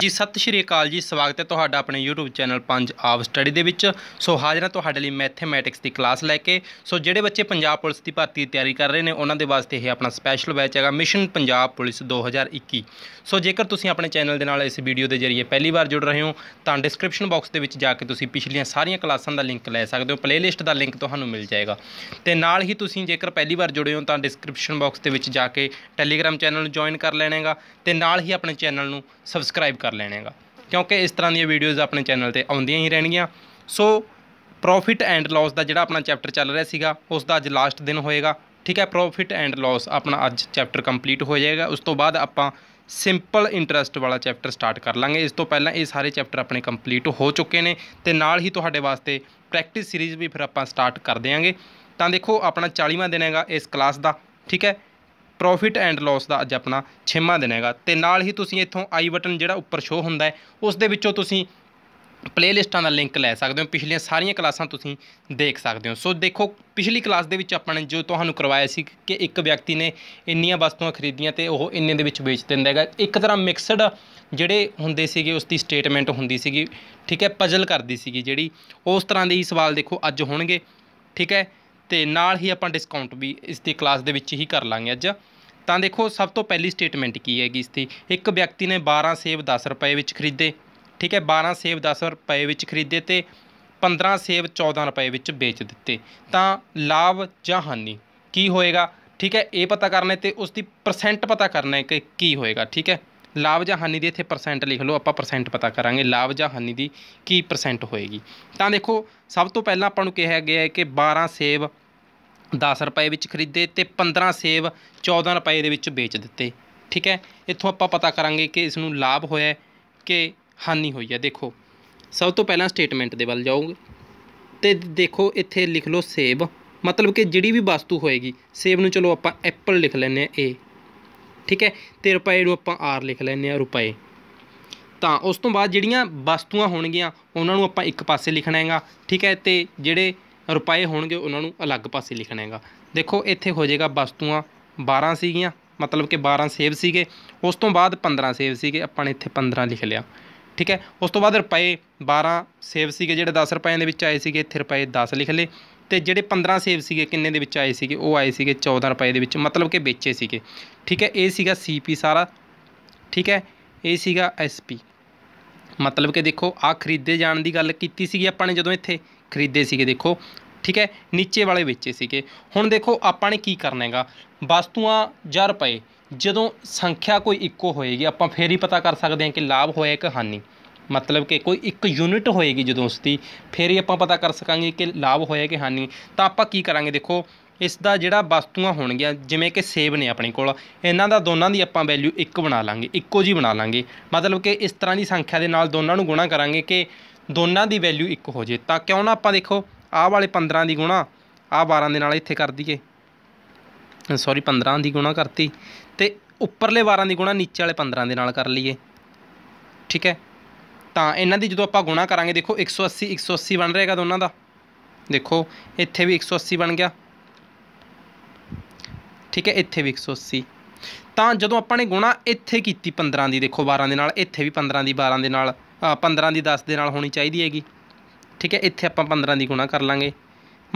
ਜੀ ਸਤਿ ਸ਼੍ਰੀ ਅਕਾਲ ਜੀ ਸਵਾਗਤ ਹੈ ਤੁਹਾਡਾ ਆਪਣੇ YouTube ਚੈਨਲ ਪੰਜ ਆਵ ਸਟੱਡੀ ਦੇ ਵਿੱਚ ਸੋ ਹਾਜ਼ਰ ਹਾਂ ਤੁਹਾਡੇ ਲਈ ਮੈਥਮੈਟਿਕਸ ਦੀ ਕਲਾਸ ਲੈ ਕੇ ਸੋ ਜਿਹੜੇ ਬੱਚੇ ਪੰਜਾਬ ਪੁਲਿਸ ਦੀ ਭਰਤੀ ਦੀ ਤਿਆਰੀ ਕਰ ਰਹੇ ਨੇ ਉਹਨਾਂ ਦੇ ਵਾਸਤੇ ਇਹ ਆਪਣਾ ਸਪੈਸ਼ਲ ਬੈਚ ਹੈਗਾ ਮਿਸ਼ਨ ਪੰਜਾਬ ਪੁਲਿਸ 2021 ਸੋ ਜੇਕਰ ਤੁਸੀਂ ਆਪਣੇ ਚੈਨਲ ਦੇ ਨਾਲ ਇਸ ਵੀਡੀਓ ਦੇ ਜ਼ਰੀਏ ਪਹਿਲੀ ਵਾਰ ਜੁੜ ਰਹੇ ਹੋ ਤਾਂ ਡਿਸਕ੍ਰਿਪਸ਼ਨ ਬਾਕਸ ਦੇ ਵਿੱਚ ਜਾ ਕੇ ਤੁਸੀਂ ਪਿਛਲੀਆਂ ਸਾਰੀਆਂ ਕਲਾਸਾਂ ਦਾ ਲਿੰਕ ਲੈ ਸਕਦੇ ਹੋ ਪਲੇਲਿਸਟ ਦਾ ਲਿੰਕ ਤੁਹਾਨੂੰ ਮਿਲ ਜਾਏਗਾ ਤੇ ਨਾਲ ਹੀ ਤੁਸੀਂ ਜੇਕਰ ਪਹਿਲੀ ਵਾਰ ਜੁੜੇ ਹੋ ਤਾਂ ਡਿਸਕ੍ਰਿਪਸ਼ਨ ਬਾਕਸ ਦੇ ਵਿੱਚ ਜਾ ਕੇ ਟੈਲੀਗ੍ਰam ਚੈਨਲ ਨੂੰ ਜੁਆਇਨ ਕਰ ਲੈਣਾਗਾ ਤੇ ਨਾਲ ਹੀ ਆਪਣੇ ਚੈਨਲ ਨੂੰ ਸਬਸਕ੍ਰਾਈਬ ਕਰ ਲੈਣੇਗਾ ਕਿਉਂਕਿ ਇਸ ਤਰ੍ਹਾਂ ਦੀਆਂ ਵੀਡੀਓਜ਼ ਆਪਣੇ ਚੈਨਲ ਤੇ ਆਉਂਦੀਆਂ ਹੀ ਰਹਿਣਗੀਆਂ ਸੋ ਪ੍ਰੋਫਿਟ ਐਂਡ ਲਾਸ ਦਾ ਜਿਹੜਾ ਆਪਣਾ ਚੈਪਟਰ ਚੱਲ ਰਿਹਾ ਸੀਗਾ ਉਸ ਦਾ ਅੱਜ ਲਾਸਟ ਦਿਨ ਹੋਏਗਾ ਠੀਕ ਹੈ ਪ੍ਰੋਫਿਟ ਐਂਡ ਲਾਸ ਆਪਣਾ ਅੱਜ ਚੈਪਟਰ ਕੰਪਲੀਟ ਹੋ ਜਾਏਗਾ ਉਸ ਤੋਂ ਬਾਅਦ ਆਪਾਂ ਸਿੰਪਲ ਇੰਟਰਸਟ ਵਾਲਾ ਚੈਪਟਰ ਸਟਾਰਟ ਕਰ ਲਾਂਗੇ ਇਸ ਤੋਂ ਪਹਿਲਾਂ ਇਹ ਸਾਰੇ ਚੈਪਟਰ ਆਪਣੇ ਕੰਪਲੀਟ ਹੋ ਚੁੱਕੇ ਨੇ ਤੇ ਨਾਲ ਹੀ ਤੁਹਾਡੇ ਵਾਸਤੇ ਪ੍ਰੈਕਟਿਸ ਸੀਰੀਜ਼ ਵੀ ਫਿਰ ਆਪਾਂ ਸਟਾਰਟ ਕਰ ਦੇਾਂਗੇ ਤਾਂ ਦੇਖੋ ਆਪਣਾ 40ਵਾਂ ਦਿਨ ਹੈਗਾ ਇਸ ਕਲਾਸ ਦਾ ਠੀਕ ਹੈ ਪ੍ਰੋਫਿਟ ਐਂਡ ਲਾਸ ਦਾ ਅੱਜ ਆਪਣਾ 6ਵਾਂ ਦਿਨ ਹੈਗਾ ਤੇ ਨਾਲ ਹੀ ਤੁਸੀਂ ਇੱਥੋਂ ਆਈ ਬਟਨ ਜਿਹੜਾ ਉੱਪਰ ਸ਼ੋ ਹੁੰਦਾ ਹੈ ਉਸ ਦੇ ਵਿੱਚੋਂ ਤੁਸੀਂ ਪਲੇਲਿਸਟਾਂ ਦਾ ਲਿੰਕ ਲੈ ਸਕਦੇ ਹੋ ਪਿਛਲੀਆਂ ਸਾਰੀਆਂ ਕਲਾਸਾਂ ਤੁਸੀਂ ਦੇਖ ਸਕਦੇ ਹੋ ਸੋ ਦੇਖੋ ਪਿਛਲੀ ਕਲਾਸ ਦੇ ਵਿੱਚ ਆਪਾਂ ਨੇ ਜੋ ਤੁਹਾਨੂੰ ਕਰਵਾਇਆ ਸੀ ਕਿ ਇੱਕ ਵਿਅਕਤੀ ਨੇ ਇੰਨੀਆਂ ਵਸਤੂਆਂ ਖਰੀਦੀਆਂ ਤੇ ਉਹ ਇੰਨੇ ਦੇ ਵਿੱਚ ਵੇਚ ਦਿੰਦਾ ਹੈਗਾ ਇੱਕ ਤਰ੍ਹਾਂ ਮਿਕਸਡ ਜਿਹੜੇ ਹੁੰਦੇ ਸੀਗੇ ਉਸ ਦੀ ਸਟੇਟਮੈਂਟ ਹੁੰਦੀ ਸੀਗੀ ਠੀਕ ਹੈ ਪਜ਼ਲ ਕਰਦੀ ਸੀਗੀ ਜਿਹੜੀ ਉਸ ਤਰ੍ਹਾਂ ਦੇ ਹੀ ਸਵਾਲ ਦੇਖੋ ਅੱਜ ਹੋਣਗੇ ਠੀਕ ਹੈ ਤੇ ਨਾਲ ਹੀ ਆਪਾਂ ਡਿਸਕਾਊਂਟ ਵੀ ਇਸ ਦੀ ਕਲਾਸ ਦੇ ਵਿੱਚ ਹੀ ਕਰ ਲਾਂਗੇ ਅੱਜ ਤਾਂ ਦੇਖੋ ਸਭ ਤੋਂ ਪਹਿਲੀ ਸਟੇਟਮੈਂਟ ਕੀ ਹੈਗੀ ਇਸ ਤੇ ਇੱਕ ਵਿਅਕਤੀ ਨੇ 12 ਸੇਬ 10 ਰੁਪਏ ਵਿੱਚ ਖਰੀਦੇ ਠੀਕ ਹੈ 12 ਸੇਬ 10 ਰੁਪਏ ਵਿੱਚ ਖਰੀਦੇ ਤੇ 15 ਸੇਬ 14 ਰੁਪਏ ਵਿੱਚ ਵੇਚ ਦਿੱਤੇ ਤਾਂ ਲਾਭ ਜਾਂ ਹਾਨੀ ਕੀ ਹੋਏਗਾ ਠੀਕ ਹੈ ਇਹ ਪਤਾ ਕਰਨਾ ਤੇ ਉਸ ਦੀ ਪਰਸੈਂਟ ਪਤਾ ਕਰਨਾ ਹੈ ਕਿ ਕੀ ਹੋਏਗਾ ਠੀਕ ਹੈ ਲਾਭ ਜਾਂ ਹਾਨੀ ਦੀ ਇੱਥੇ ਪਰਸੈਂਟ ਲਿਖ ਲਓ ਆਪਾਂ ਪਰਸੈਂਟ ਪਤਾ ਕਰਾਂਗੇ ਲਾਭ ਜਾਂ ਹਾਨੀ ਦੀ ਕੀ ਪਰਸੈਂਟ ਹੋਏਗੀ ਤਾਂ ਦੇਖੋ ਸਭ ਤੋਂ ਪਹਿਲਾਂ ਆਪਾਂ ਨੂੰ ਕਿਹਾ ਗਿਆ ਹੈ ਕਿ 12 ਸੇਬ 10 ਰੁਪਏ ਵਿੱਚ ਖਰੀਦੇ ਤੇ 15 ਸੇਬ 14 ਰੁਪਏ ਦੇ ਵਿੱਚ ਵੇਚ ਦਿੱਤੇ ਠੀਕ ਹੈ ਇੱਥੋਂ ਆਪਾਂ ਪਤਾ ਕਰਾਂਗੇ ਕਿ ਇਸ ਨੂੰ ਲਾਭ ਹੋਇਆ ਕਿ ਹਾਨੀ ਹੋਈ ਹੈ ਦੇਖੋ ਸਭ ਤੋਂ ਪਹਿਲਾਂ ਸਟੇਟਮੈਂਟ ਦੇ ਵੱਲ ਜਾਓਗੇ ਤੇ ਦੇਖੋ ਇੱਥੇ ਲਿਖ ਲਓ ਸੇਬ ਮਤਲਬ ਕਿ ਜਿਹੜੀ ਵੀ ਵਸਤੂ ਹੋਏਗੀ ਸੇਬ ਨੂੰ ਚਲੋ ਆਪਾਂ ਐਪਲ ਲਿਖ ਲੈਨੇ ਆ ਏ ਠੀਕ ਹੈ ਤੇ ਰੁਪਏ ਨੂੰ ਆਪਾਂ ਆਰ ਲਿਖ ਲੈਨੇ ਆ ਰੁਪਏ ਤਾਂ ਉਸ ਤੋਂ ਬਾਅਦ ਜਿਹੜੀਆਂ ਵਸਤੂਆਂ ਹੋਣਗੀਆਂ ਉਹਨਾਂ ਨੂੰ ਆਪਾਂ ਇੱਕ ਪਾਸੇ ਲਿਖਣਾ ਹੈਗਾ ਠੀਕ ਹੈ ਤੇ ਜਿਹੜੇ ਰੁਪਏ ਹੋਣਗੇ ਉਹਨਾਂ ਨੂੰ ਅਲੱਗ ਪਾਸੇ ਲਿਖਣਾ ਹੈਗਾ ਦੇਖੋ ਇੱਥੇ ਹੋ ਜਾਏਗਾ ਵਸਤੂਆਂ 12 ਸੀਗੀਆਂ ਮਤਲਬ ਕਿ 12 ਸੇਬ ਸੀਗੇ ਉਸ ਤੋਂ ਬਾਅਦ 15 ਸੇਬ ਸੀਗੇ ਆਪਾਂ ਨੇ ਇੱਥੇ 15 ਲਿਖ ਲਿਆ ਠੀਕ ਹੈ ਉਸ ਤੋਂ ਬਾਅਦ ਰੁਪਏ 12 ਸੇਬ ਸੀਗੇ ਜਿਹੜੇ 10 ਰੁਪਏ ਦੇ ਵਿੱਚ ਆਏ ਸੀਗੇ ਇੱਥੇ ਰੁਪਏ 10 ਲਿਖ ਲਏ ਤੇ ਜਿਹੜੇ 15 ਸੇਬ ਸੀਗੇ ਕਿੰਨੇ ਦੇ ਵਿੱਚ ਆਏ ਸੀਗੇ ਉਹ ਆਏ ਸੀਗੇ 14 ਰੁਪਏ ਦੇ ਵਿੱਚ ਮਤਲਬ ਕਿ ਵੇਚੇ ਸੀਗੇ ਠੀਕ ਹੈ ਇਹ ਸੀਗਾ ਸੀਪੀ ਸਾਰਾ ਠੀਕ ਹੈ ਇਹ ਸੀਗਾ ਐਸਪੀ ਮਤਲਬ ਕਿ ਦੇਖੋ ਆ ਖਰੀਦੇ ਜਾਣ ਦੀ ਗੱਲ ਕੀਤੀ ਸੀਗੀ ਆਪਾਂ ਨੇ ਜਦੋਂ ਇੱਥੇ ਖਰੀਦੇ ਸੀਗੇ ਦੇਖੋ ਠੀਕ ਹੈ ਨੀਚੇ ਵਾਲੇ ਵੇਚੇ ਸੀਗੇ ਹੁਣ ਦੇਖੋ ਆਪਾਂ ਨੇ ਕੀ ਕਰਨਾ ਹੈਗਾ ਵਸਤੂਆਂ ਜਾਂ ਰੁਪਏ ਜਦੋਂ ਸੰਖਿਆ ਕੋਈ ਇੱਕੋ ਹੋਏਗੀ ਆਪਾਂ ਫੇਰ ਹੀ ਪਤਾ ਕਰ ਸਕਦੇ ਹਾਂ ਕਿ ਲਾਭ ਹੋਇਆ ਕਿ ਹਾਨੀ ਮਤਲਬ ਕਿ ਕੋਈ ਇੱਕ ਯੂਨਿਟ ਹੋਏਗੀ ਜਦੋਂ ਉਸ ਦੀ ਫੇਰ ਹੀ ਆਪਾਂ ਪਤਾ ਕਰ ਸਕਾਂਗੇ ਕਿ ਲਾਭ ਹੋਇਆ ਕਿ ਹਾਨੀ ਤਾਂ ਆਪਾਂ ਕੀ ਕਰਾਂਗੇ ਦੇਖੋ ਇਸ ਦਾ ਜਿਹੜਾ ਵਸਤੂਆਂ ਹੋਣਗੀਆਂ ਜਿਵੇਂ ਕਿ ਸੇਬ ਨੇ ਆਪਣੇ ਕੋਲ ਇਹਨਾਂ ਦਾ ਦੋਨਾਂ ਦੀ ਆਪਾਂ ਵੈਲਿਊ ਇੱਕ ਬਣਾ ਲਾਂਗੇ ਇੱਕੋ ਜੀ ਬਣਾ ਲਾਂਗੇ ਮਤਲਬ ਕਿ ਇਸ ਤਰ੍ਹਾਂ ਦੀ ਸੰਖਿਆ ਦੇ ਨਾਲ ਦੋਨਾਂ ਨੂੰ ਗੁਣਾ ਕਰਾਂਗੇ ਕਿ ਦੋਨਾਂ ਦੀ ਵੈਲਿਊ ਇੱਕ ਹੋ ਜੇ ਤਾਂ ਕਿਉਂ ਨਾ ਆਪਾਂ ਦੇਖੋ ਆਹ ਵਾਲੇ 15 ਦੀ ਗੁਣਾ ਆਹ 12 ਦੇ ਨਾਲ ਇੱਥੇ ਕਰ ਦਈਏ ਸੌਰੀ 15 ਦੀ ਗੁਣਾ ਕਰਤੀ ਤੇ ਉੱਪਰਲੇ 12 ਦੀ ਗੁਣਾ ਨੀਚੇ ਵਾਲੇ 15 ਦੇ ਨਾਲ ਕਰ ਲਈਏ ਠੀਕ ਹੈ ਤਾਂ ਇਹਨਾਂ ਦੀ ਜਦੋਂ ਆਪਾਂ ਗੁਣਾ ਕਰਾਂਗੇ ਦੇਖੋ 180 180 ਬਣ ਰਹੇਗਾ ਦੋਨਾਂ ਦਾ ਦੇਖੋ ਇੱਥੇ ਵੀ 180 ਬਣ ਗਿਆ ਠੀਕ ਹੈ ਇੱਥੇ ਵੀ 180 ਤਾਂ ਜਦੋਂ ਆਪਾਂ ਨੇ ਗੁਣਾ ਇੱਥੇ ਕੀਤੀ 15 ਦੀ ਦੇਖੋ 12 ਦੇ ਨਾਲ ਇੱਥੇ ਵੀ 15 ਦੀ 12 ਦੇ ਨਾਲ 15 ਦੀ 10 ਦੇ ਨਾਲ ਹੋਣੀ ਚਾਹੀਦੀ ਹੈਗੀ ਠੀਕ ਹੈ ਇੱਥੇ ਆਪਾਂ 15 ਦੀ ਗੁਣਾ ਕਰ ਲਾਂਗੇ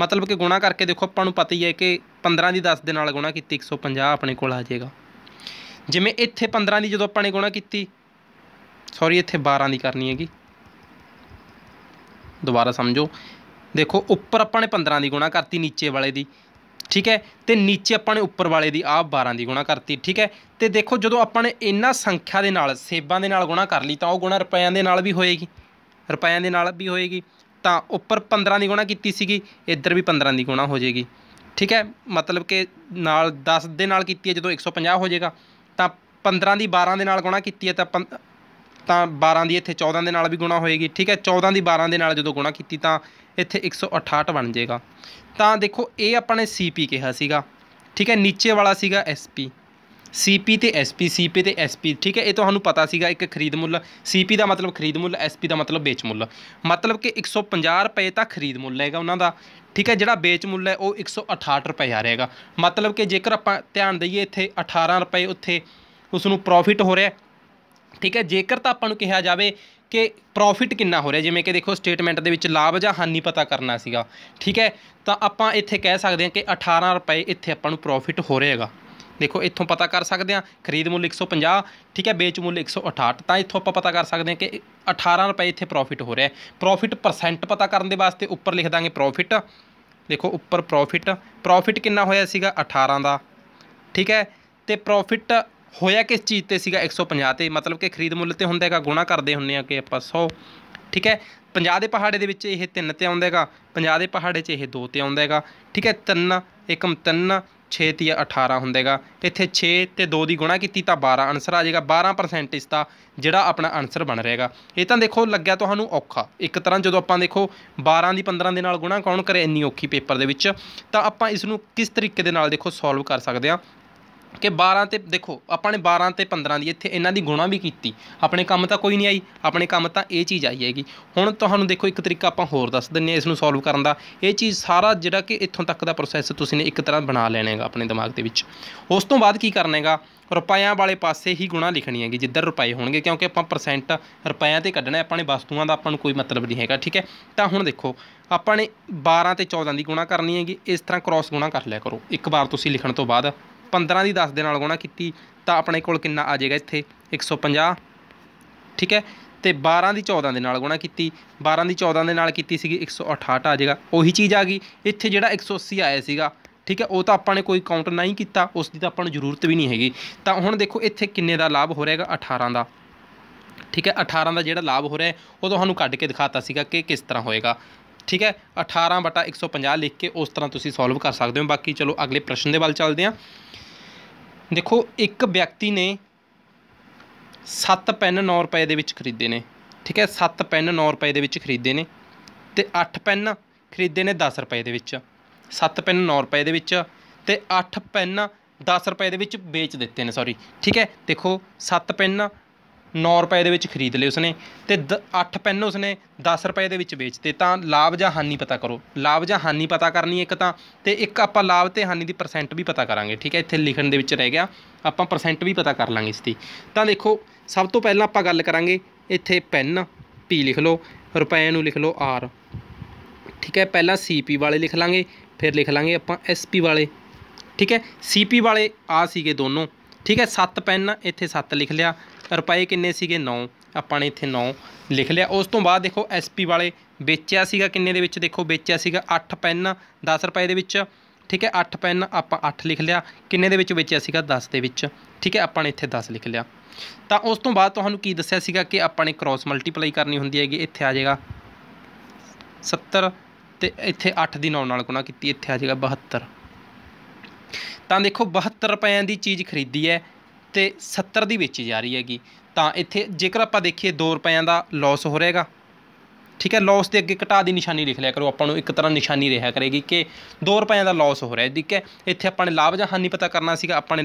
ਮਤਲਬ ਕਿ ਗੁਣਾ ਕਰਕੇ ਦੇਖੋ ਆਪਾਂ ਨੂੰ ਪਤਾ ਹੀ ਹੈ ਕਿ 15 ਦੀ 10 ਦੇ ਨਾਲ ਗੁਣਾ ਕੀਤੀ 150 ਆਪਣੇ ਕੋਲ ਆ ਜਾਏਗਾ ਜਿਵੇਂ ਇੱਥੇ 15 ਦੀ ਜਦੋਂ ਆਪਾਂ ਨੇ ਗੁਣਾ ਕੀਤੀ ਸੌਰੀ ਇੱਥੇ 12 ਦੀ ਕਰਨੀ ਹੈਗੀ ਦੁਬਾਰਾ ਸਮਝੋ ਦੇਖੋ ਉੱਪਰ ਆਪਾਂ ਨੇ 15 ਦੀ ਗੁਣਾ ਕਰਤੀ ਨੀਚੇ ਵਾਲੇ ਦੀ ਠੀਕ ਹੈ ਤੇ ਨੀਚੇ ਆਪਾਂ ਨੇ ਉੱਪਰ ਵਾਲੇ ਦੀ ਆ 12 ਦੀ ਗੁਣਾ ਕਰਤੀ ਠੀਕ ਹੈ ਤੇ ਦੇਖੋ ਜਦੋਂ ਆਪਾਂ ਨੇ ਇੰਨਾ ਸੰਖਿਆ ਦੇ ਨਾਲ ਸੇਬਾਂ ਦੇ ਨਾਲ ਗੁਣਾ ਕਰ ਲਈ ਤਾਂ ਉਹ ਗੁਣਾ ਰੁਪਿਆਂ ਦੇ ਨਾਲ ਵੀ ਹੋਏਗੀ ਰੁਪਿਆਂ ਦੇ ਨਾਲ ਵੀ ਹੋਏਗੀ ਤਾਂ ਉੱਪਰ 15 ਦੀ ਗੁਣਾ ਕੀਤੀ ਸੀਗੀ ਇੱਧਰ ਵੀ 15 ਦੀ ਗੁਣਾ ਹੋ ਜਾਏਗੀ ਠੀਕ ਹੈ ਮਤਲਬ ਕਿ ਨਾਲ 10 ਦੇ ਨਾਲ ਕੀਤੀ ਹੈ ਜਦੋਂ 150 ਹੋ ਜਾਏਗਾ ਤਾਂ 15 ਦੀ 12 ਦੇ ਨਾਲ ਗੁਣਾ ਕੀਤੀ ਹੈ ਤਾਂ ਤਾਂ 12 ਦੀ ਇੱਥੇ 14 ਦੇ ਨਾਲ ਵੀ ਗੁਣਾ ਹੋਏਗੀ ਠੀਕ ਹੈ 14 ਦੀ 12 ਦੇ ਨਾਲ ਜਦੋਂ ਗੁਣਾ ਕੀਤੀ ਤਾਂ ਇੱਥੇ 168 ਬਣ ਜਾਏਗਾ ਤਾਂ ਦੇਖੋ ਇਹ ਆਪਾਂ ਨੇ ਸੀਪੀ ਕਿਹਾ ਸੀਗਾ ਠੀਕ ਹੈ ਨੀਚੇ ਵਾਲਾ ਸੀਗਾ ਐਸਪੀ ਸੀਪੀ ਤੇ ਐਸਪੀ ਸੀਪੀ ਤੇ ਐਸਪੀ ਠੀਕ ਹੈ ਇਹ ਤੁਹਾਨੂੰ ਪਤਾ ਸੀਗਾ ਇੱਕ ਖਰੀਦ ਮੁੱਲ ਸੀਪੀ ਦਾ ਮਤਲਬ ਖਰੀਦ ਮੁੱਲ ਐਸਪੀ ਦਾ ਮਤਲਬ ਵੇਚ ਮੁੱਲ ਮਤਲਬ ਕਿ 150 ਰੁਪਏ ਤਾਂ ਖਰੀਦ ਮੁੱਲ ਹੈਗਾ ਉਹਨਾਂ ਦਾ ਠੀਕ ਹੈ ਜਿਹੜਾ ਵੇਚ ਮੁੱਲ ਹੈ ਉਹ 168 ਰੁਪਏ ਆ ਰਿਹਾਗਾ ਮਤਲਬ ਕਿ ਜੇਕਰ ਆਪਾਂ ਧਿਆਨ ਦਈਏ ਇੱਥੇ 18 ਰੁਪਏ ਉੱਥੇ ਉਸ ਨੂੰ ਪ੍ਰੋਫਿਟ ਹੋ ਰਿਹਾ ਠੀਕ ਹੈ ਜੇਕਰ ਤਾਂ ਆਪਾਂ ਨੂੰ ਕਿਹਾ ਜਾਵੇ ਕਿ ਪ੍ਰੋਫਿਟ ਕਿੰਨਾ ਹੋ ਰਿਹਾ ਜਿਵੇਂ ਕਿ ਦੇਖੋ ਸਟੇਟਮੈਂਟ ਦੇ ਵਿੱਚ ਲਾਭ ਜਾਂ ਹਾਨੀ ਪਤਾ ਕਰਨਾ ਸੀਗਾ ਠੀਕ ਹੈ ਤਾਂ ਆਪਾਂ ਇੱਥੇ ਕਹਿ ਸਕਦੇ ਹਾਂ ਕਿ 18 ਰੁਪਏ ਇੱਥੇ ਆਪਾਂ ਨੂੰ ਪ੍ਰੋਫਿਟ ਹੋ ਰਿਹਾਗਾ ਦੇਖੋ ਇੱਥੋਂ ਪਤਾ ਕਰ ਸਕਦੇ ਹਾਂ ਖਰੀਦ ਮੁੱਲ 150 ਠੀਕ ਹੈ ਵੇਚ ਮੁੱਲ 168 ਤਾਂ ਇੱਥੋਂ ਆਪਾਂ ਪਤਾ ਕਰ ਸਕਦੇ ਹਾਂ ਕਿ 18 ਰੁਪਏ ਇੱਥੇ ਪ੍ਰੋਫਿਟ ਹੋ ਰਿਹਾ ਪ੍ਰੋਫਿਟ ਪਰਸੈਂਟ ਪਤਾ ਕਰਨ ਦੇ ਵਾਸਤੇ ਉੱਪਰ ਲਿਖ ਦਾਂਗੇ ਪ੍ਰੋਫਿਟ ਦੇਖੋ ਉੱਪਰ ਪ੍ਰੋਫਿਟ ਪ੍ਰੋਫਿਟ ਕਿੰਨਾ ਹੋਇਆ ਸੀਗਾ 18 ਦਾ ਠੀਕ ਹੈ ਤੇ ਪ੍ਰੋਫਿਟ ਹੋਇਆ ਕਿਸ ਚੀਜ਼ ਤੇ ਸੀਗਾ 150 ਤੇ ਮਤਲਬ ਕਿ ਖਰੀਦ ਮੁੱਲ ਤੇ ਹੁੰਦਾ ਹੈਗਾ ਗੁਣਾ ਕਰਦੇ ਹੁੰਨੇ ਆ ਕਿ ਆਪਾਂ 100 ਠੀਕ ਹੈ 50 ਦੇ ਪਹਾੜੇ ਦੇ ਵਿੱਚ ਇਹ 3 ਤੇ ਆਉਂਦਾ ਹੈਗਾ 50 ਦੇ ਪਹਾੜੇ 'ਚ ਇਹ 2 ਤੇ ਆਉਂਦਾ ਹੈਗਾ ਠੀਕ ਹੈ 3 1 3 6 ਤੇ 18 ਹੁੰਦਾ ਹੈਗਾ ਇੱਥੇ 6 ਤੇ 2 ਦੀ ਗੁਣਾ ਕੀਤੀ ਤਾਂ 12 ਆਨਸਰ ਆ ਜਾਏਗਾ 12% ਦਾ ਜਿਹੜਾ ਆਪਣਾ ਆਨਸਰ ਬਣ ਰਹੇਗਾ ਇਹ ਤਾਂ ਦੇਖੋ ਲੱਗਿਆ ਤੁਹਾਨੂੰ ਔਖਾ ਇੱਕ ਤਰ੍ਹਾਂ ਜਦੋਂ ਆਪਾਂ ਦੇਖੋ 12 ਦੀ 15 ਦੇ ਨਾਲ ਗੁਣਾ ਕੌਣ ਕਰੇ ਇੰਨੀ ਔਖੀ ਪੇਪਰ ਦੇ ਵਿੱਚ ਤਾਂ ਆਪਾਂ ਇਸ ਨੂੰ ਕਿਸ ਤਰੀਕੇ ਦੇ ਨਾਲ ਦੇਖੋ ਸੋਲਵ ਕਰ ਸਕਦੇ ਆ ਕਿ 12 ਤੇ ਦੇਖੋ ਆਪਾਂ ਨੇ 12 ਤੇ 15 ਦੀ ਇੱਥੇ ਇਹਨਾਂ ਦੀ ਗੁਣਾ ਵੀ ਕੀਤੀ ਆਪਣੇ ਕੰਮ ਤਾਂ ਕੋਈ ਨਹੀਂ ਆਈ ਆਪਣੇ ਕੰਮ ਤਾਂ ਇਹ ਚੀਜ਼ ਆਈ ਹੈਗੀ ਹੁਣ ਤੁਹਾਨੂੰ ਦੇਖੋ ਇੱਕ ਤਰੀਕਾ ਆਪਾਂ ਹੋਰ ਦੱਸ ਦਿੰਨੇ ਇਸ ਨੂੰ ਸੋਲਵ ਕਰਨ ਦਾ ਇਹ ਚੀਜ਼ ਸਾਰਾ ਜਿਹੜਾ ਕਿ ਇੱਥੋਂ ਤੱਕ ਦਾ ਪ੍ਰੋਸੈਸ ਤੁਸੀਂ ਨੇ ਇੱਕ ਤਰ੍ਹਾਂ ਬਣਾ ਲੈਣਾ ਹੈਗਾ ਆਪਣੇ ਦਿਮਾਗ ਦੇ ਵਿੱਚ ਉਸ ਤੋਂ ਬਾਅਦ ਕੀ ਕਰਨਾ ਹੈਗਾ ਰੁਪਈਆਂ ਵਾਲੇ ਪਾਸੇ ਹੀ ਗੁਣਾ ਲਿਖਣੀ ਹੈਗੀ ਜਿੱਧਰ ਰੁਪਏ ਹੋਣਗੇ ਕਿਉਂਕਿ ਆਪਾਂ ਪਰਸੈਂਟ ਰੁਪਈਆਂ ਤੇ ਕੱਢਣਾ ਆਪਾਂ ਨੇ ਵਸਤੂਆਂ ਦਾ ਆਪਾਂ ਨੂੰ ਕੋਈ ਮਤਲਬ ਨਹੀਂ ਹੈਗਾ ਠੀਕ ਹੈ ਤਾਂ ਹੁਣ ਦੇਖੋ ਆਪਾਂ ਨੇ 12 ਤੇ 14 ਦੀ ਗੁਣਾ ਕਰਨੀ ਹੈਗੀ ਇਸ ਤਰ੍ਹਾਂ ਕ੍ਰਾਸ ਗੁਣਾ ਕਰ ਲਿਆ ਕਰੋ ਇੱਕ ਵਾਰ ਤੁਸੀਂ ਲਿਖਣ ਤੋਂ ਬਾਅਦ 15 ਦੀ 10 ਦੇ ਨਾਲ ਗੁਣਾ ਕੀਤੀ ਤਾਂ ਆਪਣੇ ਕੋਲ ਕਿੰਨਾ ਆ ਜਾਏਗਾ ਇੱਥੇ 150 ਠੀਕ ਹੈ ਤੇ 12 ਦੀ 14 ਦੇ ਨਾਲ ਗੁਣਾ ਕੀਤੀ 12 ਦੀ 14 ਦੇ ਨਾਲ ਕੀਤੀ ਸੀਗੀ 168 ਆ ਜਾਏਗਾ ਉਹੀ ਚੀਜ਼ ਆ ਗਈ ਇੱਥੇ ਜਿਹੜਾ 180 ਆਇਆ ਸੀਗਾ ਠੀਕ ਹੈ ਉਹ ਤਾਂ ਆਪਾਂ ਨੇ ਕੋਈ ਕਾਊਂਟ ਨਹੀਂ ਕੀਤਾ ਉਸ ਦੀ ਤਾਂ ਆਪਾਂ ਨੂੰ ਜ਼ਰੂਰਤ ਵੀ ਨਹੀਂ ਹੈਗੀ ਤਾਂ ਹੁਣ ਦੇਖੋ ਇੱਥੇ ਕਿੰਨੇ ਦਾ ਲਾਭ ਹੋ ਰਿਹਾ 18 ਦਾ ਠੀਕ ਹੈ 18 ਦਾ ਜਿਹੜਾ ਲਾਭ ਹੋ ਰਿਹਾ ਉਹ ਤੁਹਾਨੂੰ ਕੱਢ ਕੇ ਦਿਖਾਤਾ ਸੀਗਾ ਕਿ ਕਿਸ ਤਰ੍ਹਾਂ ਹੋਏਗਾ ਠੀਕ ਹੈ 18 ਬਟਾ 150 ਲਿਖ ਕੇ ਉਸ ਤਰ੍ਹਾਂ ਤੁਸੀਂ ਸੋਲਵ ਕਰ ਸਕਦੇ ਹੋ ਬਾਕੀ ਚਲੋ ਅਗਲੇ ਪ੍ਰਸ਼ਨ ਦੇ ਵੱਲ ਚੱਲਦੇ ਹਾਂ ਦੇਖੋ ਇੱਕ ਵਿਅਕਤੀ ਨੇ 7 ਪੈਨ 9 ਰੁਪਏ ਦੇ ਵਿੱਚ ਖਰੀਦੇ ਨੇ ਠੀਕ ਹੈ 7 ਪੈਨ 9 ਰੁਪਏ ਦੇ ਵਿੱਚ ਖਰੀਦੇ ਨੇ ਤੇ 8 ਪੈਨ ਖਰੀਦੇ ਨੇ 10 ਰੁਪਏ ਦੇ ਵਿੱਚ 7 ਪੈਨ 9 ਰੁਪਏ ਦੇ ਵਿੱਚ ਤੇ 8 ਪੈਨ 10 ਰੁਪਏ ਦੇ ਵਿੱਚ ਵੇਚ ਦਿੱਤੇ ਨੇ ਸੌਰੀ ਠੀਕ ਹੈ ਦੇਖੋ 7 ਪੈਨ 9 ਰੁਪਏ ਦੇ ਵਿੱਚ ਖਰੀਦ ਲਏ ਉਸਨੇ ਤੇ 8 ਪੈਨ ਉਸਨੇ 10 ਰੁਪਏ ਦੇ ਵਿੱਚ ਵੇਚਤੇ ਤਾਂ ਲਾਭ ਜਾਂ ਹਾਨੀ ਪਤਾ ਕਰੋ ਲਾਭ ਜਾਂ ਹਾਨੀ ਪਤਾ ਕਰਨੀ ਇੱਕ ਤਾਂ ਤੇ ਇੱਕ ਆਪਾਂ ਲਾਭ ਤੇ ਹਾਨੀ ਦੀ ਪਰਸੈਂਟ ਵੀ ਪਤਾ ਕਰਾਂਗੇ ਠੀਕ ਹੈ ਇੱਥੇ ਲਿਖਣ ਦੇ ਵਿੱਚ ਰਹਿ ਗਿਆ ਆਪਾਂ ਪਰਸੈਂਟ ਵੀ ਪਤਾ ਕਰ ਲਾਂਗੇ ਇਸ ਦੀ ਤਾਂ ਦੇਖੋ ਸਭ ਤੋਂ ਪਹਿਲਾਂ ਆਪਾਂ ਗੱਲ ਕਰਾਂਗੇ ਇੱਥੇ ਪੈਨ ਪੀ ਲਿਖ ਲਓ ਰੁਪਏ ਨੂੰ ਲਿਖ ਲਓ ਆਰ ਠੀਕ ਹੈ ਪਹਿਲਾਂ ਸੀਪੀ ਵਾਲੇ ਲਿਖ ਲਾਂਗੇ ਫਿਰ ਲਿਖ ਲਾਂਗੇ ਆਪਾਂ ਐਸਪੀ ਵਾਲੇ ਠੀਕ ਹੈ ਸੀਪੀ ਵਾਲੇ ਆ ਸੀਗੇ ਦੋਨੋਂ ਠੀਕ ਹੈ 7 ਪੈਨ ਇੱਥੇ 7 ਲਿਖ ਲਿਆ ਰੁਪਏ ਕਿੰਨੇ ਸੀਗੇ 9 ਆਪਾਂ ਨੇ ਇੱਥੇ 9 ਲਿਖ ਲਿਆ ਉਸ ਤੋਂ ਬਾਅਦ ਦੇਖੋ ਐਸਪੀ ਵਾਲੇ ਵੇਚਿਆ ਸੀਗਾ ਕਿੰਨੇ ਦੇ ਵਿੱਚ ਦੇਖੋ ਵੇਚਿਆ ਸੀਗਾ 8 ਪੈਨ 10 ਰੁਪਏ ਦੇ ਵਿੱਚ ਠੀਕ ਹੈ 8 ਪੈਨ ਆਪਾਂ 8 ਲਿਖ ਲਿਆ ਕਿੰਨੇ ਦੇ ਵਿੱਚ ਵੇਚਿਆ ਸੀਗਾ 10 ਦੇ ਵਿੱਚ ਠੀਕ ਹੈ ਆਪਾਂ ਨੇ ਇੱਥੇ 10 ਲਿਖ ਲਿਆ ਤਾਂ ਉਸ ਤੋਂ ਬਾਅਦ ਤੁਹਾਨੂੰ ਕੀ ਦੱਸਿਆ ਸੀਗਾ ਕਿ ਆਪਾਂ ਨੇ ਕ੍ਰਾਸ ਮਲਟੀਪਲਾਈ ਕਰਨੀ ਹੁੰਦੀ ਹੈਗੀ ਇੱਥੇ ਆ ਜਾਏਗਾ 70 ਤੇ ਇੱਥੇ 8 ਦੀ 9 ਨਾਲ ਗੁਣਾ ਕੀਤੀ ਇੱਥੇ ਆ ਜਾਏਗਾ 72 ਤਾਂ ਦੇਖੋ 72 ਰੁਪਏ ਦੀ ਚੀਜ਼ ਖਰੀਦੀ ਹੈ ਤੇ 70 ਦੀ ਵੇਚੀ ਜਾ ਰਹੀ ਹੈਗੀ ਤਾਂ ਇੱਥੇ ਜੇਕਰ ਆਪਾਂ ਦੇਖੀਏ 2 ਰੁਪਿਆਂ ਦਾ ਲਾਸ ਹੋ ਰਹੇਗਾ ਠੀਕ ਹੈ ਲਾਸ ਦੇ ਅੱਗੇ ਘਟਾ ਦੀ ਨਿਸ਼ਾਨੀ ਲਿਖ ਲਿਆ ਕਰੋ ਆਪਾਂ ਨੂੰ ਇੱਕ ਤਰ੍ਹਾਂ ਨਿਸ਼ਾਨੀ ਰਿਹਾ ਕਰੇਗੀ ਕਿ 2 ਰੁਪਏ ਦਾ ਲਾਸ ਹੋ ਰਿਹਾ ਠੀਕ ਹੈ ਇੱਥੇ ਆਪਾਂ ਨੇ ਲਾਭ ਜਾਂ ਹਾਨੀ ਪਤਾ ਕਰਨਾ ਸੀਗਾ ਆਪਾਂ ਨੇ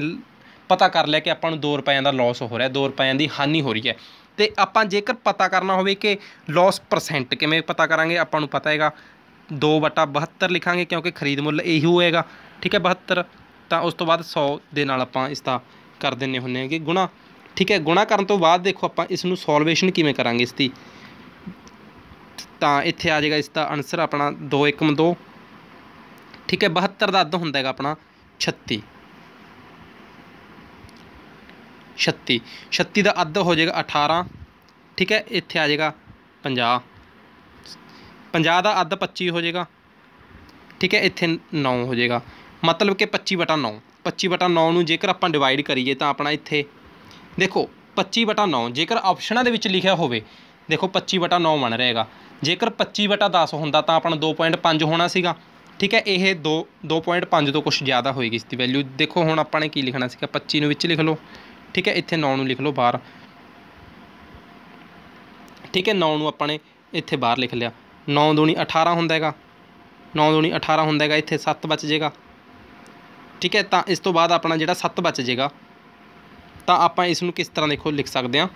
ਪਤਾ ਕਰ ਲਿਆ ਕਿ ਆਪਾਂ ਨੂੰ 2 ਰੁਪਏ ਦਾ ਲਾਸ ਹੋ ਰਿਹਾ 2 ਰੁਪਏ ਦੀ ਹਾਨੀ ਹੋ ਰਹੀ ਹੈ ਤੇ ਆਪਾਂ ਜੇਕਰ ਪਤਾ ਕਰਨਾ ਹੋਵੇ ਕਿ ਲਾਸ ਪਰਸੈਂਟ ਕਿਵੇਂ ਪਤਾ ਕਰਾਂਗੇ ਆਪਾਂ ਨੂੰ ਪਤਾ ਹੈਗਾ 2/72 ਲਿਖਾਂਗੇ ਕਿਉਂਕਿ ਖਰੀਦ ਮੁੱਲ ਇਹੀ ਹੋਏਗਾ ਠੀਕ ਹੈ 72 ਤਾਂ ਉਸ ਤੋਂ ਬਾਅਦ 100 ਦੇ ਨਾਲ ਆਪਾਂ ਇਸ ਦਾ ਕਰ ਦਿੰਨੇ ਹੁੰਨੇ ਆਗੇ ਗੁਣਾ ਠੀਕ ਹੈ ਗੁਣਾ ਕਰਨ ਤੋਂ ਬਾਅਦ ਦੇਖੋ ਆਪਾਂ ਇਸ ਨੂੰ ਸੋਲਵੇਸ਼ਨ ਕਿਵੇਂ ਕਰਾਂਗੇ ਇਸ ਦੀ ਤਾਂ ਇੱਥੇ ਆ ਜਾਏਗਾ ਇਸ ਦਾ ਆਨਸਰ ਆਪਣਾ 2 2 ਠੀਕ ਹੈ 72 ਦਾ ਅੱਧ ਹੁੰਦਾ ਹੈਗਾ ਆਪਣਾ 36 36 36 ਦਾ ਅੱਧ ਹੋ ਜਾਏਗਾ 18 ਠੀਕ ਹੈ ਇੱਥੇ ਆ ਜਾਏਗਾ 50 50 ਦਾ ਅੱਧ 25 ਹੋ ਜਾਏਗਾ ਠੀਕ ਹੈ ਇੱਥੇ 9 ਹੋ ਜਾਏਗਾ ਮਤਲਬ ਕਿ 25 9 25/9 ਨੂੰ ਜੇਕਰ ਆਪਾਂ ਡਿਵਾਈਡ ਕਰੀਏ ਤਾਂ ਆਪਣਾ ਇੱਥੇ ਦੇਖੋ 25/9 ਜੇਕਰ ਆਪਸ਼ਨਾਂ ਦੇ ਵਿੱਚ ਲਿਖਿਆ ਹੋਵੇ ਦੇਖੋ 25/9 ਬਣ ਰਹੇਗਾ ਜੇਕਰ 25/10 ਹੁੰਦਾ ਤਾਂ ਆਪਣਾ 2.5 ਹੋਣਾ ਸੀਗਾ ਠੀਕ ਹੈ ਇਹ 2 2.5 ਤੋਂ ਕੁਝ ਜ਼ਿਆਦਾ ਹੋਏਗੀ ਇਸ ਦੀ ਵੈਲਿਊ ਦੇਖੋ ਹੁਣ ਆਪਾਂ ਨੇ ਕੀ ਲਿਖਣਾ ਸੀਗਾ 25 ਨੂੰ ਵਿੱਚ ਲਿਖ ਲਓ ਠੀਕ ਹੈ ਇੱਥੇ 9 ਨੂੰ ਲਿਖ ਲਓ ਬਾਹਰ ਠੀਕ ਹੈ 9 ਨੂੰ ਆਪਾਂ ਨੇ ਇੱਥੇ ਬਾਹਰ ਲਿਖ ਲਿਆ 9 2 18 ਹੁੰਦਾ ਹੈਗਾ 9 2 18 ਹੁੰਦਾ ਹੈਗਾ ਇੱਥੇ 7 ਬਚ ਜਾਏਗਾ ਠੀਕ ਹੈ ਤਾਂ ਇਸ ਤੋਂ ਬਾਅਦ ਆਪਣਾ ਜਿਹੜਾ 7 ਬਚ ਜਾਏਗਾ ਤਾਂ ਆਪਾਂ ਇਸ ਨੂੰ ਕਿਸ ਤਰ੍ਹਾਂ ਦੇਖੋ ਲਿਖ ਸਕਦੇ ਹਾਂ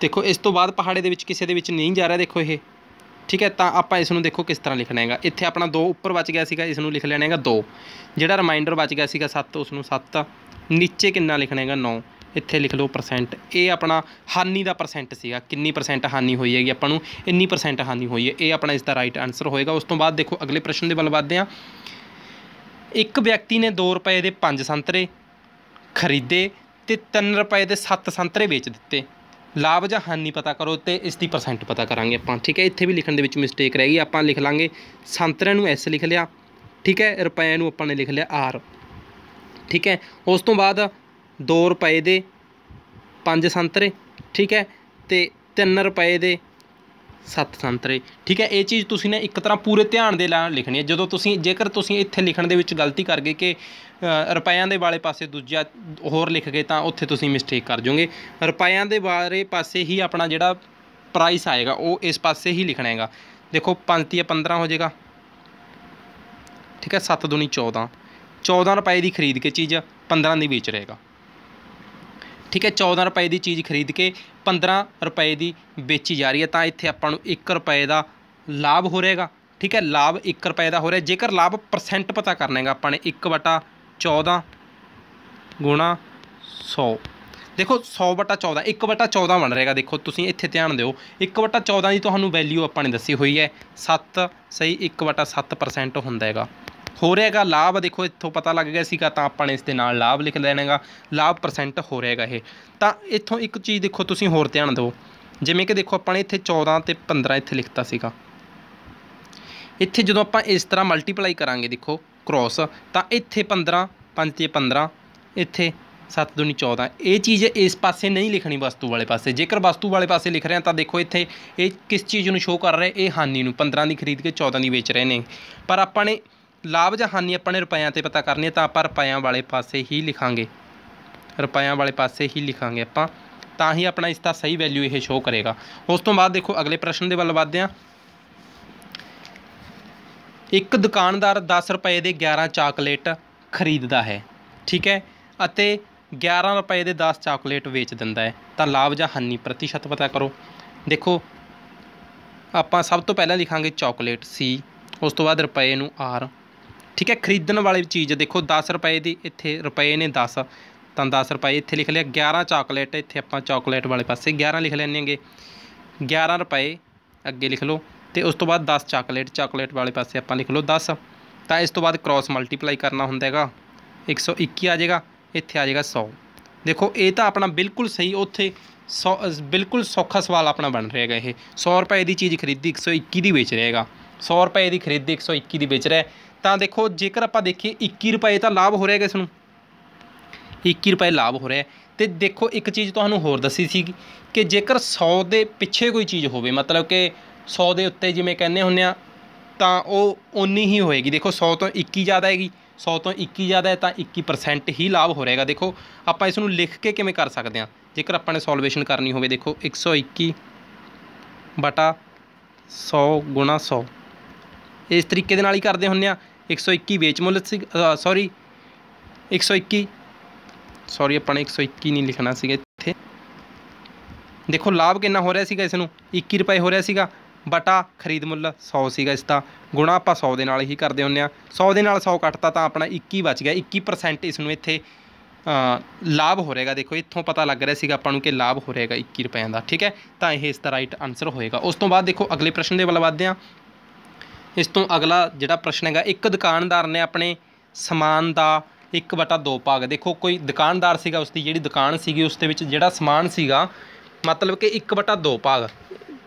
ਦੇਖੋ ਇਸ ਤੋਂ ਬਾਅਦ ਪਹਾੜੇ ਦੇ ਵਿੱਚ ਕਿਸੇ ਦੇ ਵਿੱਚ ਨਹੀਂ ਜਾ ਰਿਹਾ ਦੇਖੋ ਇਹ ਠੀਕ ਹੈ ਤਾਂ ਆਪਾਂ ਇਸ ਨੂੰ ਦੇਖੋ ਕਿਸ ਤਰ੍ਹਾਂ ਲਿਖਣਾ ਹੈਗਾ ਇੱਥੇ ਆਪਣਾ 2 ਉੱਪਰ ਬਚ ਗਿਆ ਸੀਗਾ ਇਸ ਨੂੰ ਲਿਖ ਲੈਣਾ ਹੈਗਾ 2 ਜਿਹੜਾ ਰਿਮਾਈਂਡਰ ਬਚ ਗਿਆ ਸੀਗਾ 7 ਉਸ ਨੂੰ 7 ਨੀਚੇ ਕਿੰਨਾ ਲਿਖਣਾ ਹੈਗਾ 9 ਇੱਥੇ ਲਿਖ ਲਓ ਪਰਸੈਂਟ ਇਹ ਆਪਣਾ ਹਾਨੀ ਦਾ ਪਰਸੈਂਟ ਸੀਗਾ ਕਿੰਨੀ ਪਰਸੈਂਟ ਹਾਨੀ ਹੋਈ ਹੈਗੀ ਆਪਾਂ ਨੂੰ ਇੰਨੀ ਪਰਸੈਂਟ ਹਾਨੀ ਹੋਈ ਹੈ ਇਹ ਆਪਣਾ ਇਸ ਦਾ ਰਾਈਟ ਆਨਸਰ ਹੋਏਗਾ ਉਸ ਤੋਂ ਬਾਅਦ ਦੇਖੋ ਅਗਲੇ ਪ੍ਰਸ਼ਨ ਦੇ ਵੱਲ ਵਧਦੇ ਹਾਂ ਇੱਕ ਵਿਅਕਤੀ ਨੇ 2 ਰੁਪਏ ਦੇ 5 ਸੰਤਰੇ ਖਰੀਦੇ ਤੇ 3 ਰੁਪਏ ਦੇ 7 ਸੰਤਰੇ ਵੇਚ ਦਿੱਤੇ ਲਾਭ ਜਾਂ ਹਾਨੀ ਪਤਾ ਕਰੋ ਤੇ ਇਸ ਦੀ ਪਰਸੈਂਟ ਪਤਾ ਕਰਾਂਗੇ ਆਪਾਂ ਠੀਕ ਹੈ ਇੱਥੇ ਵੀ ਲਿਖਣ ਦੇ ਵਿੱਚ ਮਿਸਟੇਕ ਰਹਿ ਗਈ ਆਪਾਂ ਲਿਖ ਲਾਂਗੇ ਸੰਤਰਿਆਂ ਨੂੰ ਐਸ ਲਿਖ ਲਿਆ ਠੀਕ ਹੈ ਰੁਪਏ ਨੂੰ ਆਪਾਂ ਨੇ ਲਿਖ ਲਿਆ ਆਰ ਠੀਕ ਹੈ ਉਸ ਤੋਂ ਬਾਅਦ 2 ਰੁਪਏ ਦੇ 5 ਸੰਤਰੇ ਠੀਕ ਹੈ ਤੇ 3 ਰੁਪਏ ਦੇ 7 ਸੰਤਰੇ ਠੀਕ ਹੈ ਇਹ ਚੀਜ਼ ਤੁਸੀਂ ਨੇ ਇੱਕ ਤਰ੍ਹਾਂ ਪੂਰੇ ਧਿਆਨ ਦੇ ਨਾਲ ਲਿਖਣੀ ਹੈ ਜਦੋਂ ਤੁਸੀਂ ਜੇਕਰ ਤੁਸੀਂ ਇੱਥੇ ਲਿਖਣ ਦੇ ਵਿੱਚ ਗਲਤੀ ਕਰ ਗਏ ਕਿ ਰੁਪਇਆਂ ਦੇ ਵਾਲੇ ਪਾਸੇ ਦੂਜਾ ਹੋਰ ਲਿਖ ਗਏ ਤਾਂ ਉੱਥੇ ਤੁਸੀਂ ਮਿਸਟੇਕ ਕਰ ਜਾਓਗੇ ਰੁਪਇਆਂ ਦੇ ਬਾਰੇ ਪਾਸੇ ਹੀ ਆਪਣਾ ਜਿਹੜਾ ਪ੍ਰਾਈਸ ਆਏਗਾ ਉਹ ਇਸ ਪਾਸੇ ਹੀ ਲਿਖਣਾ ਹੈਗਾ ਦੇਖੋ 5 15 ਹੋ ਜਾਏਗਾ ਠੀਕ ਹੈ 7 ਦੁਨੀ 14 14 ਰੁਪਏ ਦੀ ਖਰੀਦ ਕੇ ਚੀਜ਼ 15 ਦੀ ਵੇਚ ਰਹੇਗਾ ਠੀਕ ਹੈ 14 ਰੁਪਏ ਦੀ ਚੀਜ਼ ਖਰੀਦ ਕੇ 15 ਰੁਪਏ ਦੀ ਵੇਚੀ ਜਾ ਰਹੀ ਹੈ ਤਾਂ ਇੱਥੇ ਆਪਾਂ ਨੂੰ 1 ਰੁਪਏ ਦਾ ਲਾਭ ਹੋ ਰਿਹਾਗਾ ਠੀਕ ਹੈ ਲਾਭ 1 ਰੁਪਏ ਦਾ ਹੋ ਰਿਹਾ ਜੇਕਰ ਲਾਭ ਪਰਸੈਂਟ ਪਤਾ ਕਰਨਾ ਹੈਗਾ ਆਪਾਂ ਨੇ 1 ਵਟਾ 14 ਗੁਣਾ 100 ਦੇਖੋ 100 ਵਟਾ 14 1 ਵਟਾ 14 ਬਣ ਰਹੇਗਾ ਦੇਖੋ ਤੁਸੀਂ ਇੱਥੇ ਧਿਆਨ ਦਿਓ 1 ਵਟਾ 14 ਦੀ ਤੁਹਾਨੂੰ ਵੈਲਿਊ ਆਪਾਂ ਨੇ ਦੱਸੀ ਹੋਈ ਹੈ 7 ਸਹੀ 1 ਵਟਾ 7% ਹੁੰਦਾ ਹੈਗਾ ਹੋ ਰਿਹਾਗਾ ਲਾਭ ਦੇਖੋ ਇੱਥੋਂ ਪਤਾ ਲੱਗ ਗਿਆ ਸੀਗਾ ਤਾਂ ਆਪਾਂ ਨੇ ਇਸ ਦੇ ਨਾਲ ਲਾਭ ਲਿਖ ਲੈਣਾਗਾ ਲਾਭ ਪਰਸੈਂਟ ਹੋ ਰਿਹਾਗਾ ਇਹ ਤਾਂ ਇੱਥੋਂ ਇੱਕ ਚੀਜ਼ ਦੇਖੋ ਤੁਸੀਂ ਹੋਰ ਧਿਆਨ ਦਿਓ ਜਿਵੇਂ ਕਿ ਦੇਖੋ ਆਪਾਂ ਨੇ ਇੱਥੇ 14 ਤੇ 15 ਇੱਥੇ ਲਿਖਤਾ ਸੀਗਾ ਇੱਥੇ ਜਦੋਂ ਆਪਾਂ ਇਸ ਤਰ੍ਹਾਂ ਮਲਟੀਪਲਾਈ ਕਰਾਂਗੇ ਦੇਖੋ ਕ੍ਰੋਸ ਤਾਂ ਇੱਥੇ 15 5 ਤੇ 15 ਇੱਥੇ 7 2 14 ਇਹ ਚੀਜ਼ ਇਸ ਪਾਸੇ ਨਹੀਂ ਲਿਖਣੀ ਵਸਤੂ ਵਾਲੇ ਪਾਸੇ ਜੇਕਰ ਵਸਤੂ ਵਾਲੇ ਪਾਸੇ ਲਿਖ ਰਹੇ ਹਾਂ ਤਾਂ ਦੇਖੋ ਇੱਥੇ ਇਹ ਕਿਸ ਚੀਜ਼ ਨੂੰ ਸ਼ੋਅ ਕਰ ਰਿਹਾ ਇਹ ਹਾਨੀ ਨੂੰ 15 ਦੀ ਖਰੀਦ ਕੇ 14 ਦੀ ਵੇਚ ਰਹੇ ਨੇ ਪਰ ਆਪਾਂ ਨੇ ਲਾਭ ਜਾਂ ਹਾਨੀ ਆਪਾਂ ਨੇ ਰੁਪਇਆਂ ਤੇ ਪਤਾ ਕਰਨੀ ਤਾਂ ਆਪਾਂ ਰੁਪਇਆਂ ਵਾਲੇ ਪਾਸੇ ਹੀ ਲਿਖਾਂਗੇ ਰੁਪਇਆਂ ਵਾਲੇ ਪਾਸੇ ਹੀ ਲਿਖਾਂਗੇ ਆਪਾਂ ਤਾਂ ਹੀ ਆਪਣਾ ਇਸ ਦਾ ਸਹੀ ਵੈਲਿਊ ਇਹ ਸ਼ੋ ਕਰੇਗਾ ਉਸ ਤੋਂ ਬਾਅਦ ਦੇਖੋ ਅਗਲੇ ਪ੍ਰਸ਼ਨ ਦੇ ਵੱਲ ਵਧਦੇ ਹਾਂ ਇੱਕ ਦੁਕਾਨਦਾਰ 10 ਰੁਪਏ ਦੇ 11 ਚਾਕਲੇਟ ਖਰੀਦਦਾ ਹੈ ਠੀਕ ਹੈ ਅਤੇ 11 ਰੁਪਏ ਦੇ 10 ਚਾਕਲੇਟ ਵੇਚ ਦਿੰਦਾ ਹੈ ਤਾਂ ਲਾਭ ਜਾਂ ਹਾਨੀ ਪ੍ਰਤੀਸ਼ਤ ਪਤਾ ਕਰੋ ਦੇਖੋ ਆਪਾਂ ਸਭ ਤੋਂ ਪਹਿਲਾਂ ਲਿਖਾਂਗੇ ਚਾਕਲੇਟ ਸੀ ਉਸ ਤੋਂ ਬਾਅਦ ਰੁਪਏ ਨੂੰ ਆਰ ਠੀਕ ਹੈ ਖਰੀਦਣ ਵਾਲੀ ਚੀਜ਼ ਦੇਖੋ 10 ਰੁਪਏ ਦੀ ਇੱਥੇ ਰੁਪਏ ਨੇ 10 ਤਾਂ 10 ਰੁਪਏ ਇੱਥੇ ਲਿਖ ਲਿਆ 11 ਚਾਕਲੇਟ ਇੱਥੇ ਆਪਾਂ ਚਾਕਲੇਟ ਵਾਲੇ ਪਾਸੇ 11 ਲਿਖ ਲੈਣਗੇ 11 ਰੁਪਏ ਅੱਗੇ ਲਿਖ ਲਓ ਤੇ ਉਸ ਤੋਂ ਬਾਅਦ 10 ਚਾਕਲੇਟ ਚਾਕਲੇਟ ਵਾਲੇ ਪਾਸੇ ਆਪਾਂ ਲਿਖ ਲਓ 10 ਤਾਂ ਇਸ ਤੋਂ ਬਾਅਦ ਕ੍ਰਾਸ ਮਲਟੀਪਲਾਈ ਕਰਨਾ ਹੁੰਦਾ ਹੈਗਾ 121 ਆ ਜਾਏਗਾ ਇੱਥੇ ਆ ਜਾਏਗਾ 100 ਦੇਖੋ ਇਹ ਤਾਂ ਆਪਣਾ ਬਿਲਕੁਲ ਸਹੀ ਉੱਥੇ ਬਿਲਕੁਲ ਸੌਖਾ ਸਵਾਲ ਆਪਣਾ ਬਣ ਰਿਹਾ ਹੈਗਾ ਇਹ 100 ਰੁਪਏ ਦੀ ਚੀਜ਼ ਖਰੀਦੀ 121 ਦੀ ਵੇਚ ਰਿਹਾ ਹੈਗਾ 100 ਰੁਪਏ ਦੀ ਖਰੀਦੀ 121 ਦੀ ਵੇਚ ਰਿਹਾ ਤਾਂ ਦੇਖੋ ਜੇਕਰ ਆਪਾਂ ਦੇਖੀਏ 21 ਰੁਪਏ ਤਾਂ ਲਾਭ ਹੋ ਰਿਹਾ ਇਸ ਨੂੰ 21 ਰੁਪਏ ਲਾਭ ਹੋ ਰਿਹਾ ਤੇ ਦੇਖੋ ਇੱਕ ਚੀਜ਼ ਤੁਹਾਨੂੰ ਹੋਰ ਦੱਸੀ ਸੀ ਕਿ ਜੇਕਰ 100 ਦੇ ਪਿੱਛੇ ਕੋਈ ਚੀਜ਼ ਹੋਵੇ ਮਤਲਬ ਕਿ 100 ਦੇ ਉੱਤੇ ਜਿਵੇਂ ਕਹਿੰਦੇ ਹੁੰਨੇ ਆ ਤਾਂ ਉਹ ਓਨੀ ਹੀ ਹੋਏਗੀ ਦੇਖੋ 100 ਤੋਂ 21 ਜ਼ਿਆਦਾ ਹੈਗੀ 100 ਤੋਂ 21 ਜ਼ਿਆਦਾ ਹੈ ਤਾਂ 21% ਹੀ ਲਾਭ ਹੋ ਰਹੇਗਾ ਦੇਖੋ ਆਪਾਂ ਇਸ ਨੂੰ ਲਿਖ ਕੇ ਕਿਵੇਂ ਕਰ ਸਕਦੇ ਆ ਜੇਕਰ ਆਪਾਂ ਨੇ ਸੋਲਵੇਸ਼ਨ ਕਰਨੀ ਹੋਵੇ ਦੇਖੋ 121 ਬਟਾ 100 100 ਇਸ ਤਰੀਕੇ ਦੇ ਨਾਲ ਹੀ ਕਰਦੇ ਹੁੰਨੇ ਆ 121 ਵੇਚ ਮੁੱਲ ਸੀ ਸੌਰੀ 121 ਸੌਰੀ ਆਪਾਂ ਨੇ 121 ਨਹੀਂ ਲਿਖਣਾ ਸੀਗਾ ਇੱਥੇ ਦੇਖੋ ਲਾਭ ਕਿੰਨਾ ਹੋ ਰਿਹਾ ਸੀਗਾ ਇਸ ਨੂੰ 21 ਰੁਪਏ ਹੋ ਰਿਹਾ ਸੀਗਾ ਬਟਾ ਖਰੀਦ ਮੁੱਲ 100 ਸੀਗਾ ਇਸ ਦਾ ਗੁਣਾ ਆਪਾਂ 100 ਦੇ ਨਾਲ ਹੀ ਕਰਦੇ ਹੁੰਨੇ ਆ 100 ਦੇ ਨਾਲ 100 ਕੱਟਤਾ ਤਾਂ ਆਪਣਾ 21 ਬਚ ਗਿਆ 21% ਇਸ ਨੂੰ ਇੱਥੇ ਲਾਭ ਹੋ ਰਹੇਗਾ ਦੇਖੋ ਇੱਥੋਂ ਪਤਾ ਲੱਗ ਰਿਹਾ ਸੀਗਾ ਆਪਾਂ ਨੂੰ ਕਿ ਲਾਭ ਹੋ ਰਹੇਗਾ 21 ਰੁਪਏ ਦਾ ਠੀਕ ਹੈ ਤਾਂ ਇਹ ਇਸ ਦਾ ਰਾਈਟ ਆਨਸਰ ਹੋਏਗਾ ਉਸ ਤੋਂ ਬਾਅਦ ਦੇਖੋ ਅਗਲੇ ਪ੍ਰਸ਼ਨ ਦੇ ਵੱਲ ਵਧਦੇ ਆਂ ਇਸ ਤੋਂ ਅਗਲਾ ਜਿਹੜਾ ਪ੍ਰਸ਼ਨ ਹੈਗਾ ਇੱਕ ਦੁਕਾਨਦਾਰ ਨੇ ਆਪਣੇ ਸਮਾਨ ਦਾ 1/2 ਭਾਗ ਦੇਖੋ ਕੋਈ ਦੁਕਾਨਦਾਰ ਸੀਗਾ ਉਸ ਦੀ ਜਿਹੜੀ ਦੁਕਾਨ ਸੀਗੀ ਉਸ ਦੇ ਵਿੱਚ ਜਿਹੜਾ ਸਮਾਨ ਸੀਗਾ ਮਤਲਬ ਕਿ 1/2 ਭਾਗ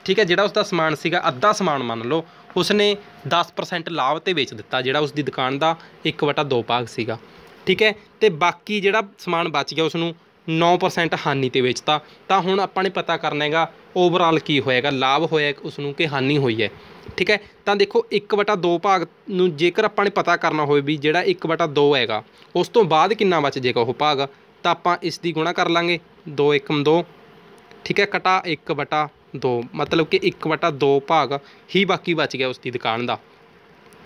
ਠੀਕ ਹੈ ਜਿਹੜਾ ਉਸ ਦਾ ਸਮਾਨ ਸੀਗਾ ਅੱਧਾ ਸਮਾਨ ਮੰਨ ਲਓ ਉਸ ਨੇ 10% ਲਾਭ ਤੇ ਵੇਚ ਦਿੱਤਾ ਜਿਹੜਾ ਉਸ ਦੀ ਦੁਕਾਨ ਦਾ 1/2 ਭਾਗ ਸੀਗਾ ਠੀਕ ਹੈ ਤੇ ਬਾਕੀ ਜਿਹੜਾ ਸਮਾਨ ਬਚ ਗਿਆ ਉਸ ਨੂੰ 9% ਹਾਨੀ ਤੇ ਵੇਚਤਾ ਤਾਂ ਹੁਣ ਆਪਾਂ ਨੇ ਪਤਾ ਕਰਨਾ ਹੈਗਾ ਓਵਰਆਲ ਕੀ ਹੋਏਗਾ ਲਾਭ ਹੋਇਆ ਉਸ ਨੂੰ ਕਿ ਹਾਨੀ ਹੋਈ ਹੈ ਠੀਕ ਹੈ ਤਾਂ ਦੇਖੋ 1/2 ਭਾਗ ਨੂੰ ਜੇਕਰ ਆਪਾਂ ਨੇ ਪਤਾ ਕਰਨਾ ਹੋਵੇ ਵੀ ਜਿਹੜਾ 1/2 ਹੈਗਾ ਉਸ ਤੋਂ ਬਾਅਦ ਕਿੰਨਾ ਬਚ ਜੇਗਾ ਉਹ ਭਾਗ ਤਾਂ ਆਪਾਂ ਇਸ ਦੀ ਗੁਣਾ ਕਰ ਲਾਂਗੇ 2 1 2 ਠੀਕ ਹੈ ਕਟਾ 1/2 ਮਤਲਬ ਕਿ 1/2 ਭਾਗ ਹੀ ਬਾਕੀ ਬਚ ਗਿਆ ਉਸ ਦੀ ਦੁਕਾਨ ਦਾ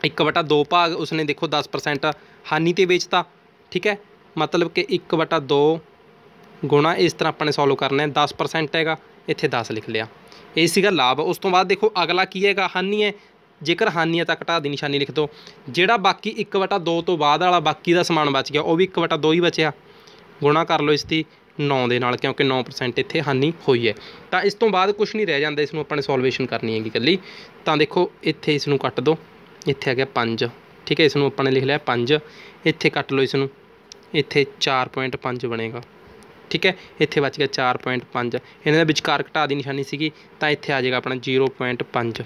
1/2 ਭਾਗ ਉਸਨੇ ਦੇਖੋ 10% ਹਾਨੀ ਤੇ ਵੇਚਤਾ ਠੀਕ ਹੈ ਮਤਲਬ ਕਿ 1/2 ਗੁਣਾ ਇਸ ਤਰ੍ਹਾਂ ਆਪਾਂ ਨੇ ਸੋਲਵ ਕਰਨਾ ਹੈ 10% ਹੈਗਾ ਇੱਥੇ 10 ਲਿਖ ਲਿਆ ਇਹ ਸੀਗਾ ਲਾਭ ਉਸ ਤੋਂ ਬਾਅਦ ਦੇਖੋ ਅਗਲਾ ਕੀ ਹੈਗਾ ਹਾਨੀ ਹੈ ਜੇਕਰ ਹਾਨੀ ਹੈ ਤਾਂ ਘਟਾ ਦੀ ਨਿਸ਼ਾਨੀ ਲਿਖ ਦਿਓ ਜਿਹੜਾ ਬਾਕੀ 1/2 ਤੋਂ ਬਾਅਦ ਵਾਲਾ ਬਾਕੀ ਦਾ ਸਮਾਨ ਬਚ ਗਿਆ ਉਹ ਵੀ 1/2 ਹੀ ਬਚਿਆ ਗੁਣਾ ਕਰ ਲਓ ਇਸ ਦੀ 9 ਦੇ ਨਾਲ ਕਿਉਂਕਿ 9% ਇੱਥੇ ਹਾਨੀ ਹੋਈ ਹੈ ਤਾਂ ਇਸ ਤੋਂ ਬਾਅਦ ਕੁਝ ਨਹੀਂ ਰਹਿ ਜਾਂਦਾ ਇਸ ਨੂੰ ਆਪਾਂ ਨੇ ਸੋਲਵੇਸ਼ਨ ਕਰਨੀ ਹੈਗੀ ਇਕੱਲੀ ਤਾਂ ਦੇਖੋ ਇੱਥੇ ਇਸ ਨੂੰ ਕੱਟ ਦਿਓ ਇੱਥੇ ਆ ਗਿਆ 5 ਠੀਕ ਹੈ ਇਸ ਨੂੰ ਆਪਾਂ ਨੇ ਲਿਖ ਲਿਆ 5 ਇੱਥੇ ਕੱਟ ਲਓ ਇਸ ਨੂੰ ਇੱਥੇ 4.5 ਬਣੇਗਾ ਠੀਕ ਹੈ ਇੱਥੇ ਬਚ ਗਿਆ 4.5 ਇਹਨਾਂ ਦੇ ਵਿਚਕਾਰ ਘਟਾ ਦੀ ਨਿਸ਼ਾਨੀ ਸੀਗੀ ਤਾਂ ਇੱਥੇ ਆ ਜਾਏਗਾ ਆਪਣਾ 0.5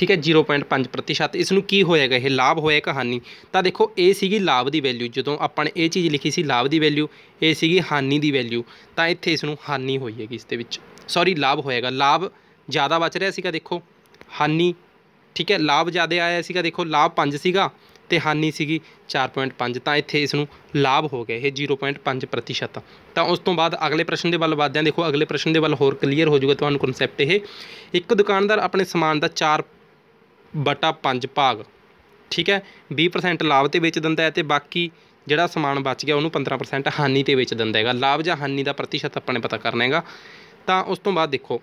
ਠੀਕ ਹੈ 0.5% ਇਸ ਨੂੰ ਕੀ ਹੋਏਗਾ ਇਹ ਲਾਭ ਹੋਇਆ ਕਹਾਨੀ ਤਾਂ ਦੇਖੋ ਇਹ ਸੀਗੀ ਲਾਭ ਦੀ ਵੈਲਿਊ ਜਦੋਂ ਆਪਾਂ ਨੇ ਇਹ ਚੀਜ਼ ਲਿਖੀ ਸੀ ਲਾਭ ਦੀ ਵੈਲਿਊ ਇਹ ਸੀਗੀ ਹਾਨੀ ਦੀ ਵੈਲਿਊ ਤਾਂ ਇੱਥੇ ਇਸ ਨੂੰ ਹਾਨੀ ਹੋਈਏਗੀ ਇਸ ਦੇ ਵਿੱਚ ਸੌਰੀ ਲਾਭ ਹੋਏਗਾ ਲਾਭ ਜ਼ਿਆਦਾ ਬਚ ਰਿਹਾ ਸੀਗਾ ਦੇਖੋ ਹਾਨੀ ਠੀਕ ਹੈ ਲਾਭ ਜ਼ਿਆਦਾ ਆਇਆ ਸੀਗਾ ਦੇਖੋ ਲਾਭ 5 ਸੀਗਾ ਤੇ ਹਾਨੀ ਸੀਗੀ 4.5 ਤਾਂ ਇੱਥੇ ਇਸ ਨੂੰ ਲਾਭ ਹੋ ਗਿਆ ਇਹ 0.5% ਤਾਂ ਉਸ ਤੋਂ ਬਾਅਦ ਅਗਲੇ ਪ੍ਰਸ਼ਨ ਦੇ ਵੱਲ ਵਧਦੇ ਹਾਂ ਦੇਖੋ ਅਗਲੇ ਪ੍ਰਸ਼ਨ ਦੇ ਵੱਲ ਹੋਰ ਕਲੀਅਰ ਹੋ ਜਾਊਗਾ ਤੁਹਾਨੂੰ ਕਨਸੈਪਟ ਇਹ ਇੱਕ ਦੁਕਾਨਦਾਰ ਆਪਣੇ ਸਮਾਨ ਦਾ 4 ਬਟਾ 5 ਭਾਗ ਠੀਕ ਹੈ 20% ਲਾਭ ਤੇ ਵੇਚ ਦਿੰਦਾ ਹੈ ਤੇ ਬਾਕੀ ਜਿਹੜਾ ਸਮਾਨ ਬਚ ਗਿਆ ਉਹਨੂੰ 15% ਹਾਨੀ ਤੇ ਵੇਚ ਦਿੰਦਾ ਹੈਗਾ ਲਾਭ ਜਾਂ ਹਾਨੀ ਦਾ ਪ੍ਰਤੀਸ਼ਤ ਆਪਾਂ ਨੇ ਪਤਾ ਕਰਨਾ ਹੈਗਾ ਤਾਂ ਉਸ ਤੋਂ ਬਾਅਦ ਦੇਖੋ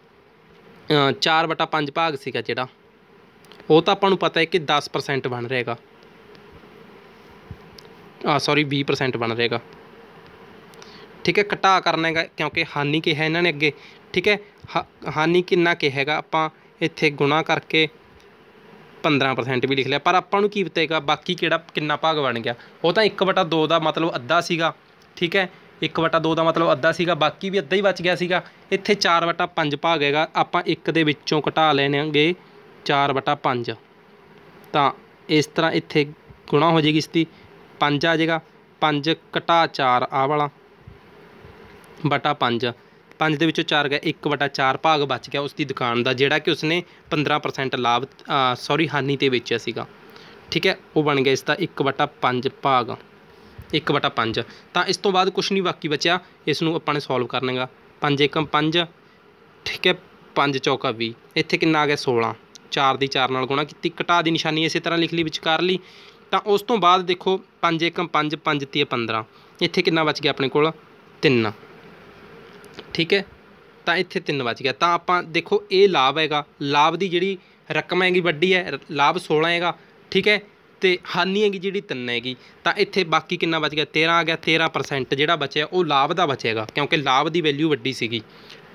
4 ਬਟਾ 5 ਭਾਗ ਸੀਗਾ ਜਿਹੜਾ ਉਹ ਤਾਂ ਆਪਾਂ ਨੂੰ ਪਤਾ ਹੈ ਕਿ 10% ਬਣ ਰਿਹਾ ਹੈਗਾ ਆ ਸੌਰੀ 20% ਬਣ ਰਹੇਗਾ ਠੀਕ ਹੈ ਘਟਾ ਕਰਨਾ ਹੈਗਾ ਕਿਉਂਕਿ ਹਾਨੀ ਕਿਹਾ ਇਹਨਾਂ ਨੇ ਅੱਗੇ ਠੀਕ ਹੈ ਹਾਨੀ ਕਿੰਨਾ ਕਿਹਾ ਹੈਗਾ ਆਪਾਂ ਇੱਥੇ ਗੁਣਾ ਕਰਕੇ 15% ਵੀ ਲਿਖ ਲਿਆ ਪਰ ਆਪਾਂ ਨੂੰ ਕੀ ਪਤਾਗਾ ਬਾਕੀ ਕਿਹੜਾ ਕਿੰਨਾ ਭਾਗ ਬਣ ਗਿਆ ਉਹ ਤਾਂ 1/2 ਦਾ ਮਤਲਬ ਅੱਧਾ ਸੀਗਾ ਠੀਕ ਹੈ 1/2 ਦਾ ਮਤਲਬ ਅੱਧਾ ਸੀਗਾ ਬਾਕੀ ਵੀ ਅੱਧਾ ਹੀ ਬਚ ਗਿਆ ਸੀਗਾ ਇੱਥੇ 4/5 ਭਾਗ ਹੈਗਾ ਆਪਾਂ 1 ਦੇ ਵਿੱਚੋਂ ਘਟਾ ਲੈਣਗੇ 4/5 ਤਾਂ ਇਸ ਤਰ੍ਹਾਂ ਇੱਥੇ ਗੁਣਾ ਹੋ ਜਾਏਗੀ ਇਸ ਦੀ 5 ਆ ਜਾਏਗਾ 5 ਘਟਾ 4 ਆ ਵਾਲਾ ਬਟਾ 5 5 ਦੇ ਵਿੱਚੋਂ 4 ਗਿਆ 1 ਬਟਾ 4 ਭਾਗ ਬਚ ਗਿਆ ਉਸ ਦੀ ਦੁਕਾਨ ਦਾ ਜਿਹੜਾ ਕਿ ਉਸਨੇ 15% ਲਾਭ ਸੌਰੀ ਹਾਨੀ ਤੇ ਵੇਚਿਆ ਸੀਗਾ ਠੀਕ ਹੈ ਉਹ ਬਣ ਗਿਆ ਇਸ ਦਾ 1 5 ਭਾਗ 1 5 ਤਾਂ ਇਸ ਤੋਂ ਬਾਅਦ ਕੁਝ ਨਹੀਂ ਬਾਕੀ ਬਚਿਆ ਇਸ ਨੂੰ ਆਪਾਂ ਨੇ ਸੋਲਵ ਕਰਨੇਗਾ 5 1 5 ਠੀਕ ਹੈ 5 ਚੌਕਾ 20 ਇੱਥੇ ਕਿੰਨਾ ਆ ਗਿਆ 16 4 ਦੀ 4 ਨਾਲ ਗੁਣਾ ਕੀਤੀ ਘਟਾ ਦੀ ਨਿਸ਼ਾਨੀ ਇਸੇ ਤਰ੍ਹਾਂ ਲਿਖ ਲਈ ਵਿਚਕਾਰ ਲਈ ਤਾਂ ਉਸ ਤੋਂ ਬਾਅਦ ਦੇਖੋ 5 5 5 3 15 ਇੱਥੇ ਕਿੰਨਾ ਬਚ ਗਿਆ ਆਪਣੇ ਕੋਲ 3 ਠੀਕ ਹੈ ਤਾਂ ਇੱਥੇ 3 ਬਚ ਗਿਆ ਤਾਂ ਆਪਾਂ ਦੇਖੋ ਇਹ ਲਾਭ ਹੈਗਾ ਲਾਭ ਦੀ ਜਿਹੜੀ ਰਕਮ ਹੈਗੀ ਵੱਡੀ ਹੈ ਲਾਭ 16 ਹੈਗਾ ਠੀਕ ਹੈ ਤੇ ਹਾਨੀ ਹੈਗੀ ਜਿਹੜੀ 3 ਹੈਗੀ ਤਾਂ ਇੱਥੇ ਬਾਕੀ ਕਿੰਨਾ ਬਚ ਗਿਆ 13 ਆ ਗਿਆ 13% ਜਿਹੜਾ ਬਚਿਆ ਉਹ ਲਾਭ ਦਾ ਬਚੇਗਾ ਕਿਉਂਕਿ ਲਾਭ ਦੀ ਵੈਲਿਊ ਵੱਡੀ ਸੀਗੀ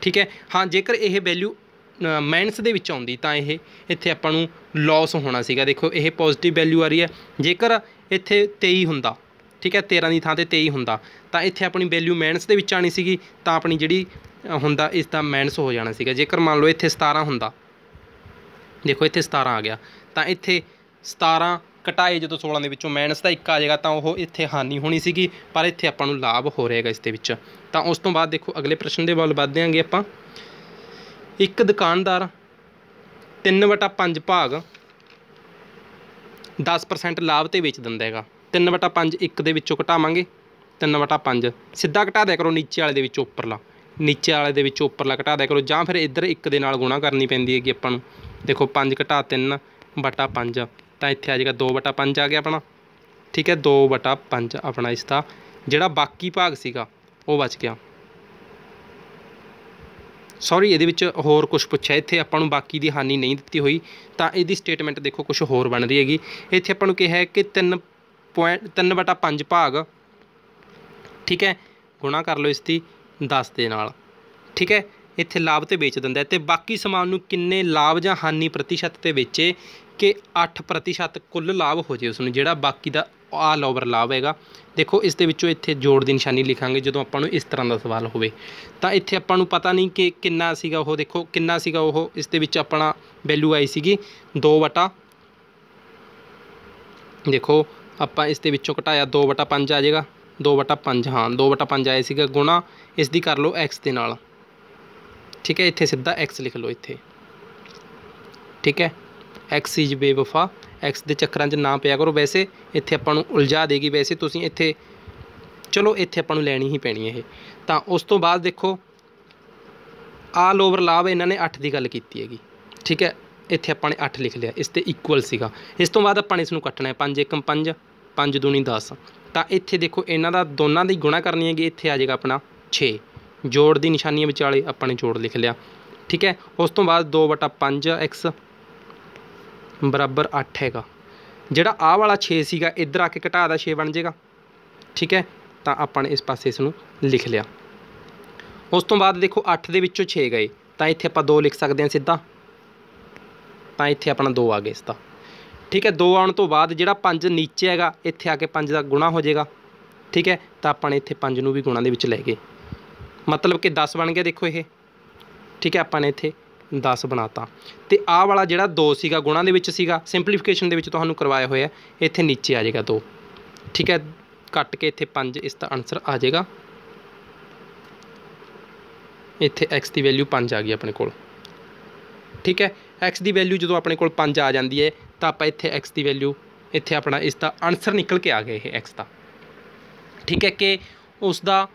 ਠੀਕ ਹੈ ਹਾਂ ਜੇਕਰ ਇਹ ਵੈਲਿਊ ਮਾਈਨਸ ਦੇ ਵਿੱਚ ਆਉਂਦੀ ਤਾਂ ਇਹ ਇੱਥੇ ਆਪਾਂ ਨੂੰ ਲਾਸ ਹੋਣਾ ਸੀਗਾ ਦੇਖੋ ਇਹ ਪੋਜ਼ਿਟਿਵ ਵੈਲਿਊ ਆ ਰਹੀ ਹੈ ਜੇਕਰ ਇੱਥੇ 23 ਹੁੰਦਾ ਠੀਕ ਹੈ 13 ਦੀ ਥਾਂ ਤੇ 23 ਹੁੰਦਾ ਤਾਂ ਇੱਥੇ ਆਪਣੀ ਵੈਲਿਊ ਮਾਈਨਸ ਦੇ ਵਿੱਚ ਆਣੀ ਸੀਗੀ ਤਾਂ ਆਪਣੀ ਜਿਹੜੀ ਹੁੰਦਾ ਇਸ ਦਾ ਮਾਈਨਸ ਹੋ ਜਾਣਾ ਸੀਗਾ ਜੇਕਰ ਮੰਨ ਲਓ ਇੱਥੇ 17 ਹੁੰਦਾ ਦੇਖੋ ਇੱਥੇ 17 ਆ ਗਿਆ ਤਾਂ ਇੱਥੇ 17 ਘਟਾਏ ਜਦੋਂ 16 ਦੇ ਵਿੱਚੋਂ ਮਾਈਨਸ ਦਾ 1 ਆ ਜਾਏਗਾ ਤਾਂ ਉਹ ਇੱਥੇ ਹਾਨੀ ਹੋਣੀ ਸੀਗੀ ਪਰ ਇੱਥੇ ਆਪਾਂ ਨੂੰ ਲਾਭ ਹੋ ਰਿਹਾਗਾ ਇਸ ਦੇ ਵਿੱਚ ਤਾਂ ਉਸ ਤੋਂ ਬਾਅਦ ਦੇਖੋ ਅਗਲੇ ਪ੍ਰਸ਼ਨ ਦੇ ਵੱਲ ਵਧਦੇ ਆਂਗੇ ਆਪਾਂ ਇੱਕ ਦੁਕਾਨਦਾਰ 3/5 ਭਾਗ 10% ਲਾਭ ਤੇ ਵੇਚ ਦਿੰਦਾ ਹੈਗਾ 3/5 ਇੱਕ ਦੇ ਵਿੱਚੋਂ ਘਟਾਵਾਂਗੇ 3/5 ਸਿੱਧਾ ਘਟਾ ਦਿਆ ਕਰੋ ਨੀਚੇ ਵਾਲੇ ਦੇ ਵਿੱਚੋਂ ਉੱਪਰਲਾ ਨੀਚੇ ਵਾਲੇ ਦੇ ਵਿੱਚੋਂ ਉੱਪਰਲਾ ਘਟਾ ਦਿਆ ਕਰੋ ਜਾਂ ਫਿਰ ਇੱਧਰ ਇੱਕ ਦੇ ਨਾਲ ਗੁਣਾ ਕਰਨੀ ਪੈਂਦੀ ਹੈਗੀ ਆਪਾਂ ਨੂੰ ਦੇਖੋ 5 ਘਟਾ 3 ਬਟਾ 5 ਤਾਂ ਇੱਥੇ ਆ ਜਾਏਗਾ 2 ਬਟਾ 5 ਆ ਗਿਆ ਆਪਣਾ ਠੀਕ ਹੈ 2 ਬਟਾ 5 ਆਪਣਾ ਇਸ ਦਾ ਜਿਹੜਾ ਬਾਕੀ ਭਾਗ ਸੀਗਾ ਉਹ ਬਚ ਗਿਆ ਸੌਰੀ ਇਹਦੇ ਵਿੱਚ ਹੋਰ ਕੁਝ ਪੁੱਛਿਆ ਇੱਥੇ ਆਪਾਂ ਨੂੰ ਬਾਕੀ ਦੀ ਹਾਨੀ ਨਹੀਂ ਦਿੱਤੀ ਹੋਈ ਤਾਂ ਇਹਦੀ ਸਟੇਟਮੈਂਟ ਦੇਖੋ ਕੁਝ ਹੋਰ ਬਣ ਰਹੀ ਹੈਗੀ ਇੱਥੇ ਆਪਾਂ ਨੂੰ ਕਿਹਾ ਹੈ ਕਿ 33 5 ਭਾਗ ਠੀਕ ਹੈ ਗੁਣਾ ਕਰ ਲਓ ਇਸ ਦੀ 10 ਦੇ ਨਾਲ ਠੀਕ ਹੈ ਇੱਥੇ ਲਾਭ ਤੇ ਵੇਚ ਦਿੰਦਾ ਤੇ ਬਾਕੀ ਸਮਾਨ ਨੂੰ ਕਿੰਨੇ ਲਾਭ ਜਾਂ ਹਾਨੀ ਪ੍ਰਤੀਸ਼ਤ ਤੇ ਵੇਚੇ ਕਿ 8% ਕੁੱਲ ਲਾਭ ਹੋ ਜੇ ਉਸ ਨੂੰ ਜਿਹੜਾ ਬਾਕੀ ਦਾ ਆਲ ਓਵਰ ਲਾਭ ਹੈਗਾ ਦੇਖੋ ਇਸ ਦੇ ਵਿੱਚੋਂ ਇੱਥੇ ਜੋੜ ਦੀ ਨਿਸ਼ਾਨੀ ਲਿਖਾਂਗੇ ਜਦੋਂ ਆਪਾਂ ਨੂੰ ਇਸ ਤਰ੍ਹਾਂ ਦਾ ਸਵਾਲ ਹੋਵੇ ਤਾਂ ਇੱਥੇ ਆਪਾਂ ਨੂੰ ਪਤਾ ਨਹੀਂ ਕਿ ਕਿੰਨਾ ਸੀਗਾ ਉਹ ਦੇਖੋ ਕਿੰਨਾ ਸੀਗਾ ਉਹ ਇਸ ਦੇ ਵਿੱਚ ਆਪਣਾ ਵੈਲਿਊ ਆਈ ਸੀਗੀ 2 ਵਟਾ ਦੇਖੋ ਆਪਾਂ ਇਸ ਦੇ ਵਿੱਚੋਂ ਘਟਾਇਆ 2 ਵਟਾ 5 ਆ ਜਾਏਗਾ 2 ਵਟਾ 5 ਹਾਂ 2 ਵਟਾ 5 ਆਇਆ ਸੀਗਾ ਗੁਣਾ ਇਸ ਦੀ ਕਰ ਲਓ x ਦੇ ਨਾਲ ਠੀਕ ਹੈ ਇੱਥੇ ਸਿੱਧਾ x ਲਿਖ ਲਓ ਇੱਥੇ ਠੀਕ ਹੈ x ਇਜ਼ ਬੇਵਫਾ ਐਕਸ ਦੇ ਚੱਕਰਾਂ 'ਚ ਨਾ ਪਿਆ ਕਰੋ ਵੈਸੇ ਇੱਥੇ ਆਪਾਂ ਨੂੰ ਉਲਝਾ ਦੇਗੀ ਵੈਸੇ ਤੁਸੀਂ ਇੱਥੇ ਚਲੋ ਇੱਥੇ ਆਪਾਂ ਨੂੰ ਲੈਣੀ ਹੀ ਪੈਣੀ ਹੈ ਇਹ ਤਾਂ ਉਸ ਤੋਂ ਬਾਅਦ ਦੇਖੋ ਆਲ ਓਵਰ ਲਾਭ ਇਹਨਾਂ ਨੇ 8 ਦੀ ਗੱਲ ਕੀਤੀ ਹੈਗੀ ਠੀਕ ਹੈ ਇੱਥੇ ਆਪਾਂ ਨੇ 8 ਲਿਖ ਲਿਆ ਇਸ ਤੇ ਇਕੁਅਲ ਸੀਗਾ ਇਸ ਤੋਂ ਬਾਅਦ ਆਪਾਂ ਨੇ ਇਸ ਨੂੰ ਕੱਟਣਾ ਹੈ 5 1 5 5 2 10 ਤਾਂ ਇੱਥੇ ਦੇਖੋ ਇਹਨਾਂ ਦਾ ਦੋਨਾਂ ਦੀ ਗੁਣਾ ਕਰਨੀ ਹੈਗੀ ਇੱਥੇ ਆ ਜਾਏਗਾ ਆਪਣਾ 6 ਜੋੜ ਦੀ ਨਿਸ਼ਾਨੀਆਂ ਵਿਚਾਲੇ ਆਪਾਂ ਨੇ ਜੋੜ ਲਿਖ ਲਿਆ ਠੀਕ ਹੈ ਉਸ ਤੋਂ ਬਾਅਦ 2 5x ਬਰਾਬਰ 8 ਹੈਗਾ ਜਿਹੜਾ ਆਹ ਵਾਲਾ 6 ਸੀਗਾ ਇੱਧਰ ਆ ਕੇ ਘਟਾ ਦਾ 6 ਬਣ ਜਾਏਗਾ ਠੀਕ ਹੈ ਤਾਂ ਆਪਾਂ ਨੇ ਇਸ ਪਾਸੇ ਇਸ ਨੂੰ ਲਿਖ ਲਿਆ ਉਸ ਤੋਂ ਬਾਅਦ ਦੇਖੋ 8 ਦੇ ਵਿੱਚੋਂ 6 ਗਏ ਤਾਂ ਇੱਥੇ ਆਪਾਂ 2 ਲਿਖ ਸਕਦੇ ਹਾਂ ਸਿੱਧਾ ਤਾਂ ਇੱਥੇ ਆਪਣਾ 2 ਆ ਗਿਆ ਇਸ ਦਾ ਠੀਕ ਹੈ 2 ਆਉਣ ਤੋਂ ਬਾਅਦ ਜਿਹੜਾ 5 ਨੀਚੇ ਹੈਗਾ ਇੱਥੇ ਆ ਕੇ 5 ਦਾ ਗੁਣਾ ਹੋ ਜਾਏਗਾ ਠੀਕ ਹੈ ਤਾਂ ਆਪਾਂ ਨੇ ਇੱਥੇ 5 ਨੂੰ ਵੀ ਗੁਣਾ ਦੇ ਵਿੱਚ ਲੈ ਗਏ ਮਤਲਬ ਕਿ 10 ਬਣ ਗਿਆ ਦੇਖੋ ਇਹ ਠੀਕ ਹੈ ਆਪਾਂ ਨੇ ਇੱਥੇ 10 ਬਣਾਤਾ ਤੇ ਆਹ ਵਾਲਾ ਜਿਹੜਾ 2 ਸੀਗਾ ਗੁਣਾ ਦੇ ਵਿੱਚ ਸੀਗਾ ਸਿੰਪਲੀਫਿਕੇਸ਼ਨ ਦੇ ਵਿੱਚ ਤੁਹਾਨੂੰ ਕਰਵਾਇਆ ਹੋਇਆ ਇੱਥੇ ਨੀਚੇ ਆ ਜਾਏਗਾ 2 ਠੀਕ ਹੈ ਕੱਟ ਕੇ ਇੱਥੇ 5 ਇਸ ਦਾ ਆਨਸਰ ਆ ਜਾਏਗਾ ਇੱਥੇ x ਦੀ ਵੈਲਿਊ 5 ਆ ਗਈ ਆਪਣੇ ਕੋਲ ਠੀਕ ਹੈ x ਦੀ ਵੈਲਿਊ ਜਦੋਂ ਆਪਣੇ ਕੋਲ 5 ਆ ਜਾਂਦੀ ਹੈ ਤਾਂ ਆਪਾਂ ਇੱਥੇ x ਦੀ ਵੈਲਿਊ ਇੱਥੇ ਆਪਣਾ ਇਸ ਦਾ ਆਨਸਰ ਨਿਕਲ ਕੇ ਆ ਗਿਆ ਇਹ x ਦਾ ਠੀਕ ਹੈ ਕਿ ਉਸ ਦਾ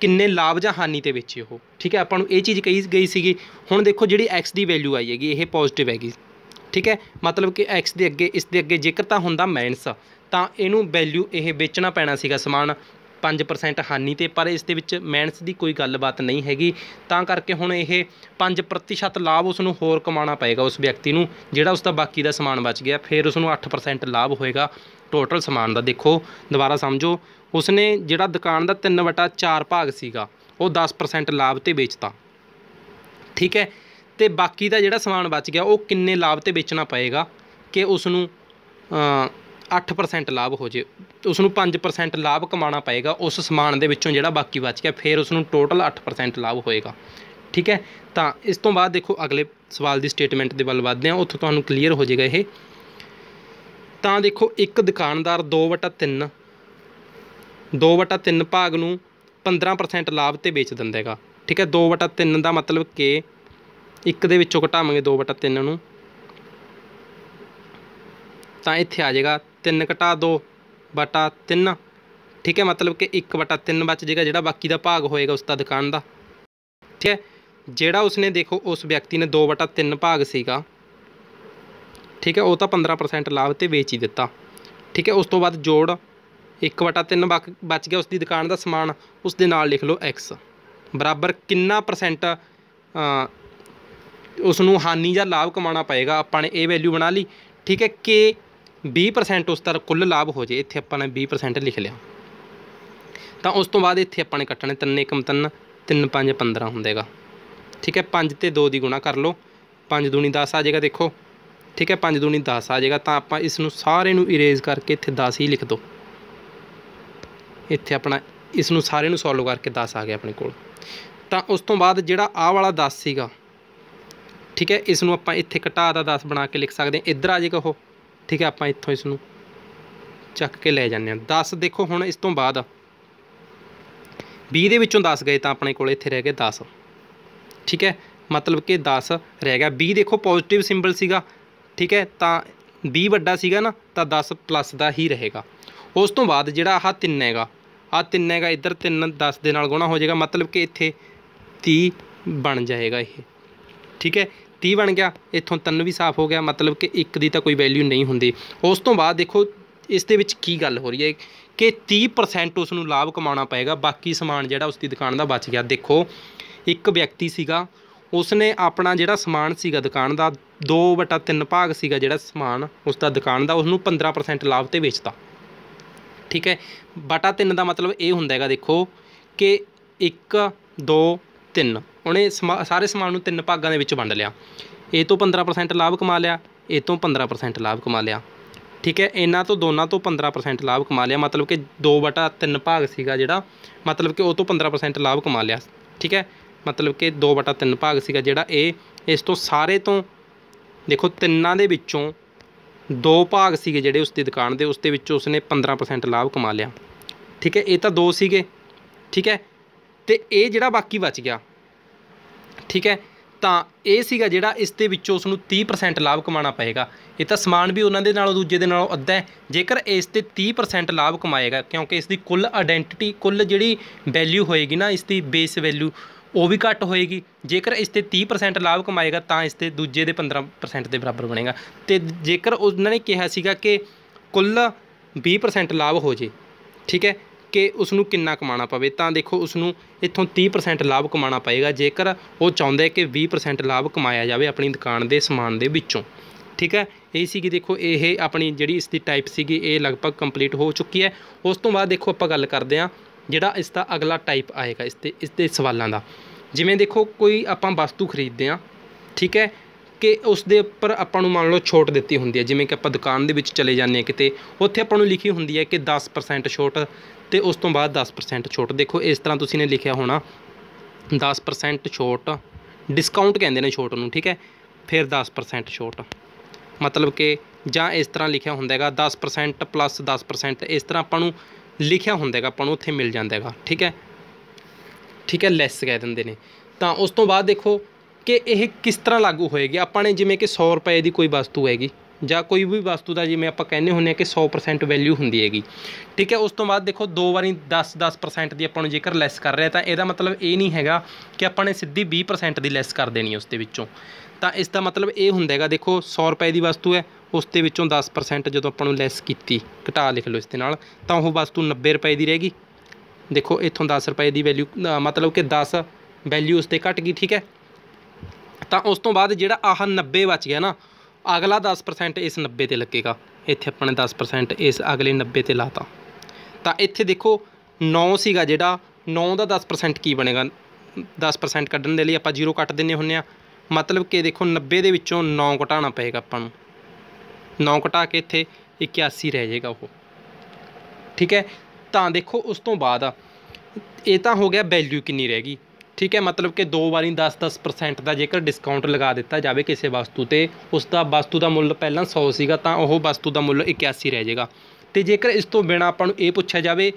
ਕਿੰਨੇ ਲਾਭ ਜਾਂ ਹਾਨੀ ਤੇ ਵਿੱਚ ਉਹ ਠੀਕ ਹੈ ਆਪਾਂ ਨੂੰ ਇਹ ਚੀਜ਼ ਕਹੀ ਗਈ ਸੀਗੀ ਹੁਣ ਦੇਖੋ ਜਿਹੜੀ x ਦੀ ਵੈਲਿਊ ਆਈ ਹੈਗੀ ਇਹ ਪੋਜ਼ਿਟਿਵ ਹੈਗੀ ਠੀਕ ਹੈ ਮਤਲਬ ਕਿ x ਦੇ ਅੱਗੇ ਇਸ ਦੇ ਅੱਗੇ ਜੇਕਰ ਤਾਂ ਹੁੰਦਾ ਮਾਈਨਸ ਤਾਂ ਇਹਨੂੰ ਵੈਲਿਊ ਇਹ ਵੇਚਣਾ ਪੈਣਾ ਸੀਗਾ ਸਮਾਨ 5% ਹਾਨੀ ਤੇ ਪਰ ਇਸ ਦੇ ਵਿੱਚ ਮਾਈਨਸ ਦੀ ਕੋਈ ਗੱਲਬਾਤ ਨਹੀਂ ਹੈਗੀ ਤਾਂ ਕਰਕੇ ਹੁਣ ਇਹ 5% ਲਾਭ ਉਸ ਨੂੰ ਹੋਰ ਕਮਾਉਣਾ ਪਏਗਾ ਉਸ ਵਿਅਕਤੀ ਨੂੰ ਜਿਹੜਾ ਉਸ ਦਾ ਬਾਕੀ ਦਾ ਸਮਾਨ ਬਚ ਗਿਆ ਫਿਰ ਉਸ ਨੂੰ 8% ਲਾਭ ਹੋਏਗਾ ਟੋਟਲ ਸਮਾਨ ਦਾ ਦੇਖੋ ਦੁਬਾਰਾ ਸਮਝੋ ਉਸਨੇ ਜਿਹੜਾ ਦੁਕਾਨ ਦਾ 3/4 ਭਾਗ ਸੀਗਾ ਉਹ 10% ਲਾਭ ਤੇ ਵੇਚਤਾ ਠੀਕ ਹੈ ਤੇ ਬਾਕੀ ਦਾ ਜਿਹੜਾ ਸਮਾਨ ਬਚ ਗਿਆ ਉਹ ਕਿੰਨੇ ਲਾਭ ਤੇ ਵੇਚਣਾ ਪਏਗਾ ਕਿ ਉਸ ਨੂੰ 8% ਲਾਭ ਹੋ ਜੇ ਉਸ ਨੂੰ 5% ਲਾਭ ਕਮਾਉਣਾ ਪਏਗਾ ਉਸ ਸਮਾਨ ਦੇ ਵਿੱਚੋਂ ਜਿਹੜਾ ਬਾਕੀ ਬਚ ਗਿਆ ਫਿਰ ਉਸ ਨੂੰ ਟੋਟਲ 8% ਲਾਭ ਹੋਏਗਾ ਠੀਕ ਹੈ ਤਾਂ ਇਸ ਤੋਂ ਬਾਅਦ ਦੇਖੋ ਅਗਲੇ ਸਵਾਲ ਦੀ ਸਟੇਟਮੈਂਟ ਦੇ ਵੱਲ ਵਧਦੇ ਹਾਂ ਉੱਥੋਂ ਤੁਹਾਨੂੰ ਕਲੀਅਰ ਹੋ ਜਾਏਗਾ ਇਹ ਤਾਂ ਦੇਖੋ ਇੱਕ ਦੁਕਾਨਦਾਰ 2/3 2/3 ਭਾਗ ਨੂੰ 15% ਲਾਭ ਤੇ ਵੇਚ ਦਿੰਦਾ ਹੈਗਾ ਠੀਕ ਹੈ 2/3 ਦਾ ਮਤਲਬ ਕਿ ਇੱਕ ਦੇ ਵਿੱਚੋਂ ਘਟਾਵਾਂਗੇ 2/3 ਨੂੰ ਤਾਂ ਇੱਥੇ ਆ ਜਾਏਗਾ 3 ਘਟਾ 2 ਬਟਾ 3 ਠੀਕ ਹੈ ਮਤਲਬ ਕਿ 1 ਬਟਾ 3 ਬਚ ਜਾਏਗਾ ਜਿਹੜਾ ਬਾਕੀ ਦਾ ਭਾਗ ਹੋਏਗਾ ਉਸ ਦਾ ਦੁਕਾਨ ਦਾ ਠੀਕ ਹੈ ਜਿਹੜਾ ਉਸਨੇ ਦੇਖੋ ਉਸ ਵਿਅਕਤੀ ਨੇ 2 ਬਟਾ 3 ਭਾਗ ਸੀਗਾ ਠੀਕ ਹੈ ਉਹ ਤਾਂ 15% ਲਾਭ ਤੇ ਵੇਚ ਹੀ ਦਿੱਤਾ ਠੀਕ ਹੈ ਉਸ ਤੋਂ ਬਾਅਦ ਜੋੜ 1/3 ਬਚ ਗਿਆ ਉਸ ਦੀ ਦੁਕਾਨ ਦਾ ਸਮਾਨ ਉਸ ਦੇ ਨਾਲ ਲਿਖ ਲਓ x ਬਰਾਬਰ ਕਿੰਨਾ ਪਰਸੈਂਟ ਉਸ ਨੂੰ ਹਾਨੀ ਜਾਂ ਲਾਭ ਕਮਾਉਣਾ ਪਏਗਾ ਆਪਾਂ ਨੇ ਇਹ ਵੈਲਿਊ ਬਣਾ ਲਈ ਠੀਕ ਹੈ ਕਿ 20% ਉਸ ਦਾ ਕੁੱਲ ਲਾਭ ਹੋ ਜੇ ਇੱਥੇ ਆਪਾਂ ਨੇ 20% ਲਿਖ ਲਿਆ ਤਾਂ ਉਸ ਤੋਂ ਬਾਅਦ ਇੱਥੇ ਆਪਾਂ ਨੇ ਕੱਟਣੇ 3 1 3 3 5 15 ਹੁੰਦੇਗਾ ਠੀਕ ਹੈ 5 ਤੇ 2 ਦੀ ਗੁਣਾ ਕਰ ਲਓ 5 ਦੂਣੀ 10 ਆ ਜਾਏਗਾ ਦੇਖੋ ਠੀਕ ਹੈ 5 ਦੂਣੀ 10 ਆ ਜਾਏਗਾ ਤਾਂ ਆਪਾਂ ਇਸ ਨੂੰ ਸਾਰੇ ਨੂੰ ਇਰੇਜ਼ ਕਰਕੇ ਇੱਥੇ 10 ਹੀ ਲਿਖ ਦੋ ਇੱਥੇ ਆਪਣਾ ਇਸ ਨੂੰ ਸਾਰੇ ਨੂੰ ਸੋਲਵ ਕਰਕੇ 10 ਆ ਗਿਆ ਆਪਣੇ ਕੋਲ ਤਾਂ ਉਸ ਤੋਂ ਬਾਅਦ ਜਿਹੜਾ ਆਹ ਵਾਲਾ 10 ਸੀਗਾ ਠੀਕ ਹੈ ਇਸ ਨੂੰ ਆਪਾਂ ਇੱਥੇ ਘਟਾ ਦਾ 10 ਬਣਾ ਕੇ ਲਿਖ ਸਕਦੇ ਹਾਂ ਇੱਧਰ ਆ ਜਾਏਗਾ ਉਹ ਠੀਕ ਹੈ ਆਪਾਂ ਇੱਥੋਂ ਇਸ ਨੂੰ ਚੱਕ ਕੇ ਲੈ ਜਾਂਦੇ ਹਾਂ 10 ਦੇਖੋ ਹੁਣ ਇਸ ਤੋਂ ਬਾਅਦ 20 ਦੇ ਵਿੱਚੋਂ 10 ਗਏ ਤਾਂ ਆਪਣੇ ਕੋਲ ਇੱਥੇ ਰਹਿ ਗਏ 10 ਠੀਕ ਹੈ ਮਤਲਬ ਕਿ 10 ਰਹਿ ਗਿਆ 20 ਦੇਖੋ ਪੋਜ਼ਿਟਿਵ ਸਿੰਬਲ ਸੀਗਾ ਠੀਕ ਹੈ ਤਾਂ b ਵੱਡਾ ਸੀਗਾ ਨਾ ਤਾਂ 10 ਪਲੱਸ ਦਾ ਹੀ ਰਹੇਗਾ ਉਸ ਤੋਂ ਬਾਅਦ ਜਿਹੜਾ ਆਹ 3 ਹੈਗਾ ਆਹ 3 ਹੈਗਾ ਇੱਧਰ 3 10 ਦੇ ਨਾਲ ਗੁਣਾ ਹੋ ਜਾਏਗਾ ਮਤਲਬ ਕਿ ਇੱਥੇ 30 ਬਣ ਜਾਏਗਾ ਇਹ ਠੀਕ ਹੈ 30 ਬਣ ਗਿਆ ਇੱਥੋਂ 3 ਵੀ ਸਾਫ਼ ਹੋ ਗਿਆ ਮਤਲਬ ਕਿ 1 ਦੀ ਤਾਂ ਕੋਈ ਵੈਲਿਊ ਨਹੀਂ ਹੁੰਦੀ ਉਸ ਤੋਂ ਬਾਅਦ ਦੇਖੋ ਇਸ ਦੇ ਵਿੱਚ ਕੀ ਗੱਲ ਹੋ ਰਹੀ ਹੈ ਕਿ 30% ਉਸ ਨੂੰ ਲਾਭ ਕਮਾਉਣਾ ਪਏਗਾ ਬਾਕੀ ਸਮਾਨ ਜਿਹੜਾ ਉਸ ਦੀ ਦੁਕਾਨ ਦਾ ਬਚ ਗਿਆ ਦੇਖੋ ਇੱਕ ਵਿਅਕਤੀ ਸੀਗਾ ਉਸਨੇ ਆਪਣਾ ਜਿਹੜਾ ਸਮਾਨ ਸੀਗਾ ਦੁਕਾਨ ਦਾ 2/3 ਭਾਗ ਸੀਗਾ ਜਿਹੜਾ ਸਮਾਨ ਉਸ ਦਾ ਦੁਕਾਨ ਦਾ ਉਸ ਨੂੰ 15% ਲਾਭ ਤੇ ਵੇਚਤਾ ਠੀਕ ਹੈ ਬਟਾ 3 ਦਾ ਮਤਲਬ ਇਹ ਹੁੰਦਾ ਹੈਗਾ ਦੇਖੋ ਕਿ 1 2 3 ਉਹਨੇ ਸਾਰੇ ਸਮਾਨ ਨੂੰ ਤਿੰਨ ਭਾਗਾਂ ਦੇ ਵਿੱਚ ਵੰਡ ਲਿਆ ਇਹ ਤੋਂ 15% ਲਾਭ ਕਮਾ ਲਿਆ ਇਹ ਤੋਂ 15% ਲਾਭ ਕਮਾ ਲਿਆ ਠੀਕ ਹੈ ਇਹਨਾਂ ਤੋਂ ਦੋਨਾਂ ਤੋਂ 15% ਲਾਭ ਕਮਾ ਲਿਆ ਮਤਲਬ ਕਿ 2/3 ਭਾਗ ਸੀਗਾ ਜਿਹੜਾ ਮਤਲਬ ਕਿ ਉਹ ਤੋਂ 15% ਲਾਭ ਕਮਾ ਲਿਆ ਠੀਕ ਹੈ ਮਤਲਬ ਕਿ 2/3 ਭਾਗ ਸੀਗਾ ਜਿਹੜਾ ਇਹ ਇਸ ਤੋਂ ਸਾਰੇ ਤੋਂ ਦੇਖੋ ਤਿੰਨਾਂ ਦੇ ਵਿੱਚੋਂ ਦੋ ਭਾਗ ਸੀਗੇ ਜਿਹੜੇ ਉਸ ਦੀ ਦੁਕਾਨ ਦੇ ਉਸ ਦੇ ਵਿੱਚ ਉਸਨੇ 15% ਲਾਭ ਕਮਾ ਲਿਆ ਠੀਕ ਹੈ ਇਹ ਤਾਂ ਦੋ ਸੀਗੇ ਠੀਕ ਹੈ ਤੇ ਇਹ ਜਿਹੜਾ ਬਾਕੀ ਬਚ ਗਿਆ ਠੀਕ ਹੈ ਤਾਂ ਇਹ ਸੀਗਾ ਜਿਹੜਾ ਇਸ ਦੇ ਵਿੱਚੋਂ ਉਸ ਨੂੰ 30% ਲਾਭ ਕਮਾਉਣਾ ਪਏਗਾ ਇਹ ਤਾਂ ਸਮਾਨ ਵੀ ਉਹਨਾਂ ਦੇ ਨਾਲੋਂ ਦੂਜੇ ਦੇ ਨਾਲੋਂ ਅੱਧਾ ਹੈ ਜੇਕਰ ਇਸ ਤੇ 30% ਲਾਭ ਕਮਾਏਗਾ ਕਿਉਂਕਿ ਇਸ ਦੀ ਕੁੱਲ ਆਇਡੈਂਟੀਟੀ ਕੁੱਲ ਜਿਹੜੀ ਵੈਲਿਊ ਹੋਏਗੀ ਨਾ ਇਸ ਦੀ ਬੇਸ ਵੈਲਿਊ ਉਹ ਵੀ ਘੱਟ ਹੋਏਗੀ ਜੇਕਰ ਇਸ ਤੇ 30% ਲਾਭ ਕਮਾਏਗਾ ਤਾਂ ਇਸ ਤੇ ਦੂਜੇ ਦੇ 15% ਦੇ ਬਰਾਬਰ ਬਣੇਗਾ ਤੇ ਜੇਕਰ ਉਹਨਾਂ ਨੇ ਕਿਹਾ ਸੀਗਾ ਕਿ ਕੁੱਲ 20% ਲਾਭ ਹੋ ਜੇ ਠੀਕ ਹੈ ਕਿ ਉਸ ਨੂੰ ਕਿੰਨਾ ਕਮਾਉਣਾ ਪਵੇ ਤਾਂ ਦੇਖੋ ਉਸ ਨੂੰ ਇੱਥੋਂ 30% ਲਾਭ ਕਮਾਉਣਾ ਪਏਗਾ ਜੇਕਰ ਉਹ ਚਾਹੁੰਦਾ ਕਿ 20% ਲਾਭ ਕਮਾਇਆ ਜਾਵੇ ਆਪਣੀ ਦੁਕਾਨ ਦੇ ਸਮਾਨ ਦੇ ਵਿੱਚੋਂ ਠੀਕ ਹੈ ਇਹ ਸੀਗੀ ਦੇਖੋ ਇਹ ਆਪਣੀ ਜਿਹੜੀ ਇਸ ਦੀ ਟਾਈਪ ਸੀਗੀ ਇਹ ਲਗਭਗ ਕੰਪਲੀਟ ਹੋ ਚੁੱਕੀ ਹੈ ਉਸ ਤੋਂ ਬਾਅਦ ਦੇਖੋ ਆਪਾਂ ਗੱਲ ਕਰਦੇ ਹਾਂ ਜਿਹੜਾ ਇਸ ਦਾ ਅਗਲਾ ਟਾਈਪ ਆਏਗਾ ਇਸ ਤੇ ਇਸ ਦੇ ਸਵਾਲਾਂ ਦਾ ਜਿਵੇਂ ਦੇਖੋ ਕੋਈ ਆਪਾਂ ਵਸਤੂ ਖਰੀਦਦੇ ਆ ਠੀਕ ਹੈ ਕਿ ਉਸ ਦੇ ਉੱਪਰ ਆਪਾਂ ਨੂੰ ਮੰਨ ਲਓ ਛੋਟ ਦਿੱਤੀ ਹੁੰਦੀ ਹੈ ਜਿਵੇਂ ਕਿ ਆਪਾਂ ਦੁਕਾਨ ਦੇ ਵਿੱਚ ਚਲੇ ਜਾਂਦੇ ਆ ਕਿਤੇ ਉੱਥੇ ਆਪਾਂ ਨੂੰ ਲਿਖੀ ਹੁੰਦੀ ਹੈ ਕਿ 10% ਛੋਟ ਤੇ ਉਸ ਤੋਂ ਬਾਅਦ 10% ਛੋਟ ਦੇਖੋ ਇਸ ਤਰ੍ਹਾਂ ਤੁਸੀਂ ਨੇ ਲਿਖਿਆ ਹੋਣਾ 10% ਛੋਟ ਡਿਸਕਾਊਂਟ ਕਹਿੰਦੇ ਨੇ ਛੋਟ ਨੂੰ ਠੀਕ ਹੈ ਫਿਰ 10% ਛੋਟ ਮਤਲਬ ਕਿ ਜਾਂ ਇਸ ਤਰ੍ਹਾਂ ਲਿਖਿਆ ਹੁੰਦਾ ਹੈਗਾ 10% 10% ਇਸ ਤਰ੍ਹਾਂ ਆਪਾਂ ਨੂੰ ਲਿਖਿਆ ਹੁੰਦਾ ਹੈਗਾ ਆਪਾਂ ਨੂੰ ਉੱਥੇ ਮਿਲ ਜਾਂਦਾ ਹੈਗਾ ਠੀਕ ਹੈ ਠੀਕ ਹੈ ਲੈਸ ਕਹਿ ਦਿੰਦੇ ਨੇ ਤਾਂ ਉਸ ਤੋਂ ਬਾਅਦ ਦੇਖੋ ਕਿ ਇਹ ਕਿਸ ਤਰ੍ਹਾਂ ਲਾਗੂ ਹੋਏਗੀ ਆਪਾਂ ਨੇ ਜਿਵੇਂ ਕਿ 100 ਰੁਪਏ ਦੀ ਕੋਈ ਵਸਤੂ ਹੈਗੀ ਜਾਂ ਕੋਈ ਵੀ ਵਸਤੂ ਦਾ ਜਿਵੇਂ ਆਪਾਂ ਕਹਿੰਦੇ ਹੁੰਦੇ ਆ ਕਿ 100% ਵੈਲਿਊ ਹੁੰਦੀ ਹੈਗੀ ਠੀਕ ਹੈ ਉਸ ਤੋਂ ਬਾਅਦ ਦੇਖੋ ਦੋ ਵਾਰੀ 10 10% ਦੀ ਆਪਾਂ ਨੂੰ ਜੇਕਰ ਲੈਸ ਕਰ ਰਿਹਾ ਤਾਂ ਇਹਦਾ ਮਤਲਬ ਇਹ ਨਹੀਂ ਹੈਗਾ ਕਿ ਆਪਾਂ ਨੇ ਸਿੱਧੀ 20% ਦੀ ਲੈਸ ਕਰ ਦੇਣੀ ਉਸ ਦੇ ਵਿੱਚੋਂ ਤਾਂ ਇਸ ਦਾ ਮਤਲਬ ਇਹ ਹੁੰਦਾ ਹੈਗਾ ਦੇਖੋ 100 ਰੁਪਏ ਦੀ ਵਸਤੂ ਹੈ ਉਸ ਦੇ ਵਿੱਚੋਂ 10% ਜਦੋਂ ਆਪਾਂ ਨੂੰ ਲੈਸ ਕੀਤੀ ਘਟਾ ਲਿਖ ਲਓ ਇਸ ਦੇ ਨਾਲ ਤਾਂ ਉਹ ਵਸਤੂ 90 ਰੁਪਏ ਦੀ ਰਹੇਗੀ ਦੇਖੋ ਇੱਥੋਂ 10 ਰੁਪਏ ਦੀ ਵੈਲਿਊ ਮਤਲਬ ਕਿ 10 ਵੈਲਿਊ ਉਸ ਤੇ ਘਟ ਗਈ ਠੀਕ ਹੈ ਤਾਂ ਉਸ ਤੋਂ ਬਾਅਦ ਜਿਹੜਾ ਆਹ 90 ਬਚ ਗਿਆ ਨਾ ਅਗਲਾ 10% ਇਸ 90 ਤੇ ਲੱਗੇਗਾ ਇੱਥੇ ਆਪਣੇ 10% ਇਸ ਅਗਲੇ 90 ਤੇ ਲਾਤਾ ਤਾਂ ਇੱਥੇ ਦੇਖੋ 9 ਸੀਗਾ ਜਿਹੜਾ 9 ਦਾ 10% ਕੀ ਬਣੇਗਾ 10% ਕੱਢਣ ਦੇ ਲਈ ਆਪਾਂ 0 ਕੱਟ ਦਿੰਨੇ ਹੁੰਨੇ ਆ ਮਤਲਬ ਕਿ ਦੇਖੋ 90 ਦੇ ਵਿੱਚੋਂ 9 ਘਟਾਣਾ ਪਏਗਾ ਆਪਾਂ ਨੂੰ 9 ਘਟਾ ਕੇ ਇੱਥੇ 81 ਰਹਿ ਜਾਏਗਾ ਉਹ ਠੀਕ ਹੈ ਤਾਂ ਦੇਖੋ ਉਸ ਤੋਂ ਬਾਅਦ ਇਹ ਤਾਂ ਹੋ ਗਿਆ ਵੈਲਿਊ ਕਿੰਨੀ ਰਹਿ ਗਈ ਠੀਕ ਹੈ ਮਤਲਬ ਕਿ ਦੋ ਵਾਰੀ 10-10% ਦਾ ਜੇਕਰ ਡਿਸਕਾਊਂਟ ਲਗਾ ਦਿੱਤਾ ਜਾਵੇ ਕਿਸੇ ਵਸਤੂ ਤੇ ਉਸ ਦਾ ਵਸਤੂ ਦਾ ਮੁੱਲ ਪਹਿਲਾਂ 100 ਸੀਗਾ ਤਾਂ ਉਹ ਵਸਤੂ ਦਾ ਮੁੱਲ 81 ਰਹਿ ਜਾਏਗਾ ਤੇ ਜੇਕਰ ਇਸ ਤੋਂ ਬਿਨਾ ਆਪਾਂ ਨੂੰ ਇਹ ਪੁੱਛਿਆ ਜਾਵੇ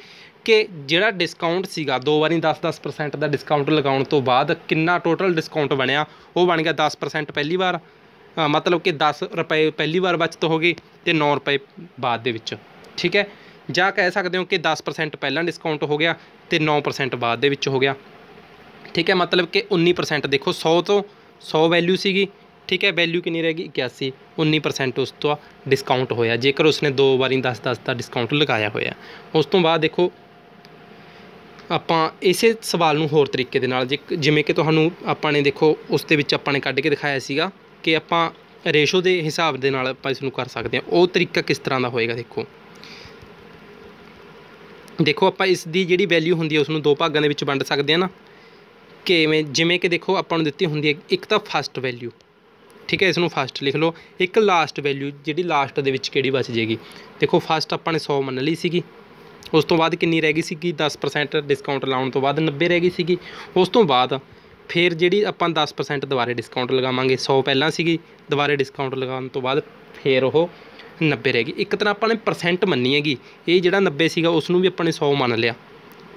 ਕਿ ਜਿਹੜਾ ਡਿਸਕਾਊਂਟ ਸੀਗਾ ਦੋ ਵਾਰੀ 10-10% ਦਾ ਡਿਸਕਾਊਂਟ ਲਗਾਉਣ ਤੋਂ ਬਾਅਦ ਕਿੰਨਾ ਟੋਟਲ ਡਿਸਕਾਊਂਟ ਬਣਿਆ ਉਹ ਬਣ ਗਿਆ 10% ਪਹਿਲੀ ਵਾਰ ਮਤਲਬ ਕਿ 10 ਰੁਪਏ ਪਹਿਲੀ ਵਾਰ ਬਚਤ ਹੋ ਗਈ ਤੇ 9 ਰੁਪਏ ਬਾਅਦ ਦੇ ਵਿੱਚ ਠੀਕ ਹੈ ਜਾਂ ਕਹਿ ਸਕਦੇ ਹੋ ਕਿ 10% ਪਹਿਲਾਂ ਡਿਸਕਾਊਂਟ ਹੋ ਗਿਆ ਤੇ 9% ਬਾਅਦ ਦੇ ਵਿੱਚ ਹੋ ਗਿਆ ਠੀਕ ਹੈ ਮਤਲਬ ਕਿ 19% ਦੇਖੋ 100 ਤੋਂ 100 ਵੈਲਿਊ ਸੀਗੀ ਠੀਕ ਹੈ ਵੈਲਿਊ ਕਿੰਨੀ ਰਹਿ ਗਈ 81 19% ਉਸ ਤੋਂ ਡਿਸਕਾਊਂਟ ਹੋਇਆ ਜੇਕਰ ਉਸਨੇ ਦੋ ਵਾਰੀ 10-10 ਦਾ ਡਿਸਕਾਊਂਟ ਲਗਾਇਆ ਹੋਇਆ ਉਸ ਤੋਂ ਬਾਅਦ ਦੇਖੋ ਆਪਾਂ ਇਸੇ ਸਵਾਲ ਨੂੰ ਹੋਰ ਤਰੀਕੇ ਦੇ ਨਾਲ ਜਿਵੇਂ ਕਿ ਤੁਹਾਨੂੰ ਆਪਾਂ ਨੇ ਦੇਖੋ ਉਸ ਦੇ ਵਿੱਚ ਆਪਾਂ ਨੇ ਕੱਢ ਕੇ ਦਿਖਾਇਆ ਸੀਗਾ ਕਿ ਆਪਾਂ ਰੇਸ਼ੋ ਦੇ ਹਿਸਾਬ ਦੇ ਨਾਲ ਆਪਾਂ ਇਸ ਨੂੰ ਕਰ ਸਕਦੇ ਹਾਂ ਉਹ ਤਰੀਕਾ ਕਿਸ ਤਰ੍ਹਾਂ ਦਾ ਹੋਏਗਾ ਦੇਖੋ ਦੇਖੋ ਆਪਾਂ ਇਸ ਦੀ ਜਿਹੜੀ ਵੈਲਿਊ ਹੁੰਦੀ ਹੈ ਉਸ ਨੂੰ ਦੋ ਭਾਗਾਂ ਦੇ ਵਿੱਚ ਵੰਡ ਸਕਦੇ ਹਾਂ ਨਾ ਕਿਵੇਂ ਜਿਵੇਂ ਕਿ ਦੇਖੋ ਆਪਾਂ ਨੂੰ ਦਿੱਤੀ ਹੁੰਦੀ ਹੈ ਇੱਕ ਤਾਂ ਫਸਟ ਵੈਲਿਊ ਠੀਕ ਹੈ ਇਸ ਨੂੰ ਫਸਟ ਲਿਖ ਲਓ ਇੱਕ ਲਾਸਟ ਵੈਲਿਊ ਜਿਹੜੀ ਲਾਸਟ ਦੇ ਵਿੱਚ ਕਿਹੜੀ ਬਚ ਜੇਗੀ ਦੇਖੋ ਫਸਟ ਆਪਾਂ ਨੇ 100 ਮੰਨ ਲਈ ਸੀਗੀ ਉਸ ਤੋਂ ਬਾਅਦ ਕਿੰਨੀ ਰਹਿ ਗਈ ਸੀਗੀ 10% ਡਿਸਕਾਊਂਟ ਲਾਉਣ ਤੋਂ ਬਾਅਦ 90 ਰਹਿ ਗਈ ਸੀਗੀ ਉਸ ਤੋਂ ਬਾਅਦ ਫਿਰ ਜਿਹੜੀ ਆਪਾਂ 10% ਦੁਬਾਰੇ ਡਿਸਕਾਊਂਟ ਲਗਾਵਾਂਗੇ 100 ਪਹਿਲਾਂ ਸੀਗੀ ਦੁਬਾਰੇ ਡਿਸਕਾਊਂਟ ਲਗਾਉਣ ਤੋਂ ਬਾਅਦ ਫਿਰ ਉਹ 90 ਰਹਿ ਗਈ ਇੱਕ ਤਰ੍ਹਾਂ ਆਪਾਂ ਨੇ ਪਰਸੈਂਟ ਮੰਨੀ ਹੈਗੀ ਇਹ ਜਿਹੜਾ 90 ਸੀਗਾ ਉਸ ਨੂੰ ਵੀ ਆਪਾਂ ਨੇ 100 ਮੰਨ ਲਿਆ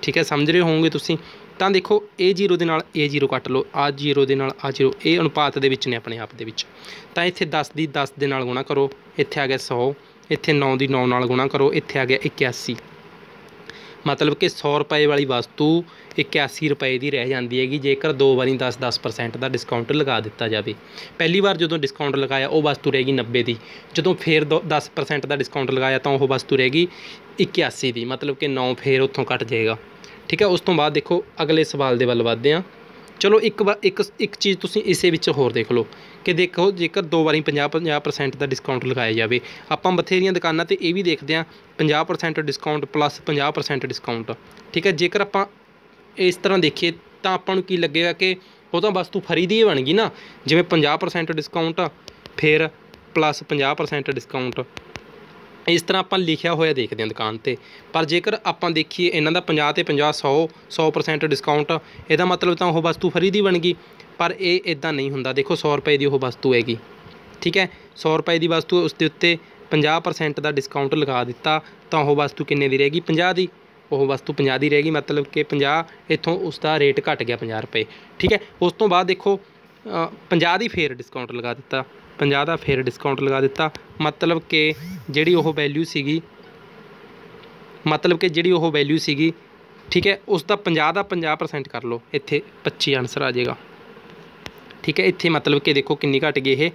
ਠੀਕ ਹੈ ਸਮਝ ਰਹੇ ਹੋਵੋਗੇ ਤੁਸੀਂ ਤਾਂ ਦੇਖੋ ਇਹ 0 ਦੇ ਨਾਲ ਇਹ 0 ਕੱਟ ਲਓ ਆ 0 ਦੇ ਨਾਲ ਆ 0 ਇਹ ਅਨੁਪਾਤ ਦੇ ਵਿੱਚ ਨੇ ਆਪਣੇ ਆਪ ਦੇ ਵਿੱਚ ਤਾਂ ਇੱਥੇ 10 ਦੀ 10 ਦੇ ਨਾਲ ਗੁਣਾ ਕਰੋ ਇੱਥੇ ਆ ਗਿਆ 100 ਇੱਥੇ 9 ਦੀ 9 ਨਾਲ ਗੁਣਾ ਕਰੋ ਇੱਥੇ ਆ ਗਿਆ 81 ਮਤਲਬ ਕਿ 100 ਰੁਪਏ ਵਾਲੀ ਵਸਤੂ 81 ਰੁਪਏ ਦੀ ਰਹਿ ਜਾਂਦੀ ਹੈਗੀ ਜੇਕਰ ਦੋ ਵਾਰੀ 10-10% ਦਾ ਡਿਸਕਾਊਂਟ ਲਗਾ ਦਿੱਤਾ ਜਾਵੇ ਪਹਿਲੀ ਵਾਰ ਜਦੋਂ ਡਿਸਕਾਊਂਟ ਲਗਾਇਆ ਉਹ ਵਸਤੂ ਰਹੇਗੀ 90 ਦੀ ਜਦੋਂ ਫੇਰ 10% ਦਾ ਡਿਸਕਾਊਂਟ ਲਗਾਇਆ ਤਾਂ ਉਹ ਵਸਤੂ ਰਹੇਗੀ 81 ਦੀ ਮਤਲਬ ਕਿ 9 ਫੇਰ ਉੱਥੋਂ ਕੱਟ ਜਾਏਗਾ ਠੀਕ ਹੈ ਉਸ ਤੋਂ ਬਾਅਦ ਦੇਖੋ ਅਗਲੇ ਸਵਾਲ ਦੇ ਵੱਲ ਵਧਦੇ ਹਾਂ ਚਲੋ ਇੱਕ ਇੱਕ ਇੱਕ ਚੀਜ਼ ਤੁਸੀਂ ਇਸੇ ਵਿੱਚ ਹੋਰ ਦੇਖ ਲਓ ਕਿ ਦੇਖੋ ਜੇਕਰ ਦੋ ਵਾਰੀ 50 50% ਦਾ ਡਿਸਕਾਊਂਟ ਲਗਾਇਆ ਜਾਵੇ ਆਪਾਂ ਬਥੇਰੀਆਂ ਦੁਕਾਨਾਂ ਤੇ ਇਹ ਵੀ ਦੇਖਦੇ ਆ 50% ਡਿਸਕਾਊਂਟ ਪਲੱਸ 50% ਡਿਸਕਾਊਂਟ ਠੀਕ ਹੈ ਜੇਕਰ ਆਪਾਂ ਇਸ ਤਰ੍ਹਾਂ ਦੇਖੀਏ ਤਾਂ ਆਪਾਂ ਨੂੰ ਕੀ ਲੱਗੇਗਾ ਕਿ ਉਹ ਤਾਂ ਬਸ ਤੂੰ ਫਰੀ ਦੀ ਬਣ ਗਈ ਨਾ ਜਿਵੇਂ 50% ਡਿਸਕਾਊਂਟ ਫਿਰ ਪਲੱਸ 50% ਡਿਸਕਾਊਂਟ ਇਸ ਤਰ੍ਹਾਂ ਆਪਾਂ ਲਿਖਿਆ ਹੋਇਆ ਦੇਖਦੇ ਹਾਂ ਦੁਕਾਨ ਤੇ ਪਰ ਜੇਕਰ ਆਪਾਂ ਦੇਖੀਏ ਇਹਨਾਂ ਦਾ 50 ਤੇ 50 100 100% ਡਿਸਕਾਊਂਟ ਇਹਦਾ ਮਤਲਬ ਤਾਂ ਉਹ ਵਸਤੂ ਫਰੀ ਦੀ ਬਣ ਗਈ ਪਰ ਇਹ ਇਦਾਂ ਨਹੀਂ ਹੁੰਦਾ ਦੇਖੋ 100 ਰੁਪਏ ਦੀ ਉਹ ਵਸਤੂ ਹੈਗੀ ਠੀਕ ਹੈ 100 ਰੁਪਏ ਦੀ ਵਸਤੂ ਉਸ ਦੇ ਉੱਤੇ 50% ਦਾ ਡਿਸਕਾਊਂਟ ਲਗਾ ਦਿੱਤਾ ਤਾਂ ਉਹ ਵਸਤੂ ਕਿੰਨੇ ਦੀ ਰਹੇਗੀ 50 ਦੀ ਉਹ ਵਸਤੂ 50 ਦੀ ਰਹੇਗੀ ਮਤਲਬ ਕਿ 50 ਇੱਥੋਂ ਉਸ ਦਾ ਰੇਟ ਘਟ ਗਿਆ 50 ਰੁਪਏ ਠੀਕ ਹੈ ਉਸ ਤੋਂ ਬਾਅਦ ਦੇਖੋ 50 ਦੀ ਫੇਰ ਡਿਸਕਾਊਂਟ ਲਗਾ ਦਿੱਤਾ 50 ਦਾ ਫੇਰ ਡਿਸਕਾਊਂਟ ਲਗਾ ਦਿੱਤਾ ਮਤਲਬ ਕਿ ਜਿਹੜੀ ਉਹ ਵੈਲਿਊ ਸੀਗੀ ਮਤਲਬ ਕਿ ਜਿਹੜੀ ਉਹ ਵੈਲਿਊ ਸੀਗੀ ਠੀਕ ਹੈ ਉਸ ਦਾ 50 ਦਾ 50% ਕਰ ਲਓ ਇੱਥੇ 25 ਆਨਸਰ ਆ ਜਾਏਗਾ ਠੀਕ ਹੈ ਇੱਥੇ ਮਤਲਬ ਕਿ ਦੇਖੋ ਕਿੰਨੀ ਘਟ ਗਈ ਇਹ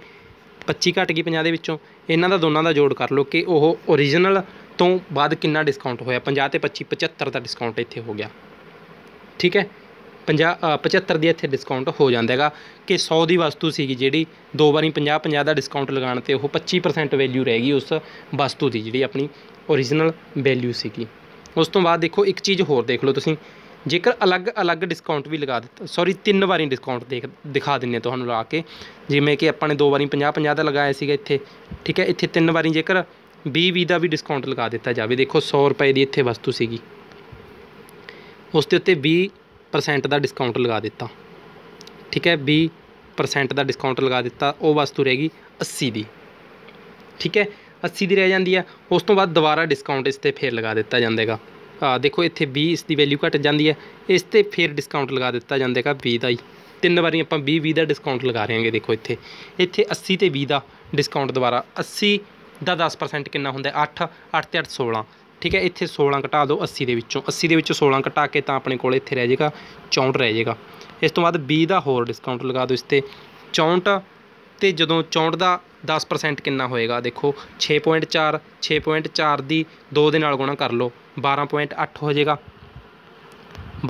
25 ਘਟ ਗਈ 50 ਦੇ ਵਿੱਚੋਂ ਇਹਨਾਂ ਦਾ ਦੋਨਾਂ ਦਾ ਜੋੜ ਕਰ ਲਓ ਕਿ ਉਹ origignal ਤੋਂ ਬਾਅਦ ਕਿੰਨਾ ਡਿਸਕਾਊਂਟ ਹੋਇਆ 50 ਤੇ 25 75 ਦਾ ਡਿਸਕਾਊਂਟ ਇੱਥੇ ਹੋ ਗਿਆ ਠੀਕ ਹੈ 50 75 ਦੀ ਇੱਥੇ ਡਿਸਕਾਊਂਟ ਹੋ ਜਾਂਦਾ ਹੈਗਾ ਕਿ 100 ਦੀ ਵਸਤੂ ਸੀਗੀ ਜਿਹੜੀ ਦੋ ਵਾਰੀ 50 50 ਦਾ ਡਿਸਕਾਊਂਟ ਲਗਾਉਣ ਤੇ ਉਹ 25% ਵੈਲਿਊ ਰਹਿ ਗਈ ਉਸ ਵਸਤੂ ਦੀ ਜਿਹੜੀ ਆਪਣੀ origignal ਵੈਲਿਊ ਸੀਗੀ ਉਸ ਤੋਂ ਬਾਅਦ ਦੇਖੋ ਇੱਕ ਚੀਜ਼ ਹੋਰ ਦੇਖ ਲਓ ਤੁਸੀਂ ਜੇਕਰ ਅਲੱਗ-ਅਲੱਗ ਡਿਸਕਾਊਂਟ ਵੀ ਲਗਾ ਦਿੱਤਾ ਸੌਰੀ ਤਿੰਨ ਵਾਰੀ ਡਿਸਕਾਊਂਟ ਦੇ ਦਿਖਾ ਦਿੰਨੇ ਤੁਹਾਨੂੰ ਲਾ ਕੇ ਜਿਵੇਂ ਕਿ ਆਪਾਂ ਨੇ ਦੋ ਵਾਰੀ 50 50 ਦਾ ਲਗਾਇਆ ਸੀਗਾ ਇੱਥੇ ਠੀਕ ਹੈ ਇੱਥੇ ਤਿੰਨ ਵਾਰੀ ਜੇਕਰ 20 20 ਦਾ ਵੀ ਡਿਸਕਾਊਂਟ ਲਗਾ ਦਿੱਤਾ ਜਾਵੇ ਦੇਖੋ 100 ਰੁਪਏ ਦੀ ਇੱਥੇ ਵਸਤੂ ਸੀਗੀ ਉਸ ਦੇ ਉੱਤੇ 20% ਦਾ ਡਿਸਕਾਊਂਟ ਲਗਾ ਦਿੱਤਾ ਠੀਕ ਹੈ 20% ਦਾ ਡਿਸਕਾਊਂਟ ਲਗਾ ਦਿੱਤਾ ਉਹ ਵਸਤੂ ਰਹੇਗੀ 80 ਦੀ ਠੀਕ ਹੈ 80 ਦੀ ਰਹਿ ਜਾਂਦੀ ਆ ਉਸ ਤੋਂ ਬਾਅਦ ਦੁਬਾਰਾ ਡਿਸਕਾਊਂਟ ਇਸ ਤੇ ਫੇਰ ਲਗਾ ਦਿੱਤਾ ਜਾਂਦੇਗਾ ਆ ਦੇਖੋ ਇੱਥੇ 20 ਇਸ ਦੀ ਵੈਲਿਊ ਘਟ ਜਾਂਦੀ ਹੈ ਇਸ ਤੇ ਫਿਰ ਡਿਸਕਾਊਂਟ ਲਗਾ ਦਿੱਤਾ ਜਾਂਦੇਗਾ 20 ਦਾ ਹੀ ਤਿੰਨ ਵਾਰੀ ਆਪਾਂ 20 20 ਦਾ ਡਿਸਕਾਊਂਟ ਲਗਾ ਰਹੇ ਹਾਂਗੇ ਦੇਖੋ ਇੱਥੇ ਇੱਥੇ 80 ਤੇ 20 ਦਾ ਡਿਸਕਾਊਂਟ ਦੁਆਰਾ 80 ਦਾ 10% ਕਿੰਨਾ ਹੁੰਦਾ 8 8 ਤੇ 8 16 ਠੀਕ ਹੈ ਇੱਥੇ 16 ਘਟਾ ਦਿਓ 80 ਦੇ ਵਿੱਚੋਂ 80 ਦੇ ਵਿੱਚੋਂ 16 ਘਟਾ ਕੇ ਤਾਂ ਆਪਣੇ ਕੋਲ ਇੱਥੇ ਰਹਿ ਜਾਏਗਾ 64 ਰਹਿ ਜਾਏਗਾ ਇਸ ਤੋਂ ਬਾਅਦ 20 ਦਾ ਹੋਰ ਡਿਸਕਾਊਂਟ ਲਗਾ ਦਿਓ ਇਸ ਤੇ 64 ਤੇ ਜਦੋਂ 64 ਦਾ 10% ਕਿੰਨਾ ਹੋਏਗਾ ਦੇਖੋ 6.4 6.4 ਦੀ 2 ਦੇ ਨਾਲ ਗੁਣਾ ਕਰ ਲਓ 12.8 ਹੋ ਜਾਏਗਾ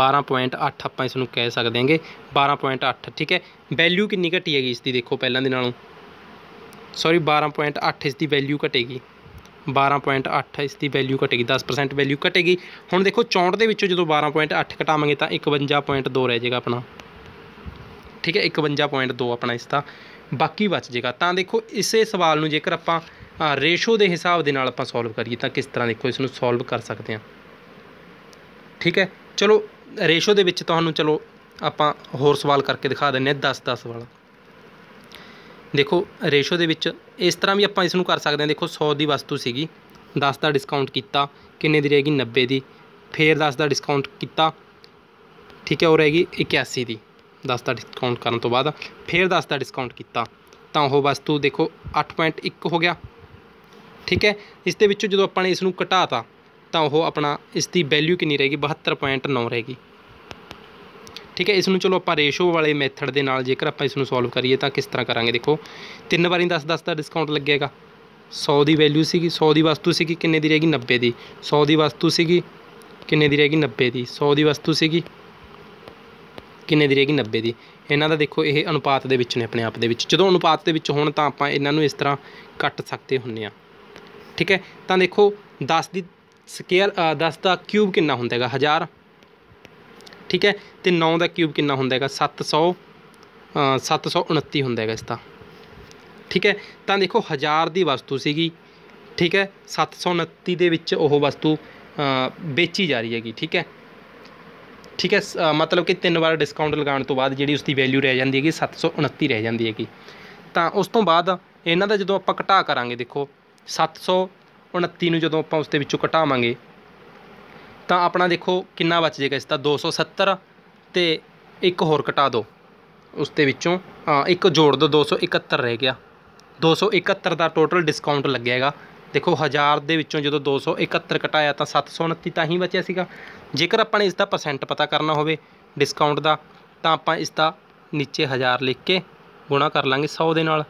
12.8 ਆਪਾਂ ਇਸ ਨੂੰ ਕਹਿ ਸਕਦੇ ਹਾਂਗੇ 12.8 ਠੀਕ ਹੈ ਵੈਲਿਊ ਕਿੰਨੀ ਘਟੀ ਹੈਗੀ ਇਸ ਦੀ ਦੇਖੋ ਪਹਿਲਾਂ ਦੇ ਨਾਲੋਂ ਸੌਰੀ 12.8 ਇਸ ਦੀ ਵੈਲਿਊ ਘਟੇਗੀ 12.8 ਇਸ ਦੀ ਵੈਲਿਊ ਘਟੇਗੀ 10% ਵੈਲਿਊ ਘਟੇਗੀ ਹੁਣ ਦੇਖੋ 64 ਦੇ ਵਿੱਚੋਂ ਜਦੋਂ 12.8 ਘਟਾਵਾਂਗੇ ਤਾਂ 51.2 ਰਹਿ ਜਾਏਗਾ ਆਪਣਾ ਠੀਕ ਹੈ 51.2 ਆਪਣਾ ਇਸ ਦਾ ਬਾਕੀ ਬਚ ਜੇਗਾ ਤਾਂ ਦੇਖੋ ਇਸੇ ਸਵਾਲ ਨੂੰ ਜੇਕਰ ਆਪਾਂ ਰੇਸ਼ੋ ਦੇ ਹਿਸਾਬ ਦੇ ਨਾਲ ਆਪਾਂ ਸੋਲਵ ਕਰੀਏ ਤਾਂ ਕਿਸ ਤਰ੍ਹਾਂ ਦੇਖੋ ਇਸ ਨੂੰ ਸੋਲਵ ਕਰ ਸਕਦੇ ਹਾਂ ਠੀਕ ਹੈ ਚਲੋ ਰੇਸ਼ੋ ਦੇ ਵਿੱਚ ਤੁਹਾਨੂੰ ਚਲੋ ਆਪਾਂ ਹੋਰ ਸਵਾਲ ਕਰਕੇ ਦਿਖਾ ਦਿੰਨੇ ਆ 10 10 ਵਾਲਾ ਦੇਖੋ ਰੇਸ਼ੋ ਦੇ ਵਿੱਚ ਇਸ ਤਰ੍ਹਾਂ ਵੀ ਆਪਾਂ ਇਸ ਨੂੰ ਕਰ ਸਕਦੇ ਹਾਂ ਦੇਖੋ 100 ਦੀ ਵਸਤੂ ਸੀਗੀ 10 ਦਾ ਡਿਸਕਾਊਂਟ ਕੀਤਾ ਕਿੰਨੇ ਦੀ ਰਹੇਗੀ 90 ਦੀ ਫੇਰ 10 ਦਾ ਡਿਸਕਾਊਂਟ ਕੀਤਾ ਠੀਕ ਹੈ ਉਹ ਰਹੇਗੀ 81 ਦੀ 10 ਦਾ ਡਿਸਕਾਊਂਟ ਕਰਨ ਤੋਂ ਬਾਅਦ ਫਿਰ 10 ਦਾ ਡਿਸਕਾਊਂਟ ਕੀਤਾ ਤਾਂ ਉਹ ਵਸਤੂ ਦੇਖੋ 8.1 ਹੋ ਗਿਆ ਠੀਕ ਹੈ ਇਸ ਦੇ ਵਿੱਚੋਂ ਜਦੋਂ ਆਪਾਂ ਨੇ ਇਸ ਨੂੰ ਘਟਾਤਾ ਤਾਂ ਉਹ ਆਪਣਾ ਇਸ ਦੀ ਵੈਲਿਊ ਕਿੰਨੀ ਰਹੇਗੀ 72.9 ਰਹੇਗੀ ਠੀਕ ਹੈ ਇਸ ਨੂੰ ਚਲੋ ਆਪਾਂ ਰੇਸ਼ੋ ਵਾਲੇ ਮੈਥਡ ਦੇ ਨਾਲ ਜੇਕਰ ਆਪਾਂ ਇਸ ਨੂੰ ਸੋਲਵ ਕਰੀਏ ਤਾਂ ਕਿਸ ਤਰ੍ਹਾਂ ਕਰਾਂਗੇ ਦੇਖੋ ਤਿੰਨ ਵਾਰੀ 10 10 ਦਾ ਡਿਸਕਾਊਂਟ ਲੱਗੇਗਾ 100 ਦੀ ਵੈਲਿਊ ਸੀਗੀ 100 ਦੀ ਵਸਤੂ ਸੀਗੀ ਕਿੰਨੇ ਦੀ ਰਹੇਗੀ 90 ਦੀ 100 ਦੀ ਵਸਤੂ ਸੀਗੀ ਕਿੰਨੇ ਦੀ ਰਹੇਗੀ 90 ਦੀ 100 ਦੀ ਵਸਤੂ ਸੀਗੀ ਕਿੰਨੇ ਦੀ ਰਹੇਗੀ 90 ਦੀ ਇਹਨਾਂ ਦਾ ਦੇਖੋ ਇਹ ਅਨੁਪਾਤ ਦੇ ਵਿੱਚ ਨੇ ਆਪਣੇ ਆਪ ਦੇ ਵਿੱਚ ਜਦੋਂ ਅਨੁਪਾਤ ਦੇ ਵਿੱਚ ਹੋਣ ਤਾਂ ਆਪਾਂ ਇਹਨਾਂ ਨੂੰ ਇਸ ਤਰ੍ਹਾਂ ਕੱਟ ਸਕਦੇ ਹੁੰਨੇ ਆ ਠੀਕ ਹੈ ਤਾਂ ਦੇਖੋ 10 ਦੀ ਸਕੇਅਰ 10 ਦਾ ਕਿਊਬ ਕਿੰਨਾ ਹੁੰਦਾ ਹੈਗਾ 1000 ਠੀਕ ਹੈ ਤੇ 9 ਦਾ ਕਿਊਬ ਕਿੰਨਾ ਹੁੰਦਾ ਹੈਗਾ 700 729 ਹੁੰਦਾ ਹੈਗਾ ਇਸ ਦਾ ਠੀਕ ਹੈ ਤਾਂ ਦੇਖੋ 1000 ਦੀ ਵਸਤੂ ਸੀਗੀ ਠੀਕ ਹੈ 729 ਦੇ ਵਿੱਚ ਉਹ ਵਸਤੂ ਵੇਚੀ ਜਾ ਰਹੀ ਹੈਗੀ ਠੀਕ ਹੈ ਠੀਕ ਹੈ ਮਤਲਬ ਕਿ ਤਿੰਨ ਵਾਰ ਡਿਸਕਾਊਂਟ ਲਗਾਉਣ ਤੋਂ ਬਾਅਦ ਜਿਹੜੀ ਉਸਦੀ ਵੈਲਿਊ ਰਹਿ ਜਾਂਦੀ ਹੈਗੀ 729 ਰਹਿ ਜਾਂਦੀ ਹੈਗੀ ਤਾਂ ਉਸ ਤੋਂ ਬਾਅਦ ਇਹਨਾਂ ਦਾ ਜਦੋਂ ਆਪਾਂ ਘਟਾ ਕਰਾਂਗੇ ਦੇਖੋ 729 ਨੂੰ ਜਦੋਂ ਆਪਾਂ ਉਸ ਦੇ ਵਿੱਚੋਂ ਘਟਾਵਾਂਗੇ ਤਾਂ ਆਪਣਾ ਦੇਖੋ ਕਿੰਨਾ ਬਚ ਜਾਏਗਾ ਇਸ ਦਾ 270 ਤੇ ਇੱਕ ਹੋਰ ਘਟਾ ਦਿਓ ਉਸ ਦੇ ਵਿੱਚੋਂ ਇੱਕ ਜੋੜ ਦਿਓ 271 ਰਹਿ ਗਿਆ 271 ਦਾ ਟੋਟਲ ਡਿਸਕਾਊਂਟ ਲੱਗੇਗਾ ਦੇਖੋ 1000 ਦੇ ਵਿੱਚੋਂ ਜਦੋਂ 271 ਘਟਾਇਆ ਤਾਂ 729 ਤਾਂ ਹੀ ਬਚਿਆ ਸੀਗਾ ਜੇਕਰ ਆਪਾਂ ਨੇ ਇਸ ਦਾ ਪਰਸੈਂਟ ਪਤਾ ਕਰਨਾ ਹੋਵੇ ਡਿਸਕਾਊਂਟ ਦਾ ਤਾਂ ਆਪਾਂ ਇਸ ਦਾ ਨੀਚੇ 1000 ਲਿਖ ਕੇ ਗੁਣਾ ਕਰ ਲਾਂਗੇ 100 ਦੇ ਨਾਲ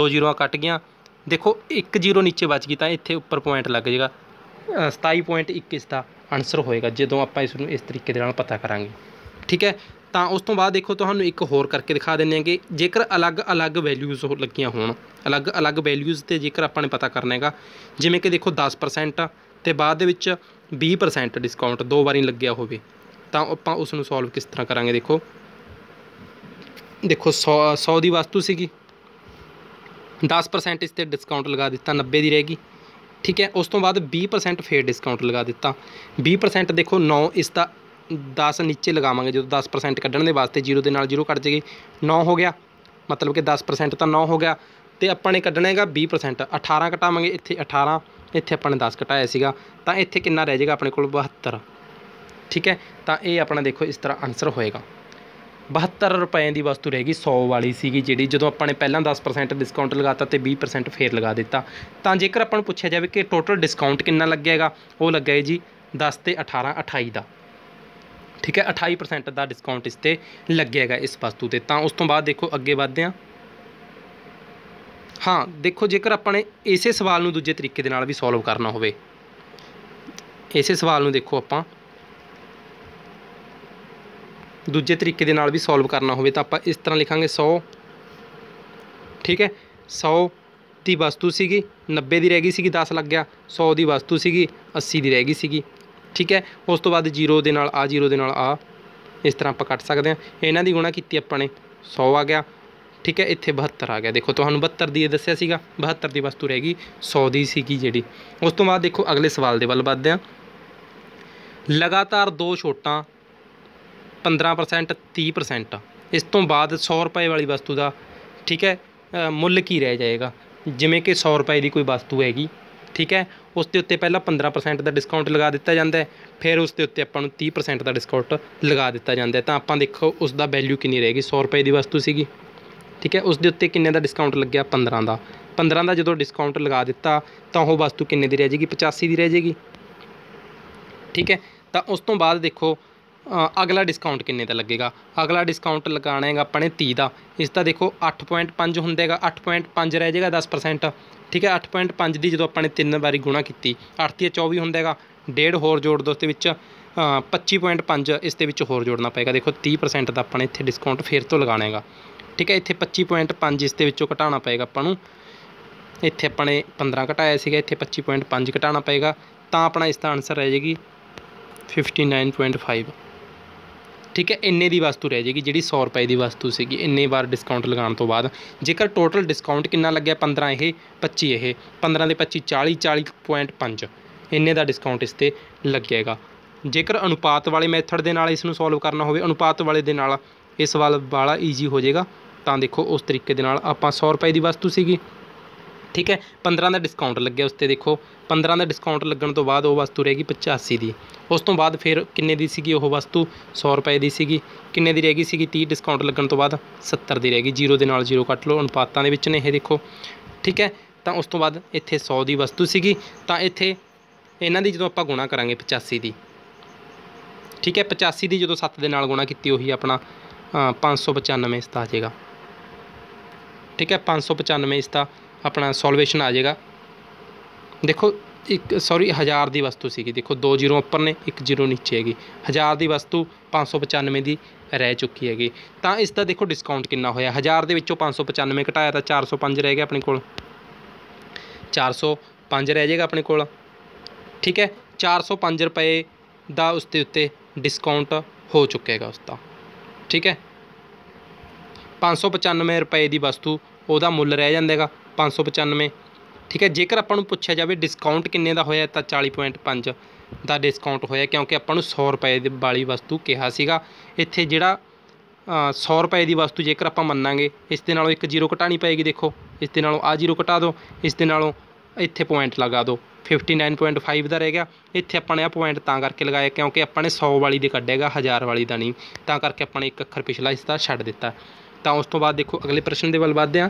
ਦੋ ਜ਼ੀਰੋਆਂ ਕੱਟ ਗਈਆਂ ਦੇਖੋ ਇੱਕ ਜ਼ੀਰੋ ਨੀਚੇ ਬਚ ਗਈ ਤਾਂ ਇੱਥੇ ਉੱਪਰ ਪੁਆਇੰਟ ਲੱਗ ਜਾਏਗਾ 27.21 ਦਾ ਆਨਸਰ ਹੋਏਗਾ ਜਦੋਂ ਆਪਾਂ ਇਸ ਨੂੰ ਇਸ ਤਰੀਕੇ ਦੇ ਨਾਲ ਪਤਾ ਕਰਾਂਗੇ ਠੀਕ ਹੈ ਤਾਂ ਉਸ ਤੋਂ ਬਾਅਦ ਦੇਖੋ ਤੁਹਾਨੂੰ ਇੱਕ ਹੋਰ ਕਰਕੇ ਦਿਖਾ ਦਿੰਨੇ ਆਂਗੇ ਜੇਕਰ ਅਲੱਗ-ਅਲੱਗ ਵੈਲਿਊਜ਼ ਲੱਗੀਆਂ ਹੋਣ ਅਲੱਗ-ਅਲੱਗ ਵੈਲਿਊਜ਼ ਤੇ ਜੇਕਰ ਆਪਾਂ ਨੇ ਪਤਾ ਕਰਨਾ ਹੈਗਾ ਜਿਵੇਂ ਕਿ ਦੇਖੋ 10% ਤੇ ਬਾਅਦ ਦੇ ਵਿੱਚ 20% ਡਿਸਕਾਊਂਟ ਦੋ ਵਾਰੀ ਲੱਗਿਆ ਹੋਵੇ ਤਾਂ ਆਪਾਂ ਉਸ ਨੂੰ ਸੋਲਵ ਕਿਸ ਤਰ੍ਹਾਂ ਕਰਾਂਗੇ ਦੇਖੋ ਦੇਖੋ 100 100 ਦੀ ਵਸਤੂ ਸੀਗੀ 10% ਇਸ ਤੇ ਡਿਸਕਾਊਂਟ ਲਗਾ ਦਿੱਤਾ 90 ਦੀ ਰਹੇਗੀ ਠੀਕ ਹੈ ਉਸ ਤੋਂ ਬਾਅਦ 20% ਫੇਰ ਡਿਸਕਾਊਂਟ ਲਗਾ ਦਿੱਤਾ 20% ਦੇਖੋ 9 ਇਸ ਦਾ 10 ਨੀਚੇ ਲਗਾਵਾਂਗੇ ਜਦੋਂ 10% ਕੱਢਣ ਦੇ ਵਾਸਤੇ 0 ਦੇ ਨਾਲ 0 ਕੱਟ ਜੇਗੀ 9 ਹੋ ਗਿਆ ਮਤਲਬ ਕਿ 10% ਤਾਂ 9 ਹੋ ਗਿਆ ਤੇ ਆਪਾਂ ਨੇ ਕੱਢਣਾ ਹੈਗਾ 20% 18 ਘਟਾਵਾਂਗੇ ਇੱਥੇ 18 ਇੱਥੇ ਆਪਾਂ ਨੇ 10 ਘਟਾਇਆ ਸੀਗਾ ਤਾਂ ਇੱਥੇ ਕਿੰਨਾ ਰਹਿ ਜਾਏਗਾ ਆਪਣੇ ਕੋਲ 72 ਠੀਕ ਹੈ ਤਾਂ ਇਹ ਆਪਣਾ ਦੇਖੋ ਇਸ ਤਰ੍ਹਾਂ ਆਨਸਰ ਹੋਏਗਾ 72 ਰੁਪਏ ਦੀ ਵਸਤੂ ਰਹਿ ਗਈ 100 ਵਾਲੀ ਸੀਗੀ ਜਿਹੜੀ ਜਦੋਂ ਆਪਾਂ ਨੇ ਪਹਿਲਾਂ 10% ਡਿਸਕਾਊਂਟ ਲਗਾਤਾ ਤੇ 20% ਫੇਰ ਲਗਾ ਦਿੱਤਾ ਤਾਂ ਜੇਕਰ ਆਪਾਂ ਨੂੰ ਪੁੱਛਿਆ ਜਾਵੇ ਕਿ ਟੋਟਲ ਡਿਸਕਾਊਂਟ ਕਿੰਨਾ ਲੱਗੇਗਾ ਉਹ ਲੱਗਿਆ ਜੀ 10 ਤੇ 18 28 ਦਾ ਠੀਕ ਹੈ 28% ਦਾ ਡਿਸਕਾਊਂਟ ਇਸ ਤੇ ਲੱਗੇਗਾ ਇਸ ਵਸਤੂ ਤੇ ਤਾਂ ਉਸ ਤੋਂ ਬਾਅਦ ਦੇਖੋ ਅੱਗੇ ਵਧਦੇ ਹਾਂ ਹਾਂ ਦੇਖੋ ਜੇਕਰ ਆਪਾਂ ਨੇ ਇਸੇ ਸਵਾਲ ਨੂੰ ਦੂਜੇ ਤਰੀਕੇ ਦੇ ਨਾਲ ਵੀ ਸੋਲਵ ਕਰਨਾ ਹੋਵੇ ਇਸੇ ਸਵਾਲ ਨੂੰ ਦੇਖੋ ਆਪਾਂ ਦੂਜੇ ਤਰੀਕੇ ਦੇ ਨਾਲ ਵੀ ਸੋਲਵ ਕਰਨਾ ਹੋਵੇ ਤਾਂ ਆਪਾਂ ਇਸ ਤਰ੍ਹਾਂ ਲਿਖਾਂਗੇ 100 ਠੀਕ ਹੈ 100 ਦੀ ਵਸਤੂ ਸੀਗੀ 90 ਦੀ ਰਹਿ ਗਈ ਸੀਗੀ 10 ਲੱਗ ਗਿਆ 100 ਦੀ ਵਸਤੂ ਸੀਗੀ 80 ਦੀ ਰਹਿ ਗਈ ਸੀਗੀ ਠੀਕ ਹੈ ਉਸ ਤੋਂ ਬਾਅਦ 0 ਦੇ ਨਾਲ ਆ 0 ਦੇ ਨਾਲ ਆ ਇਸ ਤਰ੍ਹਾਂ ਆਪਾਂ ਕੱਟ ਸਕਦੇ ਹਾਂ ਇਹਨਾਂ ਦੀ ਗੁਣਾ ਕੀਤੀ ਆਪਾਂ ਨੇ 100 ਆ ਗਿਆ ਠੀਕ ਹੈ ਇੱਥੇ 72 ਆ ਗਿਆ ਦੇਖੋ ਤੁਹਾਨੂੰ 72 ਦੀ ਦੱਸਿਆ ਸੀਗਾ 72 ਦੀ ਵਸਤੂ ਰਹਿ ਗਈ 100 ਦੀ ਸੀਗੀ ਜਿਹੜੀ ਉਸ ਤੋਂ ਬਾਅਦ ਦੇਖੋ ਅਗਲੇ ਸਵਾਲ ਦੇ ਵੱਲ ਵੱਧਦੇ ਹਾਂ ਲਗਾਤਾਰ ਦੋ ਛੋਟਾਂ 15% 30% ਇਸ ਤੋਂ ਬਾਅਦ 100 ਰੁਪਏ ਵਾਲੀ ਵਸਤੂ ਦਾ ਠੀਕ ਹੈ ਮੁੱਲ ਕੀ ਰਹਿ ਜਾਏਗਾ ਜਿਵੇਂ ਕਿ 100 ਰੁਪਏ ਦੀ ਕੋਈ ਵਸਤੂ ਹੈਗੀ ਠੀਕ ਹੈ ਉਸ ਦੇ ਉੱਤੇ ਪਹਿਲਾਂ 15% ਦਾ ਡਿਸਕਾਊਂਟ ਲਗਾ ਦਿੱਤਾ ਜਾਂਦਾ ਹੈ ਫਿਰ ਉਸ ਦੇ ਉੱਤੇ ਆਪਾਂ ਨੂੰ 30% ਦਾ ਡਿਸਕਾਊਂਟ ਲਗਾ ਦਿੱਤਾ ਜਾਂਦਾ ਤਾਂ ਆਪਾਂ ਦੇਖੋ ਉਸ ਦਾ ਵੈਲਿਊ ਕਿੰਨੀ ਰਹੇਗੀ 100 ਰੁਪਏ ਦੀ ਵਸਤੂ ਸੀਗੀ ਠੀਕ ਹੈ ਉਸ ਦੇ ਉੱਤੇ ਕਿੰਨੇ ਦਾ ਡਿਸਕਾਊਂਟ ਲੱਗਿਆ 15 ਦਾ 15 ਦਾ ਜਦੋਂ ਡਿਸਕਾਊਂਟ ਲਗਾ ਦਿੱਤਾ ਤਾਂ ਉਹ ਵਸਤੂ ਕਿੰਨੇ ਦੀ ਰਹਿ ਜਾਏਗੀ 85 ਦੀ ਰਹਿ ਜਾਏਗੀ ਠੀਕ ਹੈ ਤਾਂ ਉਸ ਤੋਂ ਬਾਅਦ ਦੇਖੋ ਅਗਲਾ ਡਿਸਕਾਊਂਟ ਕਿੰਨੇ ਦਾ ਲੱਗੇਗਾ ਅਗਲਾ ਡਿਸਕਾਊਂਟ ਲਗਾਣਾ ਹੈਗਾ ਆਪਣੇ 30 ਦਾ ਇਸ ਦਾ ਦੇਖੋ 8.5 ਹੁੰਦੇਗਾ 8.5 ਰਹਿ ਜਾਏਗਾ 10% ਠੀਕ ਹੈ 8.5 ਦੀ ਜਦੋਂ ਆਪਾਂ ਨੇ ਤਿੰਨ ਵਾਰੀ ਗੁਣਾ ਕੀਤੀ 8 ਤੇ 24 ਹੁੰਦੇਗਾ ਡੇਢ ਹੋਰ ਜੋੜ ਦੋ ਉਸ ਦੇ ਵਿੱਚ 25.5 ਇਸ ਦੇ ਵਿੱਚ ਹੋਰ ਜੋੜਨਾ ਪਏਗਾ ਦੇਖੋ 30% ਦਾ ਆਪਾਂ ਨੇ ਇੱਥੇ ਡਿਸਕਾਊਂਟ ਫੇਰ ਤੋਂ ਲਗਾਣਾ ਹੈਗਾ ਠੀਕ ਹੈ ਇੱਥੇ 25.5 ਇਸ ਦੇ ਵਿੱਚੋਂ ਘਟਾਉਣਾ ਪਏਗਾ ਆਪਾਂ ਨੂੰ ਇੱਥੇ ਆਪਾਂ ਨੇ 15 ਘਟਾਇਆ ਸੀਗਾ ਇੱਥੇ 25.5 ਘਟਾਉਣਾ ਪਏਗਾ ਤਾਂ ਆਪਣਾ ਇਸ ਦਾ ਆਨਸਰ ਰਹਿ ਜਾਏਗੀ 59.5 ਠੀਕ ਹੈ ਇੰਨੇ ਦੀ ਵਸਤੂ ਰਹਿ ਜੇਗੀ ਜਿਹੜੀ 100 ਰੁਪਏ ਦੀ ਵਸਤੂ ਸੀਗੀ ਇੰਨੇ ਵਾਰ ਡਿਸਕਾਊਂਟ ਲਗਾਉਣ ਤੋਂ ਬਾਅਦ ਜੇਕਰ ਟੋਟਲ ਡਿਸਕਾਊਂਟ ਕਿੰਨਾ ਲੱਗਿਆ 15 ਇਹ 25 ਇਹ 15 ਦੇ 25 40 40.5 ਇੰਨੇ ਦਾ ਡਿਸਕਾਊਂਟ ਇਸ ਤੇ ਲੱਗੇਗਾ ਜੇਕਰ ਅਨੁਪਾਤ ਵਾਲੇ ਮੈਥਡ ਦੇ ਨਾਲ ਇਸ ਨੂੰ ਸੋਲਵ ਕਰਨਾ ਹੋਵੇ ਅਨੁਪਾਤ ਵਾਲੇ ਦੇ ਨਾਲ ਇਹ ਸਵਾਲ ਬਾਲਾ ਈਜੀ ਹੋ ਜਾਏਗਾ ਤਾਂ ਦੇਖੋ ਉਸ ਤਰੀਕੇ ਦੇ ਨਾਲ ਆਪਾਂ 100 ਰੁਪਏ ਦੀ ਵਸਤੂ ਸੀਗੀ ਠੀਕ ਹੈ 15 ਦਾ ਡਿਸਕਾਊਂਟ ਲੱਗਿਆ ਉਸ ਤੇ ਦੇਖੋ 15 ਦਾ ਡਿਸਕਾਊਂਟ ਲੱਗਣ ਤੋਂ ਬਾਅਦ ਉਹ ਵਸਤੂ ਰਹੇਗੀ 85 ਦੀ ਉਸ ਤੋਂ ਬਾਅਦ ਫਿਰ ਕਿੰਨੇ ਦੀ ਸੀਗੀ ਉਹ ਵਸਤੂ 100 ਰੁਪਏ ਦੀ ਸੀਗੀ ਕਿੰਨੇ ਦੀ ਰਹੇਗੀ ਸੀਗੀ 30 ਡਿਸਕਾਊਂਟ ਲੱਗਣ ਤੋਂ ਬਾਅਦ 70 ਦੀ ਰਹੇਗੀ 0 ਦੇ ਨਾਲ 0 ਕੱਟ ਲਓ ਅਨੁਪਾਤਾਂ ਦੇ ਵਿੱਚ ਨੇ ਇਹ ਦੇਖੋ ਠੀਕ ਹੈ ਤਾਂ ਉਸ ਤੋਂ ਬਾਅਦ ਇੱਥੇ 100 ਦੀ ਵਸਤੂ ਸੀਗੀ ਤਾਂ ਇੱਥੇ ਇਹਨਾਂ ਦੀ ਜਦੋਂ ਆਪਾਂ ਗੁਣਾ ਕਰਾਂਗੇ 85 ਦੀ ਠੀਕ ਹੈ 85 ਦੀ ਜਦੋਂ 7 ਦੇ ਨਾਲ ਗੁਣਾ ਕੀਤੀ ਉਹੀ ਆਪਣਾ 595 ਇਸ ਦਾ ਆ ਜਾਏਗਾ ਠੀਕ ਹੈ 595 ਇਸ ਦਾ ਆਪਣਾ ਸੋਲਵੇਸ਼ਨ ਆ ਜਾਏਗਾ ਦੇਖੋ ਇੱਕ ਸੌਰੀ 1000 ਦੀ ਵਸਤੂ ਸੀਗੀ ਦੇਖੋ ਦੋ ਜ਼ੀਰੋ ਉੱਪਰ ਨੇ ਇੱਕ ਜ਼ੀਰੋ ਨੀਚੇ ਹੈਗੀ 1000 ਦੀ ਵਸਤੂ 595 ਦੀ ਰਹਿ ਚੁੱਕੀ ਹੈਗੀ ਤਾਂ ਇਸ ਦਾ ਦੇਖੋ ਡਿਸਕਾਊਂਟ ਕਿੰਨਾ ਹੋਇਆ 1000 ਦੇ ਵਿੱਚੋਂ 595 ਘਟਾਇਆ ਤਾਂ 405 ਰਹਿ ਗਿਆ ਆਪਣੇ ਕੋਲ 405 ਰਹਿ ਜਾਏਗਾ ਆਪਣੇ ਕੋਲ ਠੀਕ ਹੈ 405 ਰੁਪਏ ਦਾ ਉਸ ਦੇ ਉੱਤੇ ਡਿਸਕਾਊਂਟ ਹੋ ਚੁੱਕੇਗਾ ਉਸ ਦਾ ਠੀਕ ਹੈ 595 ਰੁਪਏ ਦੀ ਵਸਤੂ ਉਹਦਾ ਮੁੱਲ ਰਹਿ ਜਾਂਦਾ ਹੈਗਾ 595 ਠੀਕ ਹੈ ਜੇਕਰ ਆਪਾਂ ਨੂੰ ਪੁੱਛਿਆ ਜਾਵੇ ਡਿਸਕਾਊਂਟ ਕਿੰਨੇ ਦਾ ਹੋਇਆ ਤਾਂ 40.5 ਦਾ ਡਿਸਕਾਊਂਟ ਹੋਇਆ ਕਿਉਂਕਿ ਆਪਾਂ ਨੂੰ 100 ਰੁਪਏ ਦੀ ਵਾਲੀ ਵਸਤੂ ਕਿਹਾ ਸੀਗਾ ਇੱਥੇ ਜਿਹੜਾ 100 ਰੁਪਏ ਦੀ ਵਸਤੂ ਜੇਕਰ ਆਪਾਂ ਮੰਨਾਂਗੇ ਇਸ ਦੇ ਨਾਲੋਂ ਇੱਕ ਜ਼ੀਰੋ ਘਟਾਣੀ ਪਏਗੀ ਦੇਖੋ ਇਸ ਦੇ ਨਾਲੋਂ ਆ ਜ਼ੀਰੋ ਘਟਾ ਦਿਓ ਇਸ ਦੇ ਨਾਲੋਂ ਇੱਥੇ ਪੁਆਇੰਟ ਲਗਾ ਦਿਓ 59.5 ਦਾ ਰਹਿ ਗਿਆ ਇੱਥੇ ਆਪਾਂ ਨੇ ਆ ਪੁਆਇੰਟ ਤਾਂ ਕਰਕੇ ਲਗਾਇਆ ਕਿਉਂਕਿ ਆਪਾਂ ਨੇ 100 ਵਾਲੀ ਦੇ ਕੱਢੇਗਾ 1000 ਵਾਲੀ ਦਾ ਨਹੀਂ ਤਾਂ ਕਰਕੇ ਆਪਾਂ ਨੇ ਇੱਕ ਅੱਖਰ ਪਿਛਲਾ ਹਿੱਸਾ ਛੱਡ ਦਿੱਤਾ ਤਾਂ ਉਸ ਤੋਂ ਬਾਅਦ ਦੇਖੋ ਅਗਲੇ ਪ੍ਰਸ਼ਨ ਦੇ ਵੱਲ ਵਧਦੇ ਹਾਂ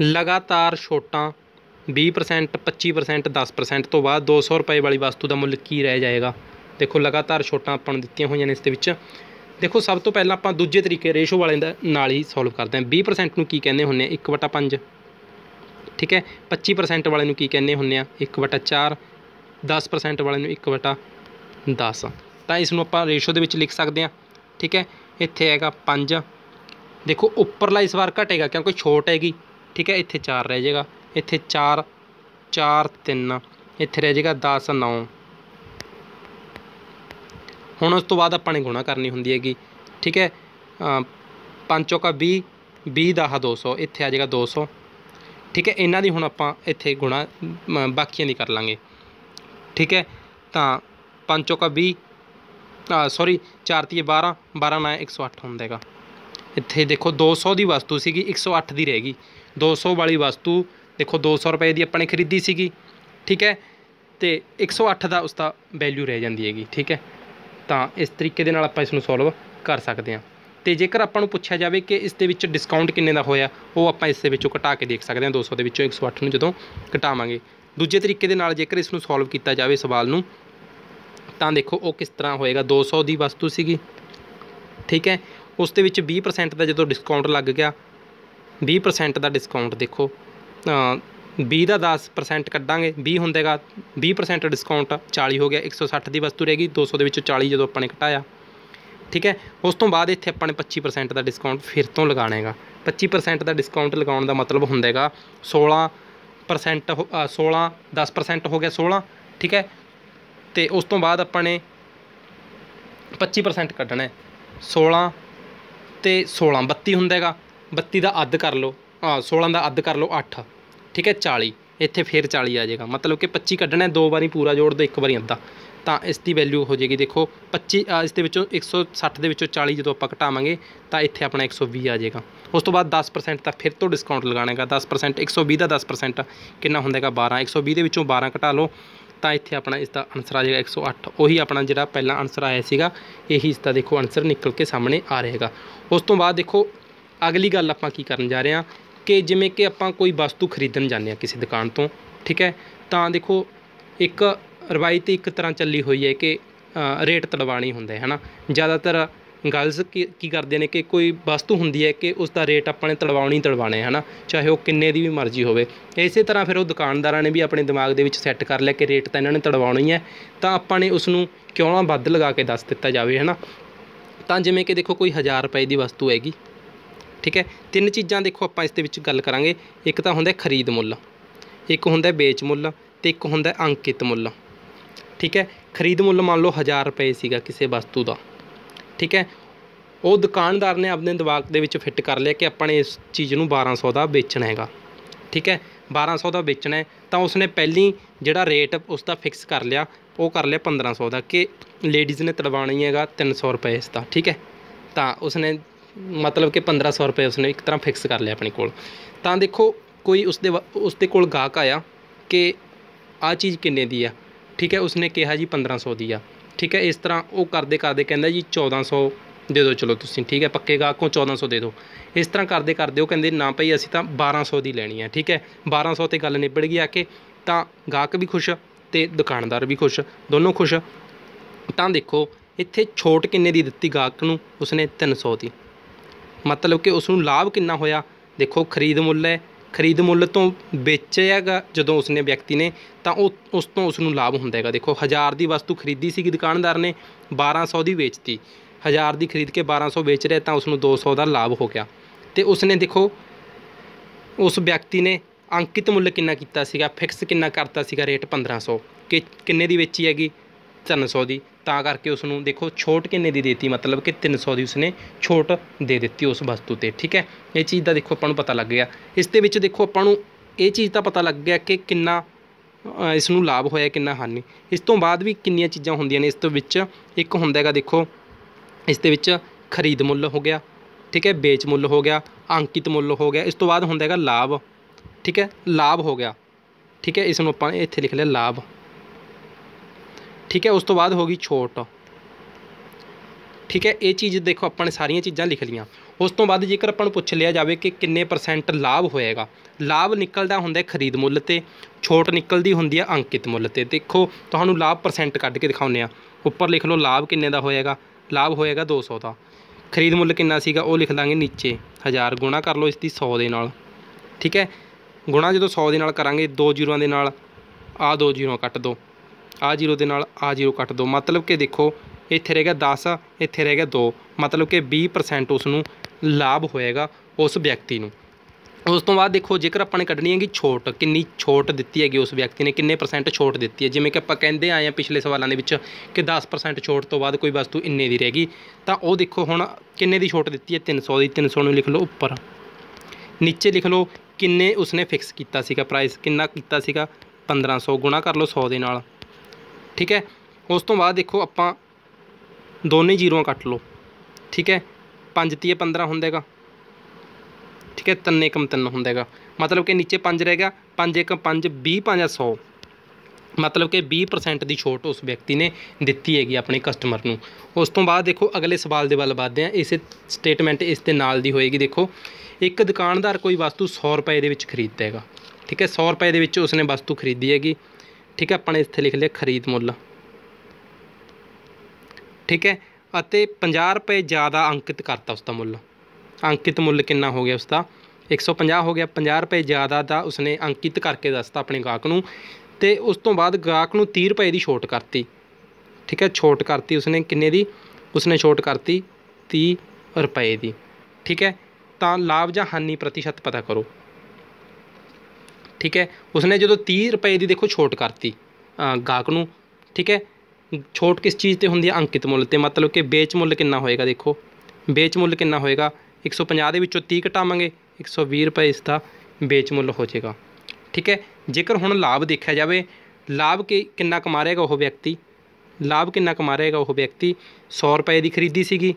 ਲਗਾਤਾਰ ਛੋਟਾਂ 20% 25% 10% ਤੋਂ ਬਾਅਦ 200 ਰੁਪਏ ਵਾਲੀ ਵਸਤੂ ਦਾ ਮੁੱਲ ਕੀ ਰਹਿ ਜਾਏਗਾ ਦੇਖੋ ਲਗਾਤਾਰ ਛੋਟਾਂ ਆਪਾਂ ਨੂੰ ਦਿੱਤੀਆਂ ਹੋਈਆਂ ਨੇ ਇਸ ਦੇ ਵਿੱਚ ਦੇਖੋ ਸਭ ਤੋਂ ਪਹਿਲਾਂ ਆਪਾਂ ਦੂਜੇ ਤਰੀਕੇ ਰੇਸ਼ੋ ਵਾਲੇ ਦਾ ਨਾਲ ਹੀ ਸੋਲਵ ਕਰਦੇ ਹਾਂ 20% ਨੂੰ ਕੀ ਕਹਿੰਦੇ ਹੁੰਨੇ ਆ 1/5 ਠੀਕ ਹੈ 25% ਵਾਲੇ ਨੂੰ ਕੀ ਕਹਿੰਦੇ ਹੁੰਨੇ ਆ 1/4 10% ਵਾਲੇ ਨੂੰ 1/10 ਤਾਂ ਇਸ ਨੂੰ ਆਪਾਂ ਰੇਸ਼ੋ ਦੇ ਵਿੱਚ ਲਿਖ ਸਕਦੇ ਹਾਂ ਠੀਕ ਹੈ ਇੱਥੇ ਹੈਗਾ 5 ਦੇਖੋ ਉੱਪਰਲਾ ਇਸ ਵਾਰ ਘਟੇਗਾ ਕਿਉਂਕਿ ਛੋਟ ਹੈਗੀ ਠੀਕ ਹੈ ਇੱਥੇ 4 ਰਹਿ ਜਾਏਗਾ ਇੱਥੇ 4 4 3 ਇੱਥੇ ਰਹਿ ਜਾਏਗਾ 10 9 ਹੁਣ ਉਸ ਤੋਂ ਬਾਅਦ ਆਪਾਂ ਨੇ ਗੁਣਾ ਕਰਨੀ ਹੁੰਦੀ ਹੈਗੀ ਠੀਕ ਹੈ 5 ਚੋਕਾ 20 20 ਦਾ 200 ਇੱਥੇ ਆ ਜਾਏਗਾ 200 ਠੀਕ ਹੈ ਇਹਨਾਂ ਦੀ ਹੁਣ ਆਪਾਂ ਇੱਥੇ ਗੁਣਾ ਬਾਕੀਆਂ ਦੀ ਕਰ ਲਾਂਗੇ ਠੀਕ ਹੈ ਤਾਂ 5 ਚੋਕਾ 20 ਸੌਰੀ 4 ਤੀਏ 12 12 ਨਾਲ 108 ਹੁੰਦਾ ਹੈਗਾ ਇੱਥੇ ਦੇਖੋ 200 ਦੀ ਵਸਤੂ ਸੀਗੀ 108 ਦੀ ਰਹਿ ਗਈ 200 ਵਾਲੀ ਵਸਤੂ ਦੇਖੋ 200 ਰੁਪਏ ਦੀ ਆਪਾਂ ਨੇ ਖਰੀਦੀ ਸੀਗੀ ਠੀਕ ਹੈ ਤੇ 108 ਦਾ ਉਸਦਾ ਵੈਲਿਊ ਰਹਿ ਜਾਂਦੀ ਹੈਗੀ ਠੀਕ ਹੈ ਤਾਂ ਇਸ ਤਰੀਕੇ ਦੇ ਨਾਲ ਆਪਾਂ ਇਸ ਨੂੰ ਸੋਲਵ ਕਰ ਸਕਦੇ ਹਾਂ ਤੇ ਜੇਕਰ ਆਪਾਂ ਨੂੰ ਪੁੱਛਿਆ ਜਾਵੇ ਕਿ ਇਸ ਦੇ ਵਿੱਚ ਡਿਸਕਾਊਂਟ ਕਿੰਨੇ ਦਾ ਹੋਇਆ ਉਹ ਆਪਾਂ ਇਸ ਦੇ ਵਿੱਚੋਂ ਘਟਾ ਕੇ ਦੇਖ ਸਕਦੇ ਹਾਂ 200 ਦੇ ਵਿੱਚੋਂ 108 ਨੂੰ ਜਦੋਂ ਘਟਾਵਾਂਗੇ ਦੂਜੇ ਤਰੀਕੇ ਦੇ ਨਾਲ ਜੇਕਰ ਇਸ ਨੂੰ ਸੋਲਵ ਕੀਤਾ ਜਾਵੇ ਸਵਾਲ ਨੂੰ ਤਾਂ ਦੇਖੋ ਉਹ ਕਿਸ ਤਰ੍ਹਾਂ ਹੋਏਗਾ 200 ਦੀ ਵਸਤੂ ਸੀਗੀ ਠੀਕ ਹੈ ਉਸ ਦੇ ਵਿੱਚ 20% ਦਾ ਜਦੋਂ ਡਿਸਕਾਊਂਟ ਲੱਗ ਗਿਆ 20% ਦਾ ਡਿਸਕਾਊਂਟ ਦੇਖੋ 20 ਦਾ 10% ਕੱਢਾਂਗੇ 20 ਹੁੰਦੇਗਾ 20% ਡਿਸਕਾਊਂਟ 40 ਹੋ ਗਿਆ 160 ਦੀ ਵਸਤੂ ਰਹੇਗੀ 200 ਦੇ ਵਿੱਚੋਂ 40 ਜਦੋਂ ਆਪਾਂ ਨੇ ਘਟਾਇਆ ਠੀਕ ਹੈ ਉਸ ਤੋਂ ਬਾਅਦ ਇੱਥੇ ਆਪਾਂ ਨੇ 25% ਦਾ ਡਿਸਕਾਊਂਟ ਫਿਰ ਤੋਂ ਲਗਾਣੇਗਾ 25% ਦਾ ਡਿਸਕਾਊਂਟ ਲਗਾਉਣ ਦਾ ਮਤਲਬ ਹੁੰਦੇਗਾ 16% 16 10% ਹੋ ਗਿਆ 16 ਠੀਕ ਹੈ ਤੇ ਉਸ ਤੋਂ ਬਾਅਦ ਆਪਾਂ ਨੇ 25% ਕੱਢਣਾ 16 ਤੇ 16 32 ਹੁੰਦਾ ਹੈਗਾ 32 ਦਾ ਅੱਧ ਕਰ ਲਓ ਆ 16 ਦਾ ਅੱਧ ਕਰ ਲਓ 8 ਠੀਕ ਹੈ 40 ਇੱਥੇ ਫੇਰ 40 ਆ ਜਾਏਗਾ ਮਤਲਬ ਕਿ 25 ਕੱਢਣਾ ਦੋ ਵਾਰੀ ਪੂਰਾ ਜੋੜ ਦੋ ਇੱਕ ਵਾਰੀ ਅੱਧਾ ਤਾਂ ਇਸ ਦੀ ਵੈਲਿਊ ਹੋ ਜਾਏਗੀ ਦੇਖੋ 25 ਇਸ ਦੇ ਵਿੱਚੋਂ 160 ਦੇ ਵਿੱਚੋਂ 40 ਜਦੋਂ ਆਪਾਂ ਘਟਾਵਾਂਗੇ ਤਾਂ ਇੱਥੇ ਆਪਣਾ 120 ਆ ਜਾਏਗਾ ਉਸ ਤੋਂ ਬਾਅਦ 10% ਤਾਂ ਫਿਰ ਤੋਂ ਡਿਸਕਾਊਂਟ ਲਗਾਣੇਗਾ 10% 120 ਦਾ 10% ਕਿੰਨਾ ਹੁੰਦਾਗਾ 12 120 ਦੇ ਵਿੱਚੋਂ 12 ਘਟਾ ਲਓ ਤਾਂ ਇੱਥੇ ਆਪਣਾ ਇਸ ਦਾ ਆਨਸਰ ਆ ਜਾਏਗਾ 108 ਉਹੀ ਆਪਣਾ ਜਿਹੜਾ ਪਹਿਲਾਂ ਆਨਸਰ ਆਇਆ ਸੀਗਾ ਇਹੀ ਇਸ ਦਾ ਦੇਖੋ ਆਨਸਰ ਨਿਕਲ ਕੇ ਸਾਹਮਣੇ ਆ ਰਹੇਗਾ ਉਸ ਤੋਂ ਬਾਅਦ ਦੇਖੋ ਅਗਲੀ ਗੱਲ ਆਪਾਂ ਕੀ ਕਰਨ ਜਾ ਰਹੇ ਹਾਂ ਕਿ ਜਿਵੇਂ ਕਿ ਆਪਾਂ ਕੋਈ ਵਸਤੂ ਖਰੀਦਣ ਜਾਂਦੇ ਆ ਕਿਸੇ ਦੁਕਾਨ ਤੋਂ ਠੀਕ ਹੈ ਤਾਂ ਦੇਖੋ ਇੱਕ ਰਵਾਇਤੀ ਇੱਕ ਤਰ੍ਹਾਂ ਚੱਲੀ ਹੋਈ ਹੈ ਕਿ ਰੇਟ ਤੜਵਾਣੀ ਹੁੰਦੇ ਹਨਾ ਜ਼ਿਆਦਾਤਰ ਗਰਲਸ ਕੀ ਕਰਦੇ ਨੇ ਕਿ ਕੋਈ ਵਸਤੂ ਹੁੰਦੀ ਹੈ ਕਿ ਉਸ ਦਾ ਰੇਟ ਆਪਾਂ ਨੇ ਤੜਵਾਉਣੀ ਤੜਵਾਣੇ ਹੈ ਹਨਾ ਚਾਹੇ ਉਹ ਕਿੰਨੇ ਦੀ ਵੀ ਮਰਜ਼ੀ ਹੋਵੇ ਇਸੇ ਤਰ੍ਹਾਂ ਫਿਰ ਉਹ ਦੁਕਾਨਦਾਰਾਂ ਨੇ ਵੀ ਆਪਣੇ ਦਿਮਾਗ ਦੇ ਵਿੱਚ ਸੈੱਟ ਕਰ ਲਿਆ ਕਿ ਰੇਟ ਤਾਂ ਇਹਨਾਂ ਨੇ ਤੜਵਾਉਣੀ ਹੈ ਤਾਂ ਆਪਾਂ ਨੇ ਉਸ ਨੂੰ ਕਿਉਂ ਨਾ ਵੱਧ ਲਗਾ ਕੇ ਦੱਸ ਦਿੱਤਾ ਜਾਵੇ ਹਨਾ ਤਾਂ ਜਿਵੇਂ ਕਿ ਦੇਖੋ ਕੋਈ 1000 ਰੁਪਏ ਦੀ ਵਸਤੂ ਹੈਗੀ ਠੀਕ ਹੈ ਤਿੰਨ ਚੀਜ਼ਾਂ ਦੇਖੋ ਆਪਾਂ ਇਸ ਦੇ ਵਿੱਚ ਗੱਲ ਕਰਾਂਗੇ ਇੱਕ ਤਾਂ ਹੁੰਦਾ ਖਰੀਦ ਮੁੱਲ ਇੱਕ ਹੁੰਦਾ ਵੇਚ ਮੁੱਲ ਤੇ ਇੱਕ ਹੁੰਦਾ ਅੰਕਿਤ ਮੁੱਲ ਠੀਕ ਹੈ ਖਰੀਦ ਮੁੱਲ ਮੰਨ ਲਓ 1000 ਰੁਪਏ ਸੀਗਾ ਕਿਸੇ ਵਸਤੂ ਦਾ ਠੀਕ ਹੈ ਉਹ ਦੁਕਾਨਦਾਰ ਨੇ ਆਪਣੇ ਦਿਮਾਗ ਦੇ ਵਿੱਚ ਫਿੱਟ ਕਰ ਲਿਆ ਕਿ ਆਪਾਂ ਨੇ ਇਸ ਚੀਜ਼ ਨੂੰ 1200 ਦਾ ਵੇਚਣਾ ਹੈਗਾ ਠੀਕ ਹੈ 1200 ਦਾ ਵੇਚਣਾ ਤਾਂ ਉਸਨੇ ਪਹਿਲੀ ਜਿਹੜਾ ਰੇਟ ਉਸ ਦਾ ਫਿਕਸ ਕਰ ਲਿਆ ਉਹ ਕਰ ਲਿਆ 1500 ਦਾ ਕਿ ਲੇਡੀਜ਼ ਨੇ ਤੜਵਾਣੀ ਹੈਗਾ 300 ਰੁਪਏ ਇਸ ਦਾ ਠੀਕ ਹੈ ਤਾਂ ਉਸਨੇ ਮਤਲਬ ਕਿ 1500 ਰੁਪਏ ਉਸਨੇ ਇੱਕ ਤਰ੍ਹਾਂ ਫਿਕਸ ਕਰ ਲਿਆ ਆਪਣੇ ਕੋਲ ਤਾਂ ਦੇਖੋ ਕੋਈ ਉਸਦੇ ਉਸਦੇ ਕੋਲ ਗਾਹਕ ਆਇਆ ਕਿ ਆ ਚੀਜ਼ ਕਿੰਨੇ ਦੀ ਆ ਠੀਕ ਹੈ ਉਸਨੇ ਕਿਹਾ ਜੀ 1500 ਦੀ ਆ ਠੀਕ ਹੈ ਇਸ ਤਰ੍ਹਾਂ ਉਹ ਕਰਦੇ ਕਰਦੇ ਕਹਿੰਦਾ ਜੀ 1400 ਦੇ ਦਿਓ ਚਲੋ ਤੁਸੀਂ ਠੀਕ ਹੈ ਪੱਕੇ ਗਾਹਕ ਕੋ 1400 ਦੇ ਦਿਓ ਇਸ ਤਰ੍ਹਾਂ ਕਰਦੇ ਕਰਦੇ ਉਹ ਕਹਿੰਦੇ ਨਾ ਭਈ ਅਸੀਂ ਤਾਂ 1200 ਦੀ ਲੈਣੀ ਹੈ ਠੀਕ ਹੈ 1200 ਤੇ ਗੱਲ ਨਿਬੜ ਗਈ ਆ ਕੇ ਤਾਂ ਗਾਹਕ ਵੀ ਖੁਸ਼ ਤੇ ਦੁਕਾਨਦਾਰ ਵੀ ਖੁਸ਼ ਦੋਨੋਂ ਖੁਸ਼ ਤਾਂ ਦੇਖੋ ਇੱਥੇ ਛੋਟ ਕਿੰਨੇ ਦੀ ਦਿੱਤੀ ਗਾਹਕ ਨੂੰ ਉਸਨੇ 300 ਦੀ ਮਤਲਬ ਕਿ ਉਸ ਨੂੰ ਲਾਭ ਕਿੰਨਾ ਹੋਇਆ ਦੇਖੋ ਖਰੀਦ ਮੁੱਲ ਹੈ ਖਰੀਦ ਮੁੱਲ ਤੋਂ ਵੇਚਿਆਗਾ ਜਦੋਂ ਉਸਨੇ ਵਿਅਕਤੀ ਨੇ ਤਾਂ ਉਹ ਉਸ ਤੋਂ ਉਸ ਨੂੰ ਲਾਭ ਹੁੰਦਾ ਹੈਗਾ ਦੇਖੋ 1000 ਦੀ ਵਸਤੂ ਖਰੀਦੀ ਸੀਗੀ ਦੁਕਾਨਦਾਰ ਨੇ 1200 ਦੀ ਵੇਚਤੀ 1000 ਦੀ ਖਰੀਦ ਕੇ 1200 ਵੇਚ ਰਿਹਾ ਤਾਂ ਉਸ ਨੂੰ 200 ਦਾ ਲਾਭ ਹੋ ਗਿਆ ਤੇ ਉਸਨੇ ਦੇਖੋ ਉਸ ਵਿਅਕਤੀ ਨੇ ਅੰਕਿਤ ਮੁੱਲ ਕਿੰਨਾ ਕੀਤਾ ਸੀਗਾ ਫਿਕਸ ਕਿੰਨਾ ਕਰਤਾ ਸੀਗਾ ਰੇਟ 1500 ਕਿ ਕਿੰਨੇ ਦੀ ਵੇਚੀ ਹੈਗੀ 300 ਦੀ ਤਾਂ ਕਰਕੇ ਉਸ ਨੂੰ ਦੇਖੋ ਛੋਟ ਕਿੰਨੇ ਦੀ ਦਿੱਤੀ ਮਤਲਬ ਕਿ 300 ਦੀ ਉਸਨੇ ਛੋਟ ਦੇ ਦਿੱਤੀ ਉਸ ਵਸਤੂ ਤੇ ਠੀਕ ਹੈ ਇਹ ਚੀਜ਼ ਦਾ ਦੇਖੋ ਆਪਾਂ ਨੂੰ ਪਤਾ ਲੱਗ ਗਿਆ ਇਸ ਦੇ ਵਿੱਚ ਦੇਖੋ ਆਪਾਂ ਨੂੰ ਇਹ ਚੀਜ਼ ਦਾ ਪਤਾ ਲੱਗ ਗਿਆ ਕਿ ਕਿੰਨਾ ਇਸ ਨੂੰ ਲਾਭ ਹੋਇਆ ਕਿੰਨਾ ਹਾਨੀ ਇਸ ਤੋਂ ਬਾਅਦ ਵੀ ਕਿੰਨੀਆਂ ਚੀਜ਼ਾਂ ਹੁੰਦੀਆਂ ਨੇ ਇਸ ਤੋਂ ਵਿੱਚ ਇੱਕ ਹੁੰਦਾ ਹੈਗਾ ਦੇਖੋ ਇਸ ਦੇ ਵਿੱਚ ਖਰੀਦ ਮੁੱਲ ਹੋ ਗਿਆ ਠੀਕ ਹੈ ਵੇਚ ਮੁੱਲ ਹੋ ਗਿਆ ਅੰਕਿਤ ਮੁੱਲ ਹੋ ਗਿਆ ਇਸ ਤੋਂ ਬਾਅਦ ਹੁੰਦਾ ਹੈਗਾ ਲਾਭ ਠੀਕ ਹੈ ਲਾਭ ਹੋ ਗਿਆ ਠੀਕ ਹੈ ਇਸ ਨੂੰ ਆਪਾਂ ਇੱਥੇ ਲਿਖ ਲਿਆ ਲਾਭ ਠੀਕ ਹੈ ਉਸ ਤੋਂ ਬਾਅਦ ਹੋ ਗਈ ਛੋਟ ਠੀਕ ਹੈ ਇਹ ਚੀਜ਼ ਦੇਖੋ ਆਪਾਂ ਨੇ ਸਾਰੀਆਂ ਚੀਜ਼ਾਂ ਲਿਖ ਲਈਆਂ ਉਸ ਤੋਂ ਬਾਅਦ ਜੇਕਰ ਆਪਾਂ ਨੂੰ ਪੁੱਛ ਲਿਆ ਜਾਵੇ ਕਿ ਕਿੰਨੇ ਪਰਸੈਂਟ ਲਾਭ ਹੋਏਗਾ ਲਾਭ ਨਿਕਲਦਾ ਹੁੰਦਾ ਹੈ ਖਰੀਦ ਮੁੱਲ ਤੇ ਛੋਟ ਨਿਕਲਦੀ ਹੁੰਦੀ ਹੈ ਅੰਕਿਤ ਮੁੱਲ ਤੇ ਦੇਖੋ ਤੁਹਾਨੂੰ ਲਾਭ ਪਰਸੈਂਟ ਕੱਢ ਕੇ ਦਿਖਾਉਂਦੇ ਆ ਉੱਪਰ ਲਿਖ ਲਓ ਲਾਭ ਕਿੰਨੇ ਦਾ ਹੋਏਗਾ ਲਾਭ ਹੋਏਗਾ 200 ਦਾ ਖਰੀਦ ਮੁੱਲ ਕਿੰਨਾ ਸੀਗਾ ਉਹ ਲਿਖ ਲਾਂਗੇ ਨੀਚੇ 1000 ਗੁਣਾ ਕਰ ਲਓ ਇਸ ਦੀ 100 ਦੇ ਨਾਲ ਠੀਕ ਹੈ ਗੁਣਾ ਜਦੋਂ 100 ਦੇ ਨਾਲ ਕਰਾਂਗੇ ਦੋ ਜ਼ੀਰੋਆਂ ਦੇ ਨਾਲ ਆ ਦੋ ਜ਼ੀਰੋ ਕੱਟ ਦੋ A0 ਦੇ ਨਾਲ A0 ਕੱਟ ਦਿਓ ਮਤਲਬ ਕਿ ਦੇਖੋ ਇੱਥੇ ਰਹਿ ਗਿਆ 10 ਇੱਥੇ ਰਹਿ ਗਿਆ 2 ਮਤਲਬ ਕਿ 20% ਉਸ ਨੂੰ ਲਾਭ ਹੋਏਗਾ ਉਸ ਵਿਅਕਤੀ ਨੂੰ ਉਸ ਤੋਂ ਬਾਅਦ ਦੇਖੋ ਜੇਕਰ ਆਪਾਂ ਨੇ ਕੱਢਣੀ ਹੈਗੀ ਛੋਟ ਕਿੰਨੀ ਛੋਟ ਦਿੱਤੀ ਹੈਗੀ ਉਸ ਵਿਅਕਤੀ ਨੇ ਕਿੰਨੇ ਪਰਸੈਂਟ ਛੋਟ ਦਿੱਤੀ ਹੈ ਜਿਵੇਂ ਕਿ ਆਪਾਂ ਕਹਿੰਦੇ ਆਏ ਆ ਪਿਛਲੇ ਸਵਾਲਾਂ ਦੇ ਵਿੱਚ ਕਿ 10% ਛੋਟ ਤੋਂ ਬਾਅਦ ਕੋਈ ਵਸਤੂ ਇੰਨੇ ਦੀ ਰਹੇਗੀ ਤਾਂ ਉਹ ਦੇਖੋ ਹੁਣ ਕਿੰਨੇ ਦੀ ਛੋਟ ਦਿੱਤੀ ਹੈ 300 ਦੀ 300 ਨੂੰ ਲਿਖ ਲਓ ਉੱਪਰ ਨੀਚੇ ਲਿਖ ਲਓ ਕਿੰਨੇ ਉਸਨੇ ਫਿਕਸ ਕੀਤਾ ਸੀਗਾ ਪ੍ਰਾਈਸ ਕਿੰਨਾ ਕੀਤਾ ਸੀਗਾ 1500 ਗੁਣਾ ਕਰ ਲਓ 100 ਦੇ ਨਾਲ ਠੀਕ ਹੈ ਉਸ ਤੋਂ ਬਾਅਦ ਦੇਖੋ ਆਪਾਂ ਦੋਨੇ ਜ਼ੀਰੋਆਂ ਕੱਟ ਲਓ ਠੀਕ ਹੈ 5 3 15 ਹੁੰਦਾਗਾ ਠੀਕ ਹੈ ਤਿੰਨੇ ਕਮ ਤਿੰਨ ਹੁੰਦਾਗਾ ਮਤਲਬ ਕਿ ਨੀਚੇ 5 ਰਹੇਗਾ 5 1 5 20 5 100 ਮਤਲਬ ਕਿ 20% ਦੀ ਛੋਟ ਉਸ ਵਿਅਕਤੀ ਨੇ ਦਿੱਤੀ ਹੈਗੀ ਆਪਣੇ ਕਸਟਮਰ ਨੂੰ ਉਸ ਤੋਂ ਬਾਅਦ ਦੇਖੋ ਅਗਲੇ ਸਵਾਲ ਦੇ ਵੱਲ ਵਧਦੇ ਆ ਇਸੇ ਸਟੇਟਮੈਂਟ ਇਸ ਦੇ ਨਾਲ ਦੀ ਹੋਏਗੀ ਦੇਖੋ ਇੱਕ ਦੁਕਾਨਦਾਰ ਕੋਈ ਵਸਤੂ 100 ਰੁਪਏ ਦੇ ਵਿੱਚ ਖਰੀਦਦਾ ਹੈਗਾ ਠੀਕ ਹੈ 100 ਰੁਪਏ ਦੇ ਵਿੱਚ ਉਸਨੇ ਵਸਤੂ ਖਰੀਦੀ ਹੈਗੀ ਠੀਕ ਹੈ ਆਪਾਂ ਇੱਥੇ ਲਿਖ ਲਿਆ ਖਰੀਦ ਮੁੱਲ ਠੀਕ ਹੈ ਅਤੇ 50 ਰੁਪਏ ਜ਼ਿਆਦਾ ਅੰਕਿਤ ਕਰਤਾ ਉਸ ਦਾ ਮੁੱਲ ਅੰਕਿਤ ਮੁੱਲ ਕਿੰਨਾ ਹੋ ਗਿਆ ਉਸ ਦਾ 150 ਹੋ ਗਿਆ 50 ਰੁਪਏ ਜ਼ਿਆਦਾ ਦਾ ਉਸਨੇ ਅੰਕਿਤ ਕਰਕੇ ਦੱਸਤਾ ਆਪਣੇ ਗਾਹਕ ਨੂੰ ਤੇ ਉਸ ਤੋਂ ਬਾਅਦ ਗਾਹਕ ਨੂੰ 30 ਰੁਪਏ ਦੀ ਛੋਟ ਕਰਤੀ ਠੀਕ ਹੈ ਛੋਟ ਕਰਤੀ ਉਸਨੇ ਕਿੰਨੇ ਦੀ ਉਸਨੇ ਛੋਟ ਕਰਤੀ 30 ਰੁਪਏ ਦੀ ਠੀਕ ਹੈ ਤਾਂ ਲਾਭ ਜਾਂ ਹਾਨੀ ਪ੍ਰਤੀਸ਼ਤ ਪਤਾ ਕਰੋ ਠੀਕ ਹੈ ਉਸਨੇ ਜਦੋਂ 30 ਰੁਪਏ ਦੀ ਦੇਖੋ ਛੋਟ ਕਰਤੀ ਗਾਹਕ ਨੂੰ ਠੀਕ ਹੈ ਛੋਟ ਕਿਸ ਚੀਜ਼ ਤੇ ਹੁੰਦੀ ਹੈ ਅੰਕਿਤ ਮੁੱਲ ਤੇ ਮਤਲਬ ਕਿ ਵੇਚ ਮੁੱਲ ਕਿੰਨਾ ਹੋਏਗਾ ਦੇਖੋ ਵੇਚ ਮੁੱਲ ਕਿੰਨਾ ਹੋਏਗਾ 150 ਦੇ ਵਿੱਚੋਂ 30 ਘਟਾਵਾਂਗੇ 120 ਰੁਪਏ ਇਸ ਦਾ ਵੇਚ ਮੁੱਲ ਹੋ ਜਾਏਗਾ ਠੀਕ ਹੈ ਜੇਕਰ ਹੁਣ ਲਾਭ ਦੇਖਿਆ ਜਾਵੇ ਲਾਭ ਕਿ ਕਿੰਨਾ ਕਮਾ ਰਹੇਗਾ ਉਹ ਵਿਅਕਤੀ ਲਾਭ ਕਿੰਨਾ ਕਮਾ ਰਹੇਗਾ ਉਹ ਵਿਅਕਤੀ 100 ਰੁਪਏ ਦੀ ਖਰੀਦੀ ਸੀਗੀ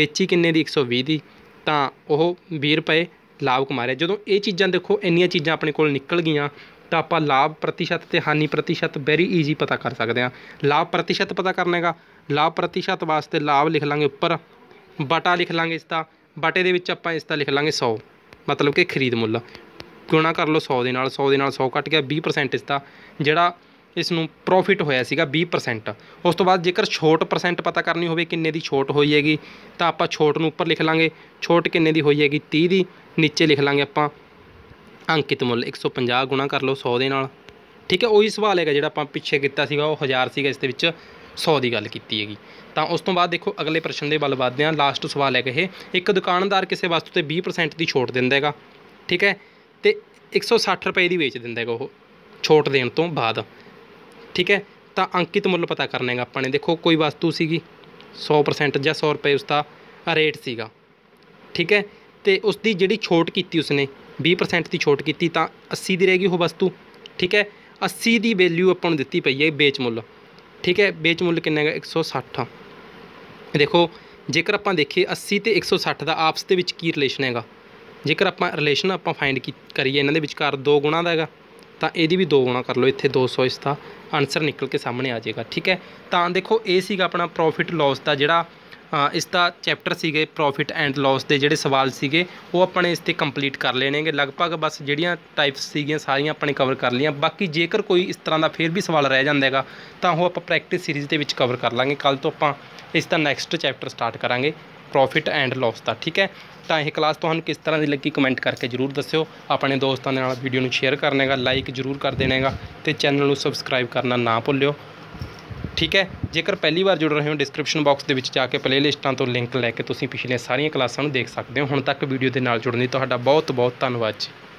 ਵੇਚੀ ਕਿੰਨੇ ਦੀ 120 ਦੀ ਤਾਂ ਉਹ 20 ਰੁਪਏ ਲਾਭ ਕਮਾ ਰਿਹਾ ਜਦੋਂ ਇਹ ਚੀਜ਼ਾਂ ਦੇਖੋ ਇੰਨੀਆਂ ਚੀਜ਼ਾਂ ਆਪਣੇ ਕੋਲ ਨਿਕਲ ਗਈਆਂ ਤਾਂ ਆਪਾਂ ਲਾਭ ਪ੍ਰਤੀਸ਼ਤ ਤੇ ਹਾਨੀ ਪ੍ਰਤੀਸ਼ਤ ਵੈਰੀ ਈਜ਼ੀ ਪਤਾ ਕਰ ਸਕਦੇ ਹਾਂ ਲਾਭ ਪ੍ਰਤੀਸ਼ਤ ਪਤਾ ਕਰਨਾ ਹੈਗਾ ਲਾਭ ਪ੍ਰਤੀਸ਼ਤ ਵਾਸਤੇ ਲਾਭ ਲਿਖ ਲਾਂਗੇ ਉੱਪਰ ਬਟਾ ਲਿਖ ਲਾਂਗੇ ਇਸ ਦਾ ਬਟੇ ਦੇ ਵਿੱਚ ਆਪਾਂ ਇਸ ਦਾ ਲਿਖ ਲਾਂਗੇ 100 ਮਤਲਬ ਕਿ ਖਰੀਦ ਮੁੱਲ ਗੁਣਾ ਕਰ ਲਓ 100 ਦੇ ਨਾਲ 100 ਦੇ ਨਾਲ 100 ਕੱਟ ਗਿਆ 20% ਇਸ ਦਾ ਜਿਹੜਾ ਇਸ ਨੂੰ ਪ੍ਰੋਫਿਟ ਹੋਇਆ ਸੀਗਾ 20% ਉਸ ਤੋਂ ਬਾਅਦ ਜੇਕਰ ਛੋਟ ਪਰਸੈਂਟ ਪਤਾ ਕਰਨੀ ਹੋਵੇ ਕਿੰਨੇ ਦੀ ਛੋਟ ਹੋਈ ਹੈਗੀ ਤਾਂ ਆਪਾਂ ਛੋਟ ਨੂੰ ਉੱਪਰ ਲਿਖ ਲਾਂਗੇ ਛੋਟ ਕਿੰਨੇ ਦੀ ਹੋਈ ਹੈਗੀ 30 ਦੀ ਨੀਚੇ ਲਿਖ ਲਾਂਗੇ ਆਪਾਂ ਅੰਕਿਤ ਮੁੱਲ 150 ਗੁਣਾ ਕਰ ਲਓ 100 ਦੇ ਨਾਲ ਠੀਕ ਹੈ ਉਹੀ ਸਵਾਲ ਹੈਗਾ ਜਿਹੜਾ ਆਪਾਂ ਪਿੱਛੇ ਕੀਤਾ ਸੀਗਾ ਉਹ 1000 ਸੀਗਾ ਇਸ ਦੇ ਵਿੱਚ 100 ਦੀ ਗੱਲ ਕੀਤੀ ਹੈਗੀ ਤਾਂ ਉਸ ਤੋਂ ਬਾਅਦ ਦੇਖੋ ਅਗਲੇ ਪ੍ਰਸ਼ਨ ਦੇ ਵੱਲ ਵਧਦੇ ਹਾਂ ਲਾਸਟ ਸਵਾਲ ਹੈਗਾ ਇਹ ਇੱਕ ਦੁਕਾਨਦਾਰ ਕਿਸੇ ਵਸਤੂ ਤੇ 20% ਦੀ ਛੋਟ ਦਿੰਦਾ ਹੈਗਾ ਠੀਕ ਹੈ ਤੇ 160 ਰੁਪਏ ਦੀ ਵੇਚ ਦਿੰਦਾ ਹੈਗਾ ਉਹ ਛੋਟ ਦੇਣ ਤੋਂ ਬਾਅਦ ਠੀਕ ਹੈ ਤਾਂ ਅੰਕਿਤ ਮੁੱਲ ਪਤਾ ਕਰਨਾ ਹੈਗਾ ਆਪਾਂ ਨੇ ਦੇਖੋ ਕੋਈ ਵਸਤੂ ਸੀਗੀ 100% ਜਾਂ 100 ਰੁਪਏ ਉਸ ਦਾ ਰੇਟ ਸੀਗਾ ਠੀਕ ਹੈ ਤੇ ਉਸ ਦੀ ਜਿਹੜੀ ਛੋਟ ਕੀਤੀ ਉਸਨੇ 20% ਦੀ ਛੋਟ ਕੀਤੀ ਤਾਂ 80 ਦੀ ਰਹਿ ਗਈ ਉਹ ਵਸਤੂ ਠੀਕ ਹੈ 80 ਦੀ ਵੈਲਿਊ ਆਪਾਂ ਨੂੰ ਦਿੱਤੀ ਪਈ ਹੈ ਵੇਚ ਮੁੱਲ ਠੀਕ ਹੈ ਵੇਚ ਮੁੱਲ ਕਿੰਨਾ ਹੈਗਾ 160 ਦੇਖੋ ਜੇਕਰ ਆਪਾਂ ਦੇਖੀਏ 80 ਤੇ 160 ਦਾ ਆਪਸ ਦੇ ਵਿੱਚ ਕੀ ਰਿਲੇਸ਼ਨ ਹੈਗਾ ਜੇਕਰ ਆਪਾਂ ਰਿਲੇਸ਼ਨ ਆਪਾਂ ਫਾਈਂਡ ਕਰੀਏ ਇਹਨਾਂ ਦੇ ਵਿਚਕਾਰ 2 ਗੁਣਾ ਦਾ ਹੈਗਾ ਤਾਂ ਇਹਦੀ ਵੀ 2 ਗੁਣਾ ਕਰ ਲਓ ਇੱਥੇ 200 ਇਸ ਦਾ ਆਨਸਰ ਨਿਕਲ ਕੇ ਸਾਹਮਣੇ ਆ ਜਾਏਗਾ ਠੀਕ ਹੈ ਤਾਂ ਦੇਖੋ ਇਹ ਸੀਗਾ ਆਪਣਾ ਪ੍ਰੋਫਿਟ ਲਾਸ ਦਾ ਜਿਹੜਾ ਇਸ ਦਾ ਚੈਪਟਰ ਸੀਗੇ ਪ੍ਰੋਫਿਟ ਐਂਡ ਲਾਸ ਦੇ ਜਿਹੜੇ ਸਵਾਲ ਸੀਗੇ ਉਹ ਆਪਣੇ ਇਸ ਤੇ ਕੰਪਲੀਟ ਕਰ ਲੈਣੇਗੇ ਲਗਭਗ ਬਸ ਜਿਹੜੀਆਂ ਟਾਈਪਸ ਸੀਗੀਆਂ ਸਾਰੀਆਂ ਆਪਣੇ ਕਵਰ ਕਰ ਲਈਆਂ ਬਾਕੀ ਜੇਕਰ ਕੋਈ ਇਸ ਤਰ੍ਹਾਂ ਦਾ ਫੇਰ ਵੀ ਸਵਾਲ ਰਹਿ ਜਾਂਦਾ ਹੈਗਾ ਤਾਂ ਉਹ ਆਪਾਂ ਪ੍ਰੈਕਟਿਸ ਸੀਰੀਜ਼ ਦੇ ਵਿੱਚ ਕਵਰ ਕਰ ਲਾਂਗੇ ਕੱਲ ਤੋਂ ਆਪਾਂ ਇਸ ਦਾ ਨੈਕਸਟ ਚੈਪਟਰ ਸਟਾਰਟ ਕਰਾਂਗੇ ਪ੍ਰੋਫਿਟ ਐਂਡ ਲਾਸ ਦਾ ਠੀਕ ਹੈ ਤਾਂ ਇਹ ਕਲਾਸ ਤੁਹਾਨੂੰ ਕਿਸ ਤਰ੍ਹਾਂ ਦੀ ਲੱਗੀ ਕਮੈਂਟ ਕਰਕੇ ਜ਼ਰੂਰ ਦੱਸਿਓ ਆਪਣੇ ਦੋਸਤਾਂ ਦੇ ਨਾਲ ਵੀਡੀਓ ਨੂੰ ਸ਼ੇਅਰ ਕਰਨੇਗਾ ਲਾਈਕ ਜ਼ਰੂਰ ਕਰ ਦੇਣਾ ਤੇ ਚੈਨਲ ਨੂੰ ਸਬਸਕ੍ਰਾਈਬ ਕਰਨਾ ਨਾ ਭੁੱਲਿਓ ਠੀਕ ਹੈ ਜੇਕਰ ਪਹਿਲੀ ਵਾਰ ਜੁੜ ਰਹੇ ਹੋ ਡਿਸਕ੍ਰਿਪਸ਼ਨ ਬਾਕਸ ਦੇ ਵਿੱਚ ਜਾ ਕੇ ਪਲੇਲਿਸਟਾਂ ਤੋਂ ਲਿੰਕ ਲੈ ਕੇ ਤੁਸੀਂ ਪਿਛਲੀਆਂ ਸਾਰੀਆਂ ਕਲਾਸਾਂ ਨੂੰ ਦੇਖ ਸਕਦੇ ਹੋ ਹੁਣ ਤੱਕ ਵੀਡੀਓ ਦੇ ਨਾਲ ਜੁੜਨ ਲਈ ਤੁਹਾਡਾ ਬਹੁਤ ਬਹੁਤ ਧੰਨਵਾਦ ਜੀ